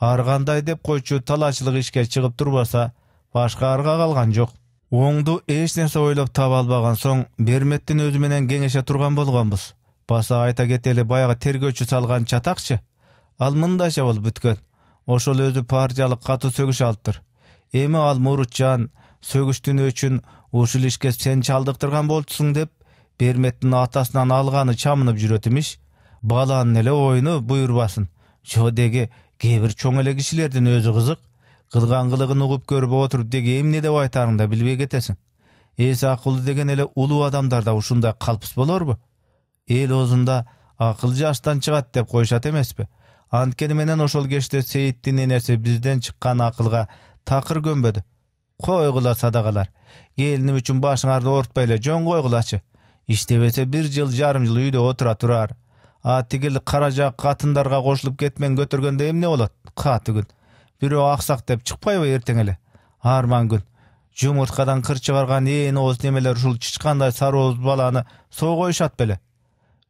A: арғандай деп койчу талаачылык ишке чыгып турбаса башка арга калган жок оңду эч нерсе ойлоп таба албаган соң берметтин өзү менен кеңеше турган болгонбуз баса айта кетели баягы тергөөчү салган чатакчы ал мындайча болуп бүткөн ошол өзү партиялык катуу сөгүш алыптыр эми ал мурутжан сөгүштүнү үчүн ушул ишке сен чалдыктырган болчусуң деп берметтин атасынан алганы чамынып жүрөт имиш баланын эле оюну Жо деги кээбир чоң эле кишилердин өзү кызык кылган кылыгын угуп көрүп отуруп деги эмне деп да билбей кетесиң эси акылды деген эле улуу адамдарда ушундай калпыс болорбу эл оозунда акыл жаштан чыгат деп коюшат эмеспи анткени менен ошол кечте сейиттин энеси бизден чыккан акылга такыр көнбөдү койгула садагалар келиним үчүн башыңарды оорутпай эле жөн койгулачы иштебесе бир жыл жарым жыл үйдө отура турар а тигил каражак катындарга кошулуп кетмен көтөргөндө эмне болот каты күн бирөө аксак деп чыкпайбы эртең эле арман күн жумурткадан кыр чыгарган ээн ооз немелер ушул чычкандай ооз баланы соо коюшат беле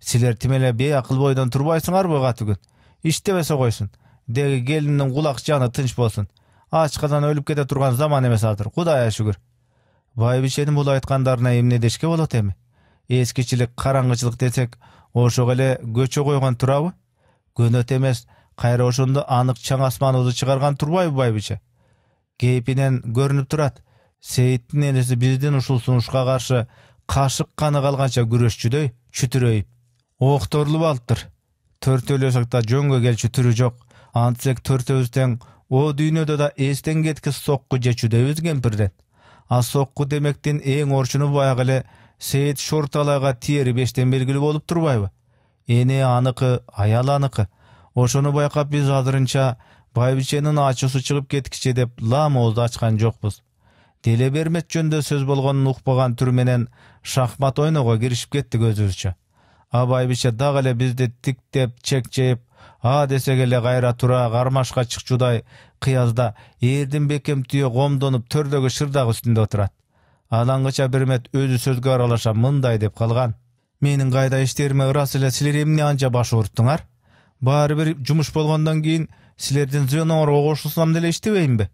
A: силер тим эле бейакыл бойдон турбайсыңарбы каты күн иштебесе согойсун деги келиндин кулак жаны тынч болсун ачкадан өлүп кете турган заман эмес азыр кудайга шүгүр байбиченин бул айткандарына эмне дешке болот эми эскичилик караңгычылык десек ошого эле көчө койгон турабы көнөт эмес кайра ошондо анык чаң асманыбызды чыгарган турбайбы байбиче кейпинен көрүнүп турат сейиттин энеси биздин ушул сунушка каршы кашык каны калганча күрөшчүдөй чүтүрөйүп окторулуп алыптыр төртөөлөсөк да жөнгө келчү түрү жок антсек төртөөбүз тең о дүйнөдө да эстен кеткис сокку жечүдөйбүз кемпирден а сокку демектин эң орчуну баягы эле сейіт шорталаға тері бештен белгілі болып турбайбы эне аныкы аял аныкы ошону байкап биз азырынча байбиченин ачуусу чыгып кеткиче деп лам оозду ачкан жокпуз деле бермет жөнүндө сөз болгонун укпаган түр менен шахмат ойноого киришип кеттик өзүбүзчө а байбиче дагы эле бизди тиктеп чекчейип а десек эле кайра тура кармашка чыкчудай кыязда эрдин бекем түйө комдонуп төрдөгү шырдак үстүндө отурат алаңгыча бир мет өзү сөзгө аралаша мындай деп калган менин кайда иштериме ырас эле силер эмне анча баш ооруттуңар баары бир жумуш болгондон кийин силердин звеноңорго кошулсам деле иштебеймби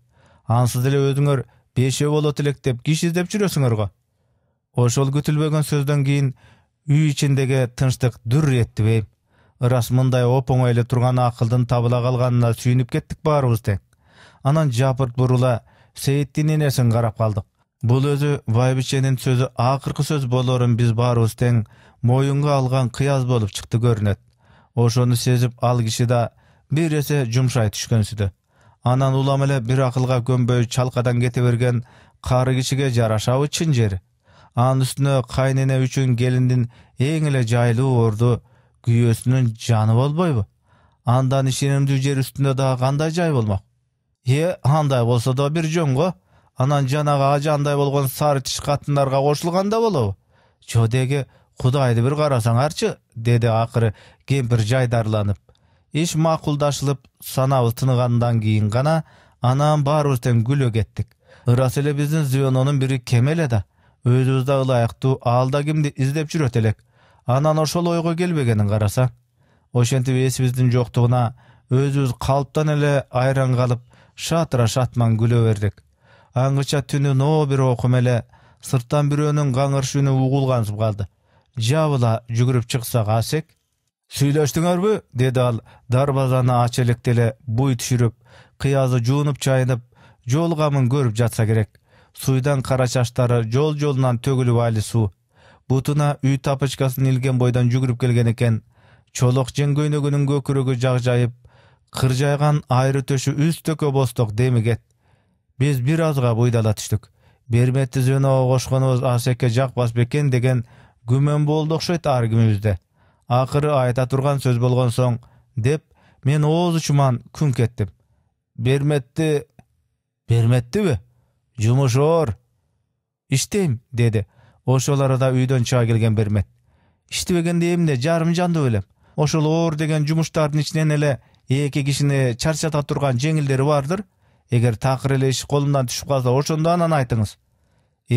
A: ансыз деле өзүңөр бешөө болот элек деп киши издеп жүрөсүңөр го ошол күтүлбөгөн сөздөн кийин үй ичиндеги тынчтык дүр этти ырас мындай оп оңой эле турган акылдын табыла калганына сүйүнүп кеттик баарыбыз тең анан жапырт бурула сейиттин энесин карап калдык Бұл өзі Вайбиченің сөзі ақырқы сөз болорын біз бар өстен, мойынға алған қияз болып шықты көрінет. Ошоны сезіп ал да бір есе жұмшай түшкенсіді. Анан улам эле бир акылга көнбөй чалкадан кете берген кары кишиге жарашабы чын жер. Анын үстүнө кайнене үчүн келиндин эң эле жайлуу орду күйөөсүнүн жаны болбойбу? Андан ишенимдүү жер үстүндө да кандай жай болмок? Е, андай болсо да бир жөн го анан жанагы ажандай болгон сары тиш катындарга кошулганда болобу жо деги кудайды бир карасаңарчы деди акыры кемпир жайдарланып иш макулдашылып санабыз тыныгандан кийин гана анан баарыбыз тең күлө кеттик ырас эле биздин звенонун бири кем эле да өзүбүз да ылайыктуу ал да кимди издеп жүрөт элек анан ошол ойго келбегенин карасаң ошентип эсибиздин жоктугуна өзүбүз калыптан эле айран калып шатыра шатман күлө бердик аңгыча түнү ноо бир оокум эле сырттан бирөөнүн каңырш үнү угулгансып калды жабыла жүгүрүп чыксак асек сүйлөштүңөрбү деди ал дарбазаны ача электе эле буй түшүрүп кыязы жуунуп чайынып жол камын көрүп жатса керек суйдан кара чачтары жол жолунан төгүлүп али суу бутуна үй тапочкасын илген бойдон жүгүрүп келген экен чолок жең көйнөгүнүн көкүрөгү жакжайып кыржайган айры төшү үстөкө босток деми кет биз бир азга буйдала түштүк берметти зөнөгө кошконубуз асекке жакпас бекен деген күмөн болду окшойт ар кимибизде акыры айта турган сөз болгон соң деп мен ооз учуман күңк кеттим берметти берметтиби Жұмыш оор иштейм деди ошол арада үйдөн чыга келген бермет иштебегенде эмне жарым жандуу белем ошол оор деген жумуштардын ичинен эле эки кишини чарчата турган жеңилдери бардыр эгер такыр эле иш колумдан түшүп калса ошондо анан айтыңыз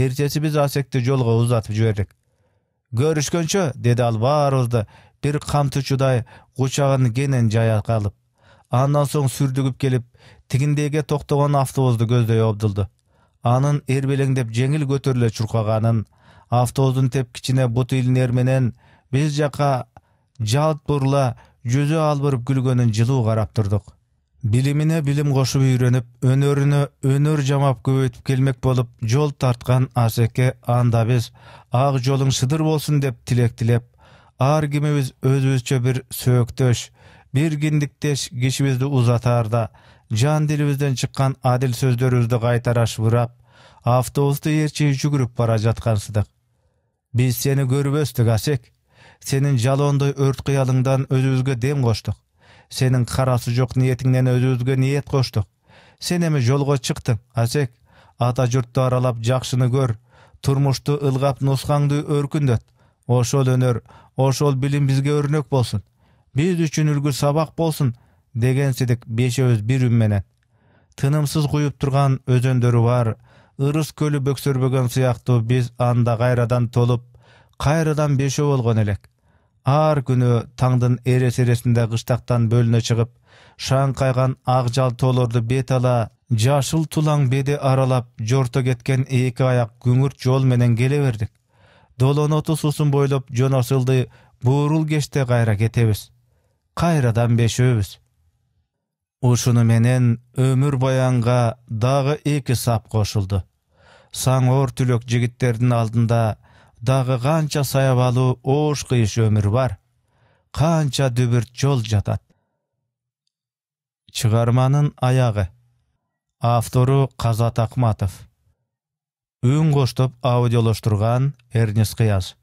A: эртеси биз асекти жолго узатып жибердик көрүшкөнчө деди ал баарыбызды бир камчучудай кучагын кенен жай алып андан соң сүрдүгүп келип тигиндейге токтогон автобусту көздөй обдулду анын эрбелеңдеп жеңил көтөрүлө чуркаганын автобусдун тепкичине буту илинер менен биз жакка жалт бурула жүзү албырып күлгөнүн жылуу карап турдук билимине билим кошуп үйрөнүп өнөрүнө өнөр жамап көбөйтүп келмек болуп жол тарткан асеке анда биз ак жолуң шыдыр болсун деп тилек тилеп ар кимибиз өзүбүзчө бир сөөктөш бир киндиктеш кишибизди узатаарда жан дилибизден чыккан адил сөздөрүбүздү кайтара шыбырап автобусту ээрчи жүгүрүп бара жаткансыдык биз сени көрбөстүк асек сенин жалоондой өрт кыялыңдан өзүбүзгө дем коштук сенин карасы жок ниетиңден өзүбүзгө ниет коштук сен эми жолго чыктың асек ата журтту аралап жакшыны көр турмушту ылгап нускаңды өркүндөт ошол өнөр ошол билим бизге өрнөк болсун биз үчүн үлгү сабак болсун дегенсидик бешөөбүз бир үн менен тынымсыз куюп турган өзөндөрү бар ырыс көлү бөксөрбөгөн сыяктуу биз анда кайрадан толуп кайрадан бешөө болгон элек ар күнү таңдын эресересинде кыштактан бөлүнө чыгып шаңкайган ак жал тоолорду бет ала жашыл тулаң беди аралап жорто кеткен эки аяк күңүрт жол менен келе бердик долоноту суусун бойлоп жоносу асылды буурул кеште кайра кетебиз кайрадан бешөөбүз ушуну менен өмүр баянга дагы эки сап кошулду саңор түлөк жигиттердин алдында дагы канча саябалуу оош кыйыш өмүр бар канча дүбүрт жол жатат чыгарманын аягы автору казат акматов үн коштоп аудиолоштурган эрнис кыяз